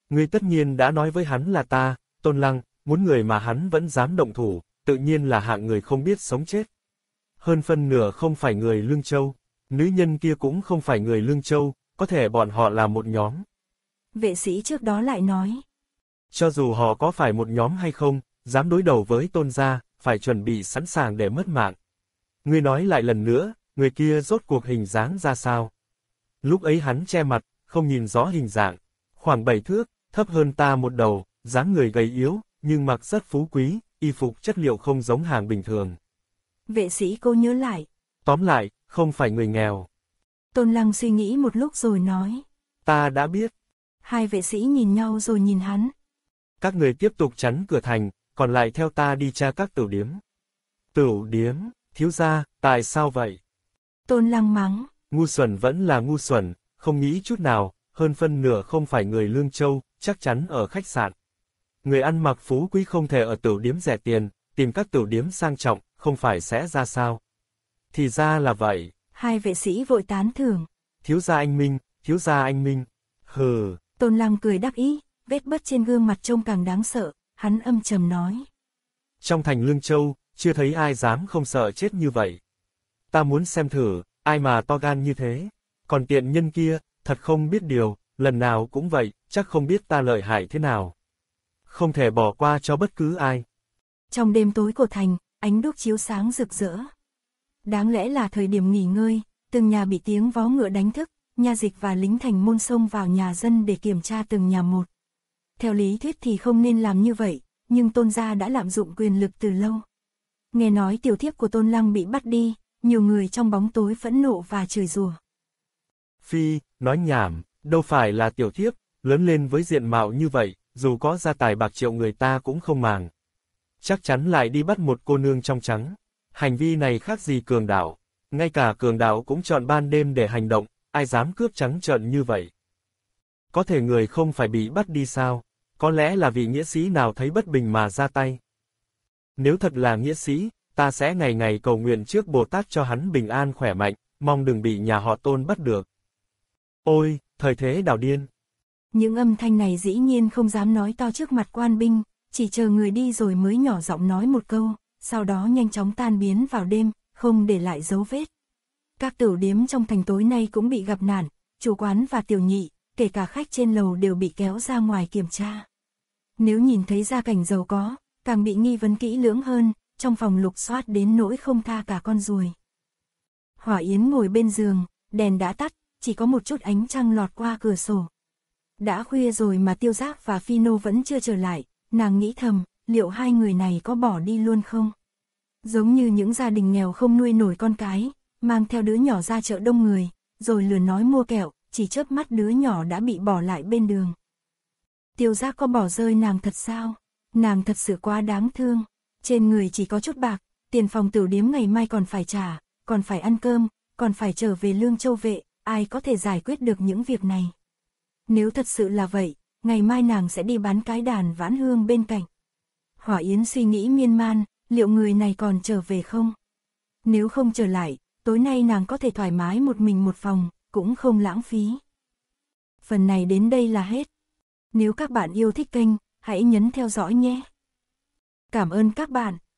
Người tất nhiên đã nói với hắn là ta, Tôn Lăng, muốn người mà hắn vẫn dám động thủ, tự nhiên là hạng người không biết sống chết. Hơn phân nửa không phải người Lương Châu, nữ nhân kia cũng không phải người Lương Châu, có thể bọn họ là một nhóm, vệ sĩ trước đó lại nói. Cho dù họ có phải một nhóm hay không, dám đối đầu với tôn gia, phải chuẩn bị sẵn sàng để mất mạng. Ngươi nói lại lần nữa, người kia rốt cuộc hình dáng ra sao? Lúc ấy hắn che mặt, không nhìn rõ hình dạng. Khoảng bảy thước, thấp hơn ta một đầu, dáng người gầy yếu, nhưng mặc rất phú quý, y phục chất liệu không giống hàng bình thường. Vệ sĩ cô nhớ lại. Tóm lại, không phải người nghèo. Tôn Lăng suy nghĩ một lúc rồi nói. Ta đã biết, hai vệ sĩ nhìn nhau rồi nhìn hắn. Các người tiếp tục chắn cửa thành, còn lại theo ta đi tra các tửu điếm. Tửu điếm, thiếu gia, tại sao vậy? Tôn lăng mắng. Ngu xuẩn vẫn là ngu xuẩn, không nghĩ chút nào, hơn phân nửa không phải người Lương Châu, chắc chắn ở khách sạn. Người ăn mặc phú quý không thể ở tửu điếm rẻ tiền, tìm các tửu điếm sang trọng, không phải sẽ ra sao. Thì ra là vậy. Hai vệ sĩ vội tán thưởng. Thiếu gia anh Minh, thiếu gia anh Minh. Hừ, Tôn Lam cười đắc ý, vết bớt trên gương mặt trông càng đáng sợ, hắn âm trầm nói. Trong thành Lương Châu, chưa thấy ai dám không sợ chết như vậy. Ta muốn xem thử, ai mà to gan như thế. Còn tiện nhân kia, thật không biết điều, lần nào cũng vậy, chắc không biết ta lợi hại thế nào. Không thể bỏ qua cho bất cứ ai. Trong đêm tối của thành, ánh đuốc chiếu sáng rực rỡ. Đáng lẽ là thời điểm nghỉ ngơi, từng nhà bị tiếng vó ngựa đánh thức, nha dịch và lính thành môn xông vào nhà dân để kiểm tra từng nhà một. Theo lý thuyết thì không nên làm như vậy, nhưng tôn gia đã lạm dụng quyền lực từ lâu. Nghe nói tiểu thiếp của tôn lăng bị bắt đi, nhiều người trong bóng tối phẫn nộ và chửi rủa. Phi, nói nhảm, đâu phải là tiểu thiếp, lớn lên với diện mạo như vậy, dù có gia tài bạc triệu người ta cũng không màng. Chắc chắn lại đi bắt một cô nương trong trắng. Hành vi này khác gì cường đạo. Ngay cả cường đạo cũng chọn ban đêm để hành động, ai dám cướp trắng trợn như vậy. Có thể người không phải bị bắt đi sao, có lẽ là vị nghĩa sĩ nào thấy bất bình mà ra tay. Nếu thật là nghĩa sĩ, ta sẽ ngày ngày cầu nguyện trước Bồ Tát cho hắn bình an khỏe mạnh, mong đừng bị nhà họ tôn bắt được. Ôi, thời thế đảo điên. Những âm thanh này dĩ nhiên không dám nói to trước mặt quan binh, chỉ chờ người đi rồi mới nhỏ giọng nói một câu, sau đó nhanh chóng tan biến vào đêm, không để lại dấu vết. Các tiểu điếm trong thành tối nay cũng bị gặp nạn, chủ quán và tiểu nhị, kể cả khách trên lầu đều bị kéo ra ngoài kiểm tra. Nếu nhìn thấy gia cảnh giàu có, càng bị nghi vấn kỹ lưỡng hơn, trong phòng lục soát đến nỗi không tha cả con ruồi. Hỏa Yến ngồi bên giường, đèn đã tắt, chỉ có một chút ánh trăng lọt qua cửa sổ. Đã khuya rồi mà Tiêu Giác và phi nô vẫn chưa trở lại, nàng nghĩ thầm, liệu hai người này có bỏ đi luôn không? Giống như những gia đình nghèo không nuôi nổi con cái, mang theo đứa nhỏ ra chợ đông người, rồi lừa nói mua kẹo, chỉ chớp mắt đứa nhỏ đã bị bỏ lại bên đường. Tiêu giác có bỏ rơi nàng thật sao? Nàng thật sự quá đáng thương, trên người chỉ có chút bạc, tiền phòng tử điếm ngày mai còn phải trả, còn phải ăn cơm, còn phải trở về lương châu vệ, ai có thể giải quyết được những việc này. Nếu thật sự là vậy, ngày mai nàng sẽ đi bán cái đàn vãn hương bên cạnh. Hỏa Yến suy nghĩ miên man, liệu người này còn trở về không? Nếu không trở lại, tối nay nàng có thể thoải mái một mình một phòng, cũng không lãng phí. Phần này đến đây là hết. Nếu các bạn yêu thích kênh, hãy nhấn theo dõi nhé. Cảm ơn các bạn.